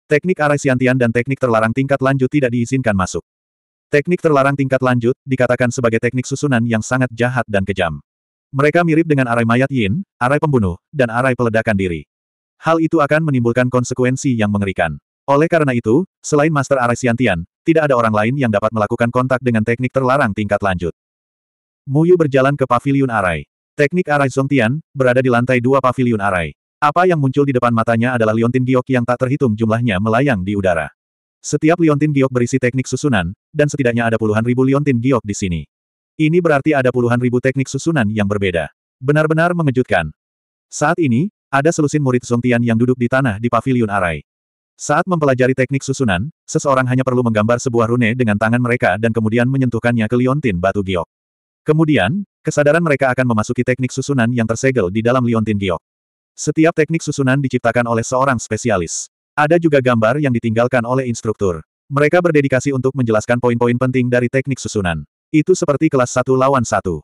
Teknik arai siantian dan teknik terlarang tingkat lanjut tidak diizinkan masuk. Teknik terlarang tingkat lanjut, dikatakan sebagai teknik susunan yang sangat jahat dan kejam. Mereka mirip dengan arai mayat yin, arai pembunuh, dan arai peledakan diri. Hal itu akan menimbulkan konsekuensi yang mengerikan. Oleh karena itu, selain Master Arai Siantian, tidak ada orang lain yang dapat melakukan kontak dengan teknik terlarang tingkat lanjut. Muyu berjalan ke pavilion Arai. Teknik Arai Zongtian, berada di lantai dua pavilion Arai. Apa yang muncul di depan matanya adalah liontin giok yang tak terhitung jumlahnya melayang di udara. Setiap liontin giok berisi teknik susunan, dan setidaknya ada puluhan ribu liontin giok di sini. Ini berarti ada puluhan ribu teknik susunan yang berbeda. Benar-benar mengejutkan. Saat ini, ada selusin murid Zongtian yang duduk di tanah di Paviliun Arai. Saat mempelajari teknik susunan, seseorang hanya perlu menggambar sebuah rune dengan tangan mereka dan kemudian menyentuhkannya ke liontin batu giok. Kemudian, kesadaran mereka akan memasuki teknik susunan yang tersegel di dalam liontin giok. Setiap teknik susunan diciptakan oleh seorang spesialis. Ada juga gambar yang ditinggalkan oleh instruktur. Mereka berdedikasi untuk menjelaskan poin-poin penting dari teknik susunan. Itu seperti kelas satu lawan satu.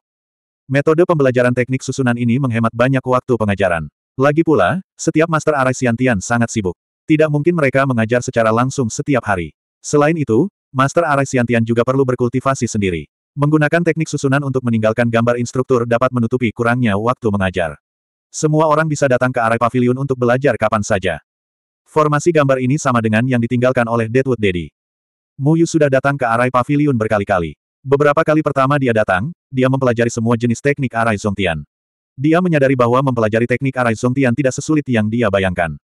Metode pembelajaran teknik susunan ini menghemat banyak waktu pengajaran. Lagi pula, setiap Master Arai Siantian sangat sibuk. Tidak mungkin mereka mengajar secara langsung setiap hari. Selain itu, Master Arai Siantian juga perlu berkultivasi sendiri. Menggunakan teknik susunan untuk meninggalkan gambar instruktur dapat menutupi kurangnya waktu mengajar. Semua orang bisa datang ke Arai Pavilion untuk belajar kapan saja. Formasi gambar ini sama dengan yang ditinggalkan oleh Deadwood Daddy. Muyu sudah datang ke arai pavilion berkali-kali. Beberapa kali pertama dia datang, dia mempelajari semua jenis teknik arai Zongtian. Dia menyadari bahwa mempelajari teknik arai Zongtian tidak sesulit yang dia bayangkan.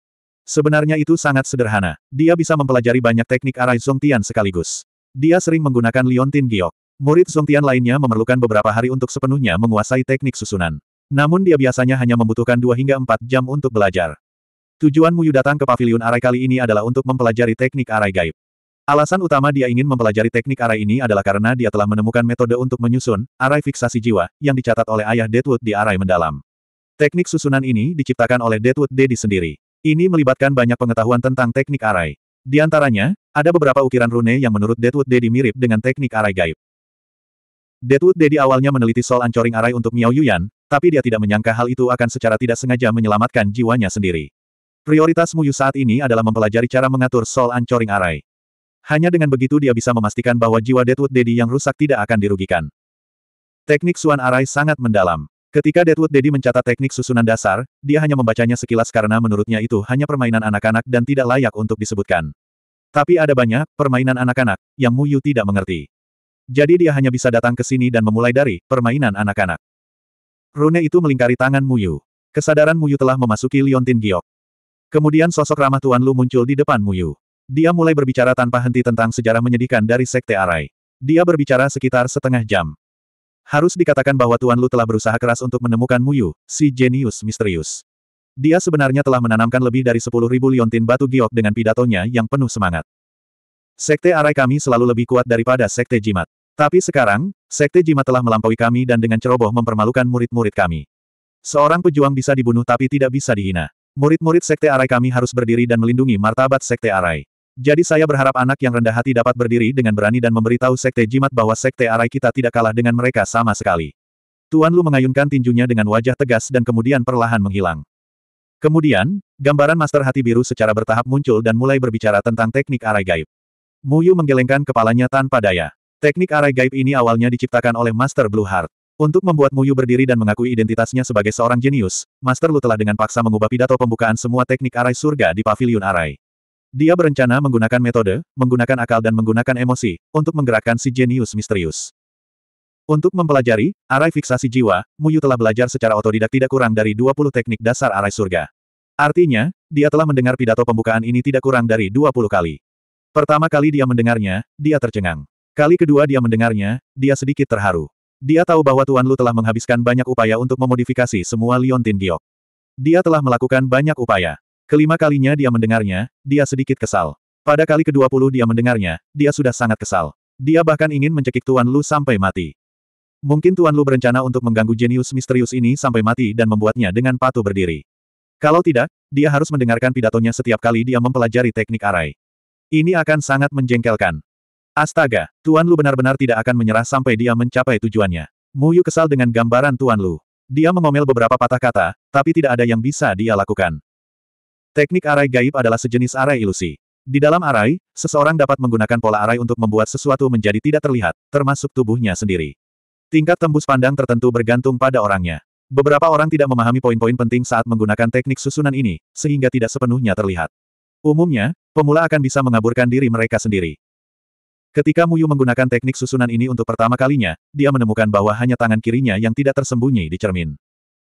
Sebenarnya itu sangat sederhana. Dia bisa mempelajari banyak teknik arai Zongtian sekaligus. Dia sering menggunakan Liontin Giok. Murid Zongtian lainnya memerlukan beberapa hari untuk sepenuhnya menguasai teknik susunan. Namun dia biasanya hanya membutuhkan dua hingga empat jam untuk belajar. Tujuan Muyu datang ke pavilion arai kali ini adalah untuk mempelajari teknik arai gaib. Alasan utama dia ingin mempelajari teknik arai ini adalah karena dia telah menemukan metode untuk menyusun arai fiksasi jiwa yang dicatat oleh ayah Deadwood di arai mendalam. Teknik susunan ini diciptakan oleh Deadwood Dedi sendiri. Ini melibatkan banyak pengetahuan tentang teknik arai. Di antaranya, ada beberapa ukiran rune yang menurut Deadwood Dedi mirip dengan teknik arai gaib. Deadwood Dedi awalnya meneliti Sol ancoring arai untuk Miao Yuyan, tapi dia tidak menyangka hal itu akan secara tidak sengaja menyelamatkan jiwanya sendiri. Prioritas Muyu saat ini adalah mempelajari cara mengatur Soul Anchoring arai. Hanya dengan begitu dia bisa memastikan bahwa jiwa Deadwood Daddy yang rusak tidak akan dirugikan. Teknik Suan arai sangat mendalam. Ketika Deadwood Daddy mencatat teknik susunan dasar, dia hanya membacanya sekilas karena menurutnya itu hanya permainan anak-anak dan tidak layak untuk disebutkan. Tapi ada banyak permainan anak-anak yang Muyu tidak mengerti. Jadi dia hanya bisa datang ke sini dan memulai dari permainan anak-anak. Rune itu melingkari tangan Muyu. Kesadaran Muyu telah memasuki Liontin Giok. Kemudian sosok ramah Tuan Lu muncul di depan Muyu. Dia mulai berbicara tanpa henti tentang sejarah menyedihkan dari Sekte Arai. Dia berbicara sekitar setengah jam. Harus dikatakan bahwa Tuan Lu telah berusaha keras untuk menemukan Muyu, si jenius misterius. Dia sebenarnya telah menanamkan lebih dari 10.000 liontin batu giok dengan pidatonya yang penuh semangat. Sekte Arai kami selalu lebih kuat daripada Sekte Jimat. Tapi sekarang, Sekte Jimat telah melampaui kami dan dengan ceroboh mempermalukan murid-murid kami. Seorang pejuang bisa dibunuh tapi tidak bisa dihina. Murid-murid Sekte Arai kami harus berdiri dan melindungi martabat Sekte Arai. Jadi saya berharap anak yang rendah hati dapat berdiri dengan berani dan memberitahu Sekte Jimat bahwa Sekte Arai kita tidak kalah dengan mereka sama sekali. Tuan Lu mengayunkan tinjunya dengan wajah tegas dan kemudian perlahan menghilang. Kemudian, gambaran Master Hati Biru secara bertahap muncul dan mulai berbicara tentang teknik arai gaib. Muyu menggelengkan kepalanya tanpa daya. Teknik arai gaib ini awalnya diciptakan oleh Master Blue Heart. Untuk membuat Muyu berdiri dan mengakui identitasnya sebagai seorang jenius, Master Lu telah dengan paksa mengubah pidato pembukaan semua teknik arai surga di paviliun arai. Dia berencana menggunakan metode, menggunakan akal dan menggunakan emosi, untuk menggerakkan si jenius misterius. Untuk mempelajari, arai fiksasi jiwa, Muyu telah belajar secara otodidak tidak kurang dari 20 teknik dasar arai surga. Artinya, dia telah mendengar pidato pembukaan ini tidak kurang dari 20 kali. Pertama kali dia mendengarnya, dia tercengang. Kali kedua dia mendengarnya, dia sedikit terharu. Dia tahu bahwa Tuan Lu telah menghabiskan banyak upaya untuk memodifikasi semua Liontin Giok. Dia telah melakukan banyak upaya. Kelima kalinya dia mendengarnya, dia sedikit kesal. Pada kali ke-20 dia mendengarnya, dia sudah sangat kesal. Dia bahkan ingin mencekik Tuan Lu sampai mati. Mungkin Tuan Lu berencana untuk mengganggu jenius misterius ini sampai mati dan membuatnya dengan patuh berdiri. Kalau tidak, dia harus mendengarkan pidatonya setiap kali dia mempelajari teknik arai. Ini akan sangat menjengkelkan. Astaga, Tuan Lu benar-benar tidak akan menyerah sampai dia mencapai tujuannya. Muyu kesal dengan gambaran Tuan Lu. Dia mengomel beberapa patah kata, tapi tidak ada yang bisa dia lakukan. Teknik arai gaib adalah sejenis arai ilusi. Di dalam arai, seseorang dapat menggunakan pola arai untuk membuat sesuatu menjadi tidak terlihat, termasuk tubuhnya sendiri. Tingkat tembus pandang tertentu bergantung pada orangnya. Beberapa orang tidak memahami poin-poin penting saat menggunakan teknik susunan ini, sehingga tidak sepenuhnya terlihat. Umumnya, pemula akan bisa mengaburkan diri mereka sendiri. Ketika Muyu menggunakan teknik susunan ini untuk pertama kalinya, dia menemukan bahwa hanya tangan kirinya yang tidak tersembunyi di cermin.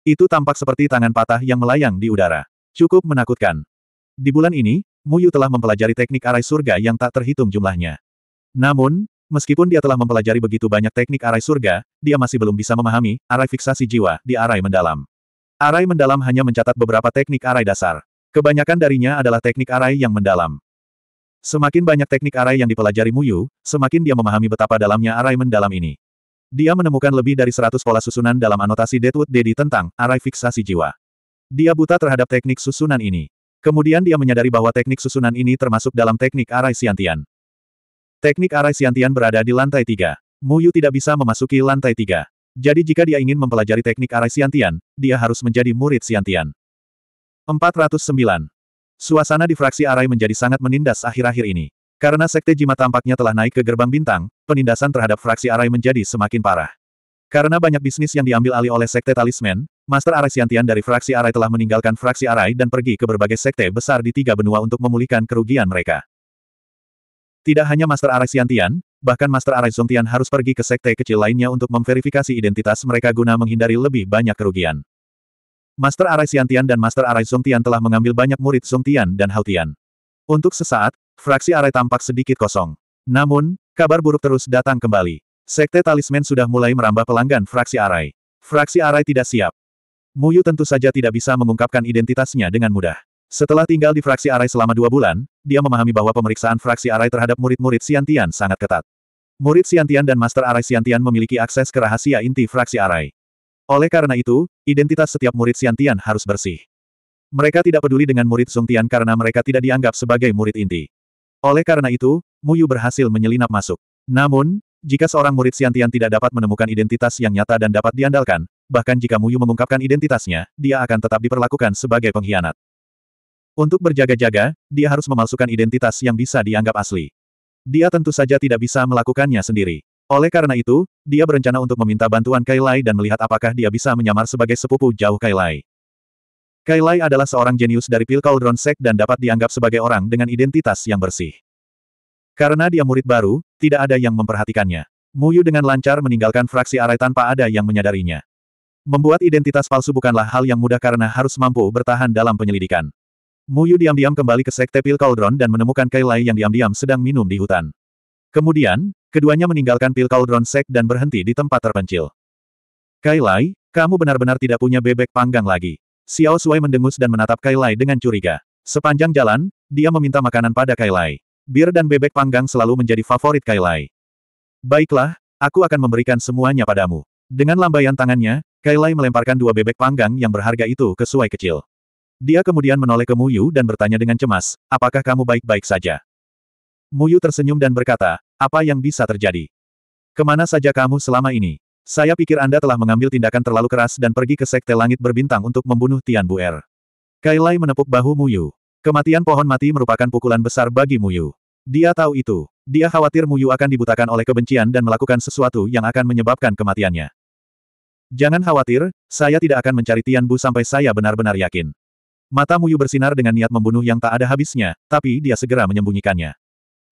Itu tampak seperti tangan patah yang melayang di udara. Cukup menakutkan. Di bulan ini, Muyu telah mempelajari teknik arai surga yang tak terhitung jumlahnya. Namun, meskipun dia telah mempelajari begitu banyak teknik arai surga, dia masih belum bisa memahami arai fiksasi jiwa di arai mendalam. Arai mendalam hanya mencatat beberapa teknik arai dasar. Kebanyakan darinya adalah teknik arai yang mendalam. Semakin banyak teknik arai yang dipelajari Muyu, semakin dia memahami betapa dalamnya arai mendalam ini. Dia menemukan lebih dari 100 pola susunan dalam anotasi Deadwood Dedi tentang arai fiksasi jiwa. Dia buta terhadap teknik susunan ini. Kemudian dia menyadari bahwa teknik susunan ini termasuk dalam teknik arai siantian. Teknik arai siantian berada di lantai tiga. Muyu tidak bisa memasuki lantai tiga. Jadi jika dia ingin mempelajari teknik arai siantian, dia harus menjadi murid siantian. 409. Suasana di fraksi Arai menjadi sangat menindas akhir-akhir ini. Karena Sekte Jima tampaknya telah naik ke gerbang bintang, penindasan terhadap fraksi Arai menjadi semakin parah. Karena banyak bisnis yang diambil alih oleh Sekte Talisman, Master Arai Siantian dari fraksi Arai telah meninggalkan fraksi Arai dan pergi ke berbagai sekte besar di tiga benua untuk memulihkan kerugian mereka. Tidak hanya Master Arai Siantian, bahkan Master Arai Zongtian harus pergi ke sekte kecil lainnya untuk memverifikasi identitas mereka guna menghindari lebih banyak kerugian. Master Arai Siantian dan Master Arai Songtian telah mengambil banyak murid Songtian dan Hautian. Untuk sesaat, fraksi Arai tampak sedikit kosong. Namun, kabar buruk terus datang kembali. Sekte Talisman sudah mulai merambah pelanggan fraksi Arai. Fraksi Arai tidak siap. Muyu tentu saja tidak bisa mengungkapkan identitasnya dengan mudah. Setelah tinggal di fraksi Arai selama dua bulan, dia memahami bahwa pemeriksaan fraksi Arai terhadap murid-murid Siantian sangat ketat. Murid Siantian dan Master Arai Siantian memiliki akses ke rahasia inti fraksi Arai. Oleh karena itu, identitas setiap murid Siantian harus bersih. Mereka tidak peduli dengan murid Tian karena mereka tidak dianggap sebagai murid inti. Oleh karena itu, Muyu berhasil menyelinap masuk. Namun, jika seorang murid Siantian tidak dapat menemukan identitas yang nyata dan dapat diandalkan, bahkan jika Muyu mengungkapkan identitasnya, dia akan tetap diperlakukan sebagai pengkhianat. Untuk berjaga-jaga, dia harus memalsukan identitas yang bisa dianggap asli. Dia tentu saja tidak bisa melakukannya sendiri. Oleh karena itu, dia berencana untuk meminta bantuan Kailai dan melihat apakah dia bisa menyamar sebagai sepupu jauh Kailai. Kailai adalah seorang jenius dari Pil Cauldron Sect dan dapat dianggap sebagai orang dengan identitas yang bersih. Karena dia murid baru, tidak ada yang memperhatikannya. Muyu dengan lancar meninggalkan fraksi arai tanpa ada yang menyadarinya. Membuat identitas palsu bukanlah hal yang mudah karena harus mampu bertahan dalam penyelidikan. Muyu diam-diam kembali ke Sekte Pil Cauldron dan menemukan Kailai yang diam-diam sedang minum di hutan. Kemudian, Keduanya meninggalkan pil kaldron Sek dan berhenti di tempat terpencil. Kailai, kamu benar-benar tidak punya bebek panggang lagi. Xiao Sui mendengus dan menatap Kailai dengan curiga. Sepanjang jalan, dia meminta makanan pada Kailai. Lai. Bir dan bebek panggang selalu menjadi favorit Kailai. Baiklah, aku akan memberikan semuanya padamu. Dengan lambaian tangannya, Kailai melemparkan dua bebek panggang yang berharga itu ke suai kecil. Dia kemudian menoleh ke Muyu dan bertanya dengan cemas, apakah kamu baik-baik saja? Muyu tersenyum dan berkata, apa yang bisa terjadi? Kemana saja kamu selama ini? Saya pikir Anda telah mengambil tindakan terlalu keras dan pergi ke Sekte Langit Berbintang untuk membunuh Tian Buer. Kailai menepuk bahu Muyu. Kematian pohon mati merupakan pukulan besar bagi Muyu. Dia tahu itu. Dia khawatir Muyu akan dibutakan oleh kebencian dan melakukan sesuatu yang akan menyebabkan kematiannya. Jangan khawatir, saya tidak akan mencari Tian Bu sampai saya benar-benar yakin. Mata Muyu bersinar dengan niat membunuh yang tak ada habisnya, tapi dia segera menyembunyikannya.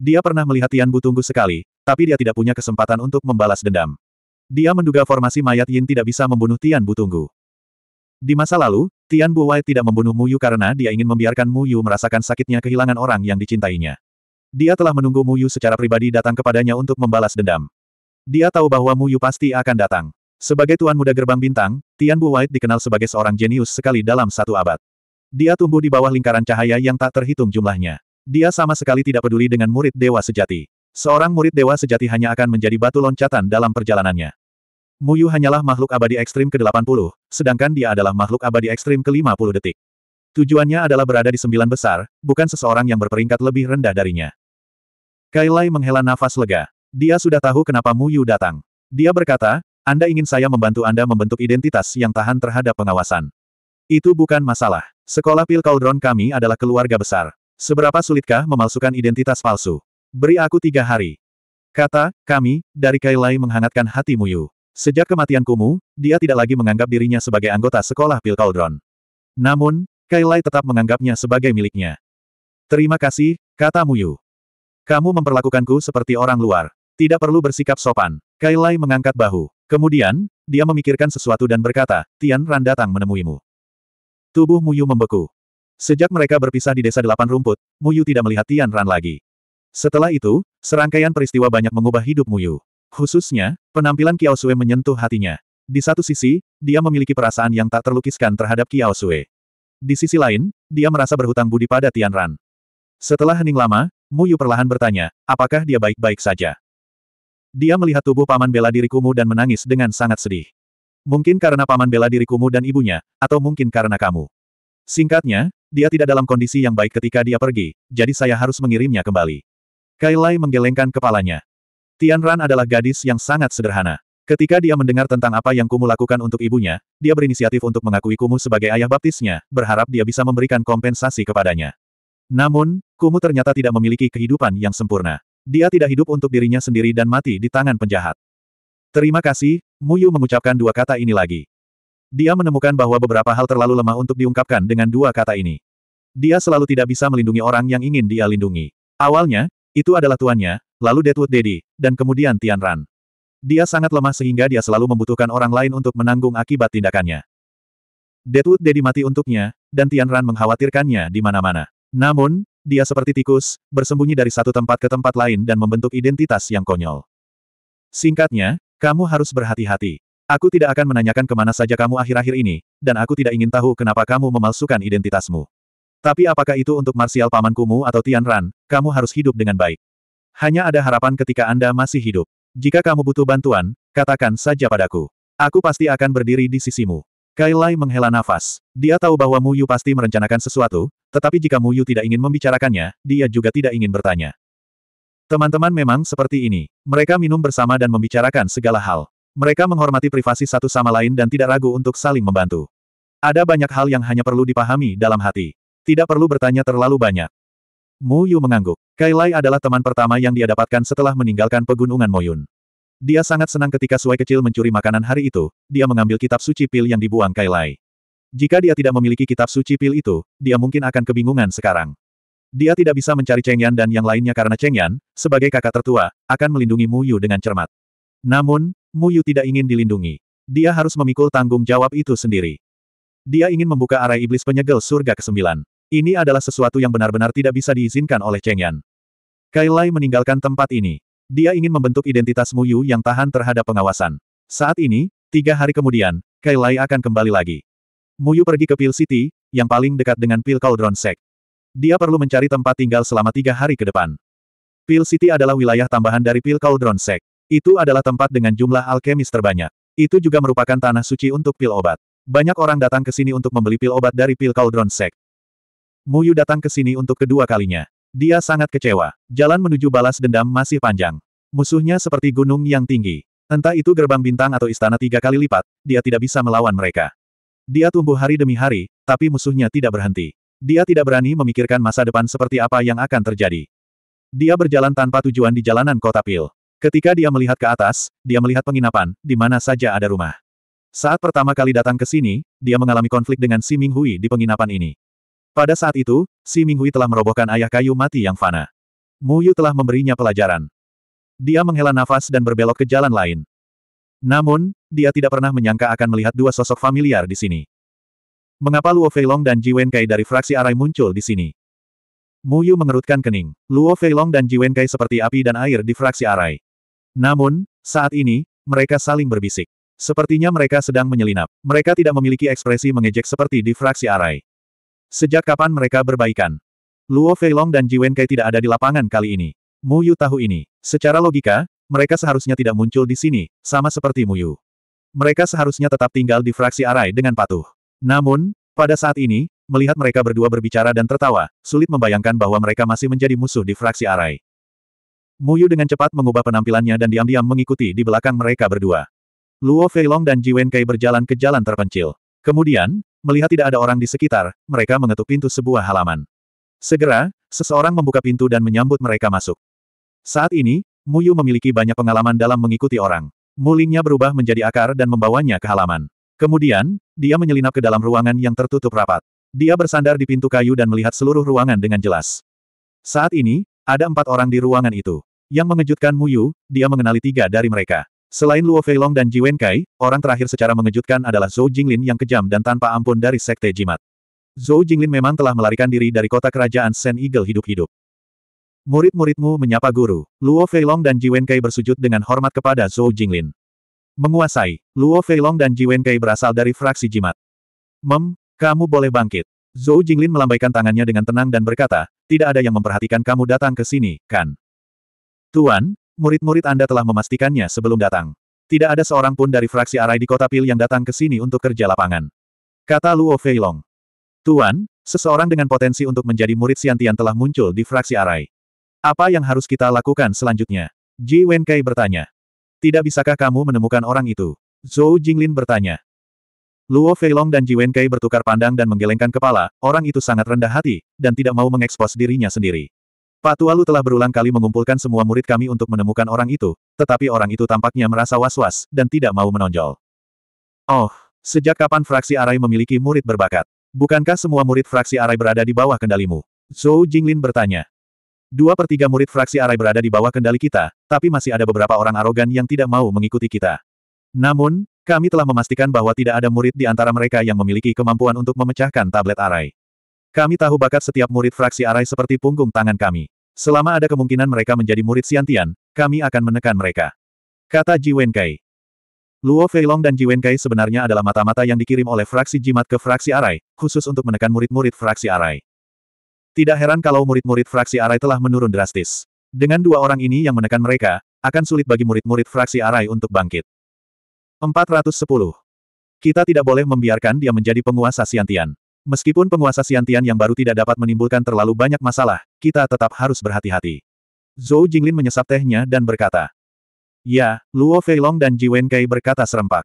Dia pernah melihat Tian Bu tunggu sekali, tapi dia tidak punya kesempatan untuk membalas dendam. Dia menduga formasi mayat Yin tidak bisa membunuh Tian Bu tunggu. Di masa lalu, Tian Bu Wai tidak membunuh Mu Yu karena dia ingin membiarkan Mu Yu merasakan sakitnya kehilangan orang yang dicintainya. Dia telah menunggu Mu Yu secara pribadi datang kepadanya untuk membalas dendam. Dia tahu bahwa Mu Yu pasti akan datang. Sebagai tuan muda gerbang bintang, Tian Bu White dikenal sebagai seorang jenius sekali dalam satu abad. Dia tumbuh di bawah lingkaran cahaya yang tak terhitung jumlahnya. Dia sama sekali tidak peduli dengan murid dewa sejati. Seorang murid dewa sejati hanya akan menjadi batu loncatan dalam perjalanannya. Muyu hanyalah makhluk abadi ekstrim ke-80, sedangkan dia adalah makhluk abadi ekstrim ke-50 detik. Tujuannya adalah berada di sembilan besar, bukan seseorang yang berperingkat lebih rendah darinya. Kailai menghela nafas lega. Dia sudah tahu kenapa Muyu datang. Dia berkata, Anda ingin saya membantu Anda membentuk identitas yang tahan terhadap pengawasan. Itu bukan masalah. Sekolah Pil Cauldron kami adalah keluarga besar. Seberapa sulitkah memalsukan identitas palsu? Beri aku tiga hari. Kata, kami, dari Kailai menghangatkan hati Muyu. Sejak kematian Kumu, dia tidak lagi menganggap dirinya sebagai anggota sekolah Pil Cauldron. Namun, Kailai tetap menganggapnya sebagai miliknya. Terima kasih, kata Muyu. Kamu memperlakukanku seperti orang luar. Tidak perlu bersikap sopan. Kailai mengangkat bahu. Kemudian, dia memikirkan sesuatu dan berkata, Tian Ran datang menemuimu. Tubuh Muyu membeku. Sejak mereka berpisah di Desa Delapan Rumput, Muyu tidak melihat Tian Ran lagi. Setelah itu, serangkaian peristiwa banyak mengubah hidup Muyu. Khususnya, penampilan Kiao Sue menyentuh hatinya. Di satu sisi, dia memiliki perasaan yang tak terlukiskan terhadap Kiao Sue. Di sisi lain, dia merasa berhutang budi pada Tian Ran. Setelah hening lama, Muyu perlahan bertanya, apakah dia baik-baik saja? Dia melihat tubuh paman bela diri Kumu dan menangis dengan sangat sedih. Mungkin karena paman bela diri Kumu dan ibunya, atau mungkin karena kamu. Singkatnya, dia tidak dalam kondisi yang baik ketika dia pergi, jadi saya harus mengirimnya kembali. Kailai menggelengkan kepalanya. Tian Ran adalah gadis yang sangat sederhana. Ketika dia mendengar tentang apa yang Kumu lakukan untuk ibunya, dia berinisiatif untuk mengakui Kumu sebagai ayah baptisnya, berharap dia bisa memberikan kompensasi kepadanya. Namun, Kumu ternyata tidak memiliki kehidupan yang sempurna. Dia tidak hidup untuk dirinya sendiri dan mati di tangan penjahat. Terima kasih, Muyu mengucapkan dua kata ini lagi. Dia menemukan bahwa beberapa hal terlalu lemah untuk diungkapkan dengan dua kata ini. Dia selalu tidak bisa melindungi orang yang ingin dia lindungi. Awalnya, itu adalah tuannya, lalu Deadwood Daddy, dan kemudian Tian Ran. Dia sangat lemah sehingga dia selalu membutuhkan orang lain untuk menanggung akibat tindakannya. Deadwood Daddy mati untuknya, dan Tian Ran mengkhawatirkannya di mana-mana. Namun, dia seperti tikus, bersembunyi dari satu tempat ke tempat lain dan membentuk identitas yang konyol. Singkatnya, kamu harus berhati-hati. Aku tidak akan menanyakan kemana saja kamu akhir-akhir ini, dan aku tidak ingin tahu kenapa kamu memalsukan identitasmu. Tapi apakah itu untuk Marsial Paman Kumu atau Tian Ran, kamu harus hidup dengan baik. Hanya ada harapan ketika Anda masih hidup. Jika kamu butuh bantuan, katakan saja padaku. Aku pasti akan berdiri di sisimu. Kailai menghela nafas. Dia tahu bahwa Mu Yu pasti merencanakan sesuatu, tetapi jika Mu Yu tidak ingin membicarakannya, dia juga tidak ingin bertanya. Teman-teman memang seperti ini. Mereka minum bersama dan membicarakan segala hal. Mereka menghormati privasi satu sama lain dan tidak ragu untuk saling membantu. Ada banyak hal yang hanya perlu dipahami dalam hati. Tidak perlu bertanya terlalu banyak. Mu Yu mengangguk. Kailai adalah teman pertama yang dia dapatkan setelah meninggalkan pegunungan Moyun. Dia sangat senang ketika Suai kecil mencuri makanan hari itu, dia mengambil kitab suci pil yang dibuang Kailai. Jika dia tidak memiliki kitab suci pil itu, dia mungkin akan kebingungan sekarang. Dia tidak bisa mencari Cheng Yan dan yang lainnya karena Cheng Yan, sebagai kakak tertua, akan melindungi Mu Yu dengan cermat. Namun, Mu Yu tidak ingin dilindungi. Dia harus memikul tanggung jawab itu sendiri. Dia ingin membuka arai iblis penyegel surga ke-9. Ini adalah sesuatu yang benar-benar tidak bisa diizinkan oleh Cheng Yan. Kailai meninggalkan tempat ini. Dia ingin membentuk identitas Mu Yu yang tahan terhadap pengawasan. Saat ini, tiga hari kemudian, Kailai akan kembali lagi. Mu Yu pergi ke Pil City, yang paling dekat dengan Pil Cauldron Sect. Dia perlu mencari tempat tinggal selama tiga hari ke depan. Pil City adalah wilayah tambahan dari Pil Cauldron Sect. Itu adalah tempat dengan jumlah alkemis terbanyak. Itu juga merupakan tanah suci untuk pil obat. Banyak orang datang ke sini untuk membeli pil obat dari Pil Cauldron Sect. Muyu datang ke sini untuk kedua kalinya. Dia sangat kecewa. Jalan menuju balas dendam masih panjang. Musuhnya seperti gunung yang tinggi. Entah itu gerbang bintang atau istana tiga kali lipat, dia tidak bisa melawan mereka. Dia tumbuh hari demi hari, tapi musuhnya tidak berhenti. Dia tidak berani memikirkan masa depan seperti apa yang akan terjadi. Dia berjalan tanpa tujuan di jalanan kota Pil. Ketika dia melihat ke atas, dia melihat penginapan, di mana saja ada rumah. Saat pertama kali datang ke sini, dia mengalami konflik dengan Si Ming Hui di penginapan ini. Pada saat itu, si Minghui telah merobohkan ayah kayu mati yang fana. Mu Yu telah memberinya pelajaran. Dia menghela nafas dan berbelok ke jalan lain. Namun, dia tidak pernah menyangka akan melihat dua sosok familiar di sini. Mengapa Luo Feilong dan Ji Wenkai dari fraksi Arai muncul di sini? Mu Yu mengerutkan kening. Luo Feilong dan Ji Wenkai seperti api dan air di fraksi Arai. Namun, saat ini, mereka saling berbisik. Sepertinya mereka sedang menyelinap. Mereka tidak memiliki ekspresi mengejek seperti di fraksi Arai. Sejak kapan mereka berbaikan? Luo Feilong dan Ji Kai tidak ada di lapangan kali ini. Mu Yu tahu ini. Secara logika, mereka seharusnya tidak muncul di sini, sama seperti Mu Yu. Mereka seharusnya tetap tinggal di fraksi Arai dengan patuh. Namun, pada saat ini, melihat mereka berdua berbicara dan tertawa, sulit membayangkan bahwa mereka masih menjadi musuh di fraksi Arai. Mu Yu dengan cepat mengubah penampilannya dan diam-diam mengikuti di belakang mereka berdua. Luo Feilong dan Ji Kai berjalan ke jalan terpencil. Kemudian, Melihat tidak ada orang di sekitar, mereka mengetuk pintu sebuah halaman. Segera, seseorang membuka pintu dan menyambut mereka masuk. Saat ini, Muyu memiliki banyak pengalaman dalam mengikuti orang. Mulingnya berubah menjadi akar dan membawanya ke halaman. Kemudian, dia menyelinap ke dalam ruangan yang tertutup rapat. Dia bersandar di pintu kayu dan melihat seluruh ruangan dengan jelas. Saat ini, ada empat orang di ruangan itu. Yang mengejutkan Muyu, dia mengenali tiga dari mereka. Selain Luo Feilong dan Ji Wenkai, orang terakhir secara mengejutkan adalah Zhou Jinglin yang kejam dan tanpa ampun dari Sekte Jimat. Zhou Jinglin memang telah melarikan diri dari kota kerajaan Sen Eagle hidup-hidup. Murid-muridmu menyapa guru. Luo Feilong dan Ji Wenkai bersujud dengan hormat kepada Zhou Jinglin. Menguasai, Luo Feilong dan Ji Wenkai berasal dari fraksi Jimat. Mem, kamu boleh bangkit. Zhou Jinglin melambaikan tangannya dengan tenang dan berkata, tidak ada yang memperhatikan kamu datang ke sini, kan? Tuan, Murid-murid Anda telah memastikannya sebelum datang. Tidak ada seorang pun dari fraksi Arai di kota Pil yang datang ke sini untuk kerja lapangan. Kata Luo Feilong. Tuan, seseorang dengan potensi untuk menjadi murid Siantian telah muncul di fraksi Arai. Apa yang harus kita lakukan selanjutnya? Ji Wenkai bertanya. Tidak bisakah kamu menemukan orang itu? Zhou Jinglin bertanya. Luo Feilong dan Ji Wenkai bertukar pandang dan menggelengkan kepala, orang itu sangat rendah hati, dan tidak mau mengekspos dirinya sendiri. Pak Tualu telah berulang kali mengumpulkan semua murid kami untuk menemukan orang itu, tetapi orang itu tampaknya merasa was-was, dan tidak mau menonjol. Oh, sejak kapan fraksi Arai memiliki murid berbakat? Bukankah semua murid fraksi Arai berada di bawah kendalimu? Zhou Jinglin bertanya. Dua per tiga murid fraksi Arai berada di bawah kendali kita, tapi masih ada beberapa orang arogan yang tidak mau mengikuti kita. Namun, kami telah memastikan bahwa tidak ada murid di antara mereka yang memiliki kemampuan untuk memecahkan tablet Arai. Kami tahu bakat setiap murid fraksi Arai seperti punggung tangan kami. Selama ada kemungkinan mereka menjadi murid Siantian, kami akan menekan mereka. Kata Ji Wenkai. Luo Feilong dan Ji Wenkai sebenarnya adalah mata-mata yang dikirim oleh fraksi jimat ke fraksi Arai, khusus untuk menekan murid-murid fraksi Arai. Tidak heran kalau murid-murid fraksi Arai telah menurun drastis. Dengan dua orang ini yang menekan mereka, akan sulit bagi murid-murid fraksi Arai untuk bangkit. 410. Kita tidak boleh membiarkan dia menjadi penguasa Siantian. Meskipun penguasa Siantian yang baru tidak dapat menimbulkan terlalu banyak masalah, kita tetap harus berhati-hati. Zhou Jinglin menyesap tehnya dan berkata. Ya, Luo Feilong dan Ji Wenkei berkata serempak.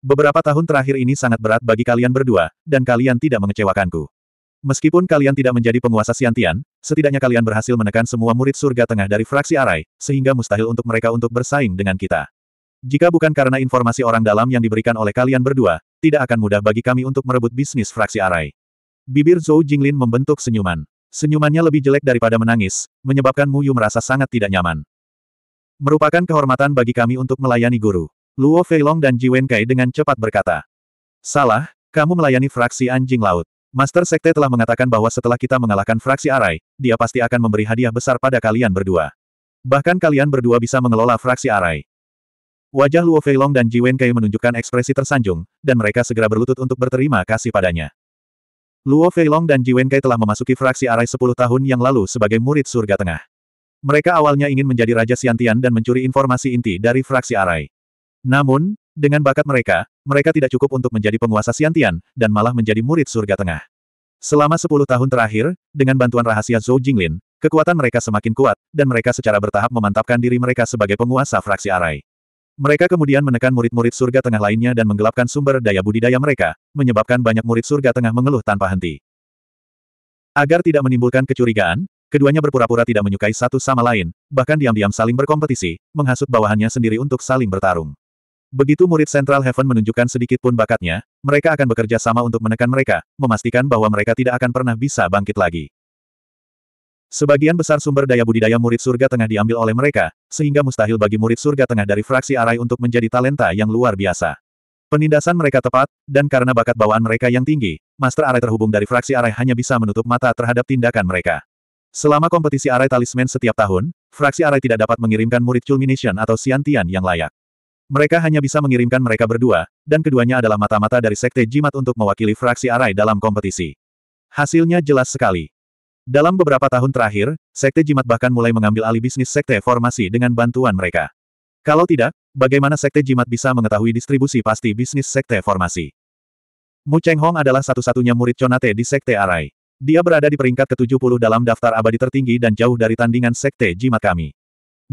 Beberapa tahun terakhir ini sangat berat bagi kalian berdua, dan kalian tidak mengecewakanku. Meskipun kalian tidak menjadi penguasa Siantian, setidaknya kalian berhasil menekan semua murid surga tengah dari fraksi Arai, sehingga mustahil untuk mereka untuk bersaing dengan kita. Jika bukan karena informasi orang dalam yang diberikan oleh kalian berdua, tidak akan mudah bagi kami untuk merebut bisnis fraksi Arai. Bibir Zhou Jinglin membentuk senyuman. Senyumannya lebih jelek daripada menangis, menyebabkan Mu Yu merasa sangat tidak nyaman. Merupakan kehormatan bagi kami untuk melayani guru. Luo Feilong dan Ji Wenkai dengan cepat berkata. Salah, kamu melayani fraksi anjing laut. Master Sekte telah mengatakan bahwa setelah kita mengalahkan fraksi Arai, dia pasti akan memberi hadiah besar pada kalian berdua. Bahkan kalian berdua bisa mengelola fraksi Arai. Wajah Luo Feilong dan Ji Wenkei menunjukkan ekspresi tersanjung, dan mereka segera berlutut untuk berterima kasih padanya. Luo Feilong dan Ji Wenkei telah memasuki fraksi arai 10 tahun yang lalu sebagai murid surga tengah. Mereka awalnya ingin menjadi Raja Siantian dan mencuri informasi inti dari fraksi arai. Namun, dengan bakat mereka, mereka tidak cukup untuk menjadi penguasa Siantian, dan malah menjadi murid surga tengah. Selama 10 tahun terakhir, dengan bantuan rahasia Zhou Jinglin, kekuatan mereka semakin kuat, dan mereka secara bertahap memantapkan diri mereka sebagai penguasa fraksi arai. Mereka kemudian menekan murid-murid surga tengah lainnya dan menggelapkan sumber daya budidaya mereka, menyebabkan banyak murid surga tengah mengeluh tanpa henti. Agar tidak menimbulkan kecurigaan, keduanya berpura-pura tidak menyukai satu sama lain, bahkan diam-diam saling berkompetisi, menghasut bawahannya sendiri untuk saling bertarung. Begitu murid Central Heaven menunjukkan sedikit pun bakatnya, mereka akan bekerja sama untuk menekan mereka, memastikan bahwa mereka tidak akan pernah bisa bangkit lagi. Sebagian besar sumber daya budidaya murid surga tengah diambil oleh mereka, sehingga mustahil bagi murid surga tengah dari fraksi Arai untuk menjadi talenta yang luar biasa. Penindasan mereka tepat, dan karena bakat bawaan mereka yang tinggi, Master Arai terhubung dari fraksi Arai hanya bisa menutup mata terhadap tindakan mereka. Selama kompetisi Arai Talisman setiap tahun, fraksi Arai tidak dapat mengirimkan murid Culmination atau Siantian yang layak. Mereka hanya bisa mengirimkan mereka berdua, dan keduanya adalah mata-mata dari Sekte Jimat untuk mewakili fraksi Arai dalam kompetisi. Hasilnya jelas sekali. Dalam beberapa tahun terakhir, Sekte Jimat bahkan mulai mengambil alih bisnis Sekte Formasi dengan bantuan mereka. Kalau tidak, bagaimana Sekte Jimat bisa mengetahui distribusi pasti bisnis Sekte Formasi? Mu Cheng Hong adalah satu-satunya murid Chonate di Sekte Arai. Dia berada di peringkat ke-70 dalam daftar abadi tertinggi dan jauh dari tandingan Sekte Jimat kami.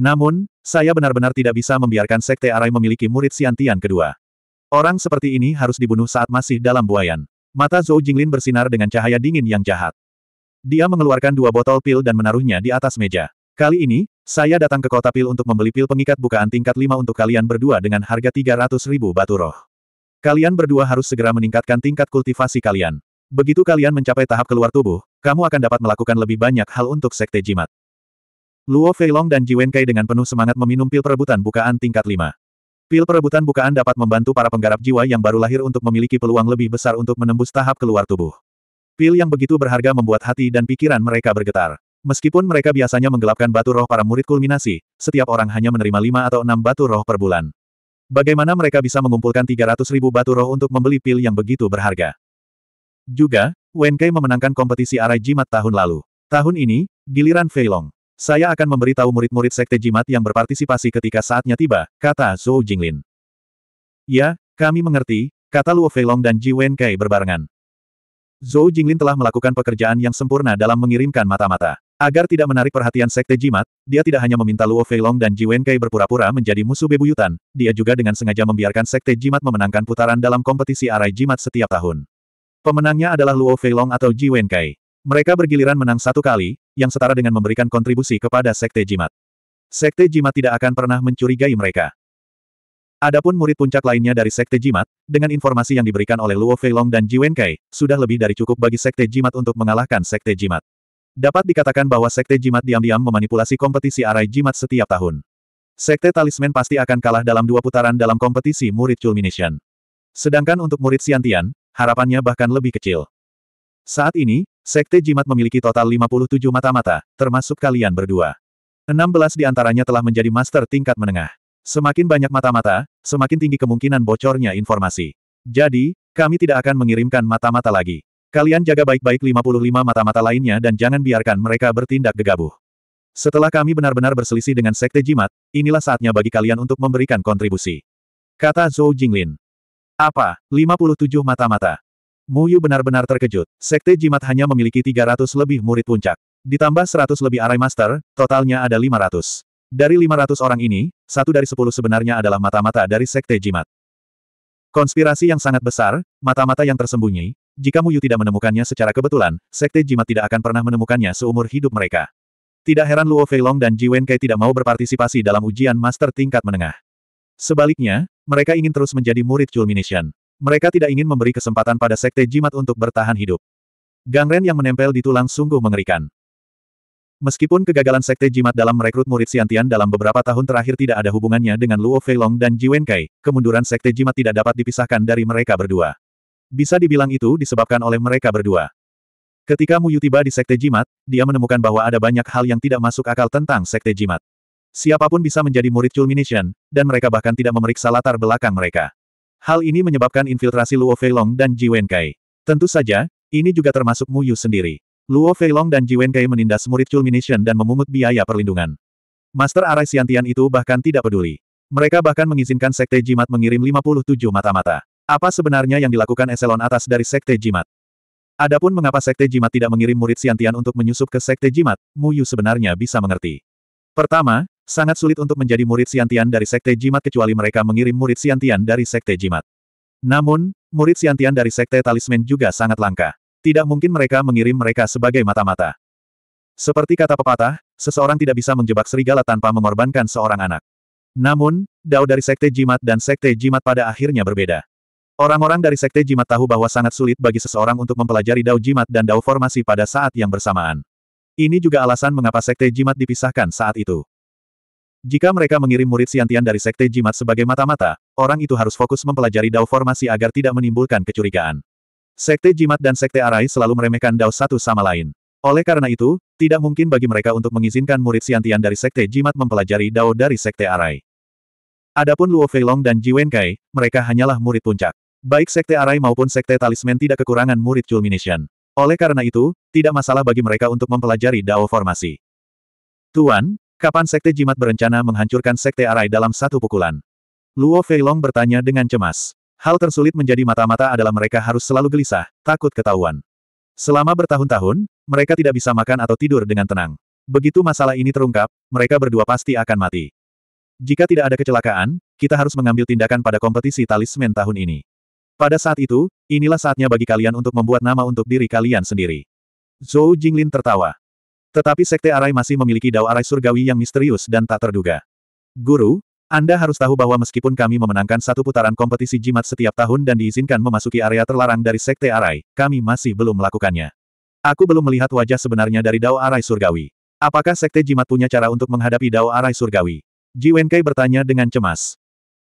Namun, saya benar-benar tidak bisa membiarkan Sekte Arai memiliki murid Siantian kedua. Orang seperti ini harus dibunuh saat masih dalam buayan. Mata Zhou Jinglin bersinar dengan cahaya dingin yang jahat. Dia mengeluarkan dua botol pil dan menaruhnya di atas meja. Kali ini, saya datang ke kota pil untuk membeli pil pengikat bukaan tingkat 5 untuk kalian berdua dengan harga 300 ribu batu roh. Kalian berdua harus segera meningkatkan tingkat kultivasi kalian. Begitu kalian mencapai tahap keluar tubuh, kamu akan dapat melakukan lebih banyak hal untuk sekte jimat. Luo Feilong dan Ji Wenkai dengan penuh semangat meminum pil perebutan bukaan tingkat 5. Pil perebutan bukaan dapat membantu para penggarap jiwa yang baru lahir untuk memiliki peluang lebih besar untuk menembus tahap keluar tubuh. Pil yang begitu berharga membuat hati dan pikiran mereka bergetar. Meskipun mereka biasanya menggelapkan batu roh para murid kulminasi, setiap orang hanya menerima lima atau enam batu roh per bulan. Bagaimana mereka bisa mengumpulkan 300 ribu batu roh untuk membeli pil yang begitu berharga? Juga, Wen Wenkei memenangkan kompetisi arai jimat tahun lalu. Tahun ini, giliran Feilong. Saya akan memberitahu murid-murid sekte jimat yang berpartisipasi ketika saatnya tiba, kata Zhou Jinglin. Ya, kami mengerti, kata Luo Feilong dan Ji Wenkei berbarengan. Zhou Jinglin telah melakukan pekerjaan yang sempurna dalam mengirimkan mata-mata. Agar tidak menarik perhatian Sekte Jimat, dia tidak hanya meminta Luo Feilong dan Ji Wenkei berpura-pura menjadi musuh bebuyutan, dia juga dengan sengaja membiarkan Sekte Jimat memenangkan putaran dalam kompetisi arai jimat setiap tahun. Pemenangnya adalah Luo Feilong atau Ji Wenkei. Mereka bergiliran menang satu kali, yang setara dengan memberikan kontribusi kepada Sekte Jimat. Sekte Jimat tidak akan pernah mencurigai mereka. Adapun murid puncak lainnya dari Sekte Jimat, dengan informasi yang diberikan oleh Luo Feilong dan Ji Wenkai, sudah lebih dari cukup bagi Sekte Jimat untuk mengalahkan Sekte Jimat. Dapat dikatakan bahwa Sekte Jimat diam-diam memanipulasi kompetisi arai Jimat setiap tahun. Sekte Talisman pasti akan kalah dalam dua putaran dalam kompetisi murid Culmination. Sedangkan untuk murid Siantian, harapannya bahkan lebih kecil. Saat ini, Sekte Jimat memiliki total 57 mata-mata, termasuk kalian berdua. 16 di antaranya telah menjadi master tingkat menengah. Semakin banyak mata-mata, semakin tinggi kemungkinan bocornya informasi. Jadi, kami tidak akan mengirimkan mata-mata lagi. Kalian jaga baik-baik 55 mata-mata lainnya dan jangan biarkan mereka bertindak gegabah. Setelah kami benar-benar berselisih dengan Sekte Jimat, inilah saatnya bagi kalian untuk memberikan kontribusi. Kata Zhou Jinglin. Apa, 57 mata-mata? Mu Yu benar-benar terkejut. Sekte Jimat hanya memiliki 300 lebih murid puncak. Ditambah 100 lebih Arai Master, totalnya ada 500. Dari 500 orang ini, satu dari sepuluh sebenarnya adalah mata-mata dari Sekte Jimat. Konspirasi yang sangat besar, mata-mata yang tersembunyi, jika Muyu tidak menemukannya secara kebetulan, Sekte Jimat tidak akan pernah menemukannya seumur hidup mereka. Tidak heran Luo Feilong dan Ji Wenkei tidak mau berpartisipasi dalam ujian master tingkat menengah. Sebaliknya, mereka ingin terus menjadi murid Culmination. Mereka tidak ingin memberi kesempatan pada Sekte Jimat untuk bertahan hidup. Gangren yang menempel di tulang sungguh mengerikan. Meskipun kegagalan Sekte Jimat dalam merekrut murid Siantian dalam beberapa tahun terakhir tidak ada hubungannya dengan Luo Feilong dan Ji Wenkai, kemunduran Sekte Jimat tidak dapat dipisahkan dari mereka berdua. Bisa dibilang itu disebabkan oleh mereka berdua. Ketika Mu Yu tiba di Sekte Jimat, dia menemukan bahwa ada banyak hal yang tidak masuk akal tentang Sekte Jimat. Siapapun bisa menjadi murid Culmination, dan mereka bahkan tidak memeriksa latar belakang mereka. Hal ini menyebabkan infiltrasi Luo Feilong dan Ji Wenkai. Tentu saja, ini juga termasuk Mu Yu sendiri. Luo Feilong dan Ji Wenkei menindas murid Culmination dan memungut biaya perlindungan. Master Arai Siantian itu bahkan tidak peduli. Mereka bahkan mengizinkan Sekte Jimat mengirim 57 mata-mata. Apa sebenarnya yang dilakukan eselon atas dari Sekte Jimat? Adapun mengapa Sekte Jimat tidak mengirim murid Siantian untuk menyusup ke Sekte Jimat, Mu Yu sebenarnya bisa mengerti. Pertama, sangat sulit untuk menjadi murid Siantian dari Sekte Jimat kecuali mereka mengirim murid Siantian dari Sekte Jimat. Namun, murid Siantian dari Sekte Talisman juga sangat langka. Tidak mungkin mereka mengirim mereka sebagai mata-mata. Seperti kata pepatah, seseorang tidak bisa menjebak serigala tanpa mengorbankan seorang anak. Namun, dao dari Sekte Jimat dan Sekte Jimat pada akhirnya berbeda. Orang-orang dari Sekte Jimat tahu bahwa sangat sulit bagi seseorang untuk mempelajari dao Jimat dan dao formasi pada saat yang bersamaan. Ini juga alasan mengapa Sekte Jimat dipisahkan saat itu. Jika mereka mengirim murid Siantian dari Sekte Jimat sebagai mata-mata, orang itu harus fokus mempelajari dao formasi agar tidak menimbulkan kecurigaan. Sekte Jimat dan Sekte Arai selalu meremehkan Dao satu sama lain. Oleh karena itu, tidak mungkin bagi mereka untuk mengizinkan murid siantian dari Sekte Jimat mempelajari Dao dari Sekte Arai. Adapun Luo Feilong dan Ji Wenkai, mereka hanyalah murid puncak. Baik Sekte Arai maupun Sekte Talisman tidak kekurangan murid Culmination. Oleh karena itu, tidak masalah bagi mereka untuk mempelajari Dao formasi. Tuan, kapan Sekte Jimat berencana menghancurkan Sekte Arai dalam satu pukulan? Luo Feilong bertanya dengan cemas. Hal tersulit menjadi mata-mata adalah mereka harus selalu gelisah, takut ketahuan. Selama bertahun-tahun, mereka tidak bisa makan atau tidur dengan tenang. Begitu masalah ini terungkap, mereka berdua pasti akan mati. Jika tidak ada kecelakaan, kita harus mengambil tindakan pada kompetisi talismen tahun ini. Pada saat itu, inilah saatnya bagi kalian untuk membuat nama untuk diri kalian sendiri. Zhou Jinglin tertawa. Tetapi Sekte Arai masih memiliki dao arai surgawi yang misterius dan tak terduga. Guru, anda harus tahu bahwa meskipun kami memenangkan satu putaran kompetisi jimat setiap tahun dan diizinkan memasuki area terlarang dari Sekte Arai, kami masih belum melakukannya. Aku belum melihat wajah sebenarnya dari Dao Arai Surgawi. Apakah Sekte Jimat punya cara untuk menghadapi Dao Arai Surgawi? Ji Wenkai bertanya dengan cemas.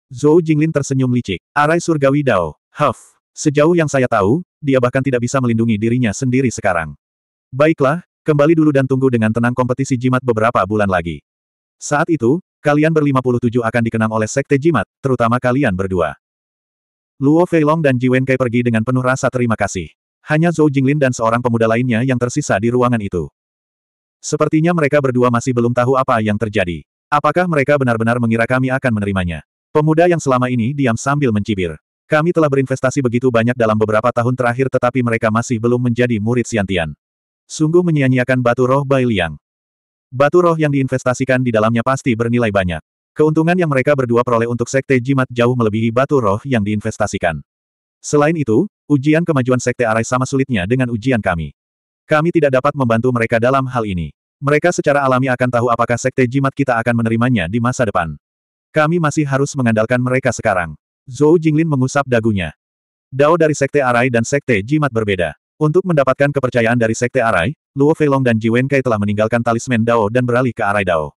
Zhou Jinglin tersenyum licik. Arai Surgawi Dao, Huff. Sejauh yang saya tahu, dia bahkan tidak bisa melindungi dirinya sendiri sekarang. Baiklah, kembali dulu dan tunggu dengan tenang kompetisi jimat beberapa bulan lagi. Saat itu, Kalian berlima puluh tujuh akan dikenang oleh Sekte Jimat, terutama kalian berdua. Luo Feilong dan Ji Wenkai pergi dengan penuh rasa terima kasih. Hanya Zhou Jinglin dan seorang pemuda lainnya yang tersisa di ruangan itu. Sepertinya mereka berdua masih belum tahu apa yang terjadi. Apakah mereka benar-benar mengira kami akan menerimanya? Pemuda yang selama ini diam sambil mencibir. Kami telah berinvestasi begitu banyak dalam beberapa tahun terakhir tetapi mereka masih belum menjadi murid Siantian. Sungguh menyia-nyiakan batu roh Bai Liang. Batu roh yang diinvestasikan di dalamnya pasti bernilai banyak. Keuntungan yang mereka berdua peroleh untuk sekte jimat jauh melebihi batu roh yang diinvestasikan. Selain itu, ujian kemajuan sekte arai sama sulitnya dengan ujian kami. Kami tidak dapat membantu mereka dalam hal ini. Mereka secara alami akan tahu apakah sekte jimat kita akan menerimanya di masa depan. Kami masih harus mengandalkan mereka sekarang. Zhou Jinglin mengusap dagunya. Dao dari Sekte Arai dan Sekte Jimat berbeda. Untuk mendapatkan kepercayaan dari Sekte Arai, Luo Feilong dan Ji Wenkai telah meninggalkan talisman Dao dan beralih ke Arai Dao.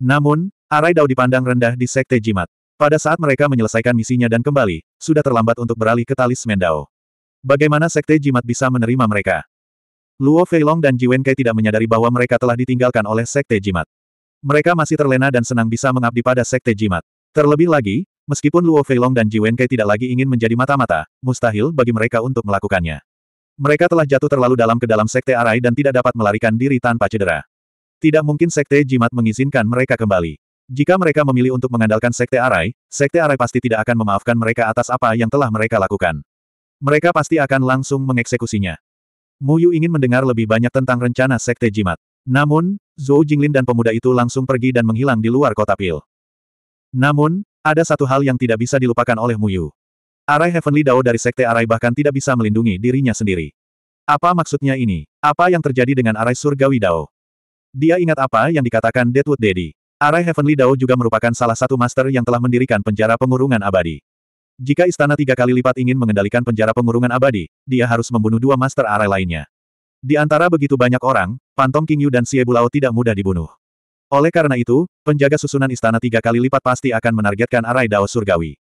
Namun, Arai Dao dipandang rendah di Sekte Jimat. Pada saat mereka menyelesaikan misinya dan kembali, sudah terlambat untuk beralih ke talisman Dao. Bagaimana Sekte Jimat bisa menerima mereka? Luo Feilong dan Ji Wenkai tidak menyadari bahwa mereka telah ditinggalkan oleh Sekte Jimat. Mereka masih terlena dan senang bisa mengabdi pada Sekte Jimat. Terlebih lagi, Meskipun Luo Feilong dan Ji Wenkai tidak lagi ingin menjadi mata-mata, mustahil bagi mereka untuk melakukannya. Mereka telah jatuh terlalu dalam ke dalam sekte Arai dan tidak dapat melarikan diri tanpa cedera. Tidak mungkin sekte jimat mengizinkan mereka kembali. Jika mereka memilih untuk mengandalkan sekte Arai, sekte Arai pasti tidak akan memaafkan mereka atas apa yang telah mereka lakukan. Mereka pasti akan langsung mengeksekusinya. Muyu ingin mendengar lebih banyak tentang rencana sekte jimat. Namun, Zhou Jinglin dan pemuda itu langsung pergi dan menghilang di luar kota Pil. Namun, ada satu hal yang tidak bisa dilupakan oleh Muyu. Arai Heavenly Dao dari Sekte Arai bahkan tidak bisa melindungi dirinya sendiri. Apa maksudnya ini? Apa yang terjadi dengan Arai Surgawi Dao? Dia ingat apa yang dikatakan Deadwood Daddy. Arai Heavenly Dao juga merupakan salah satu master yang telah mendirikan penjara pengurungan abadi. Jika istana tiga kali lipat ingin mengendalikan penjara pengurungan abadi, dia harus membunuh dua master Arai lainnya. Di antara begitu banyak orang, Pantom King Yu dan Xie Bulao tidak mudah dibunuh. Oleh karena itu, penjaga susunan istana tiga kali lipat pasti akan menargetkan Arai Dao Surgawi.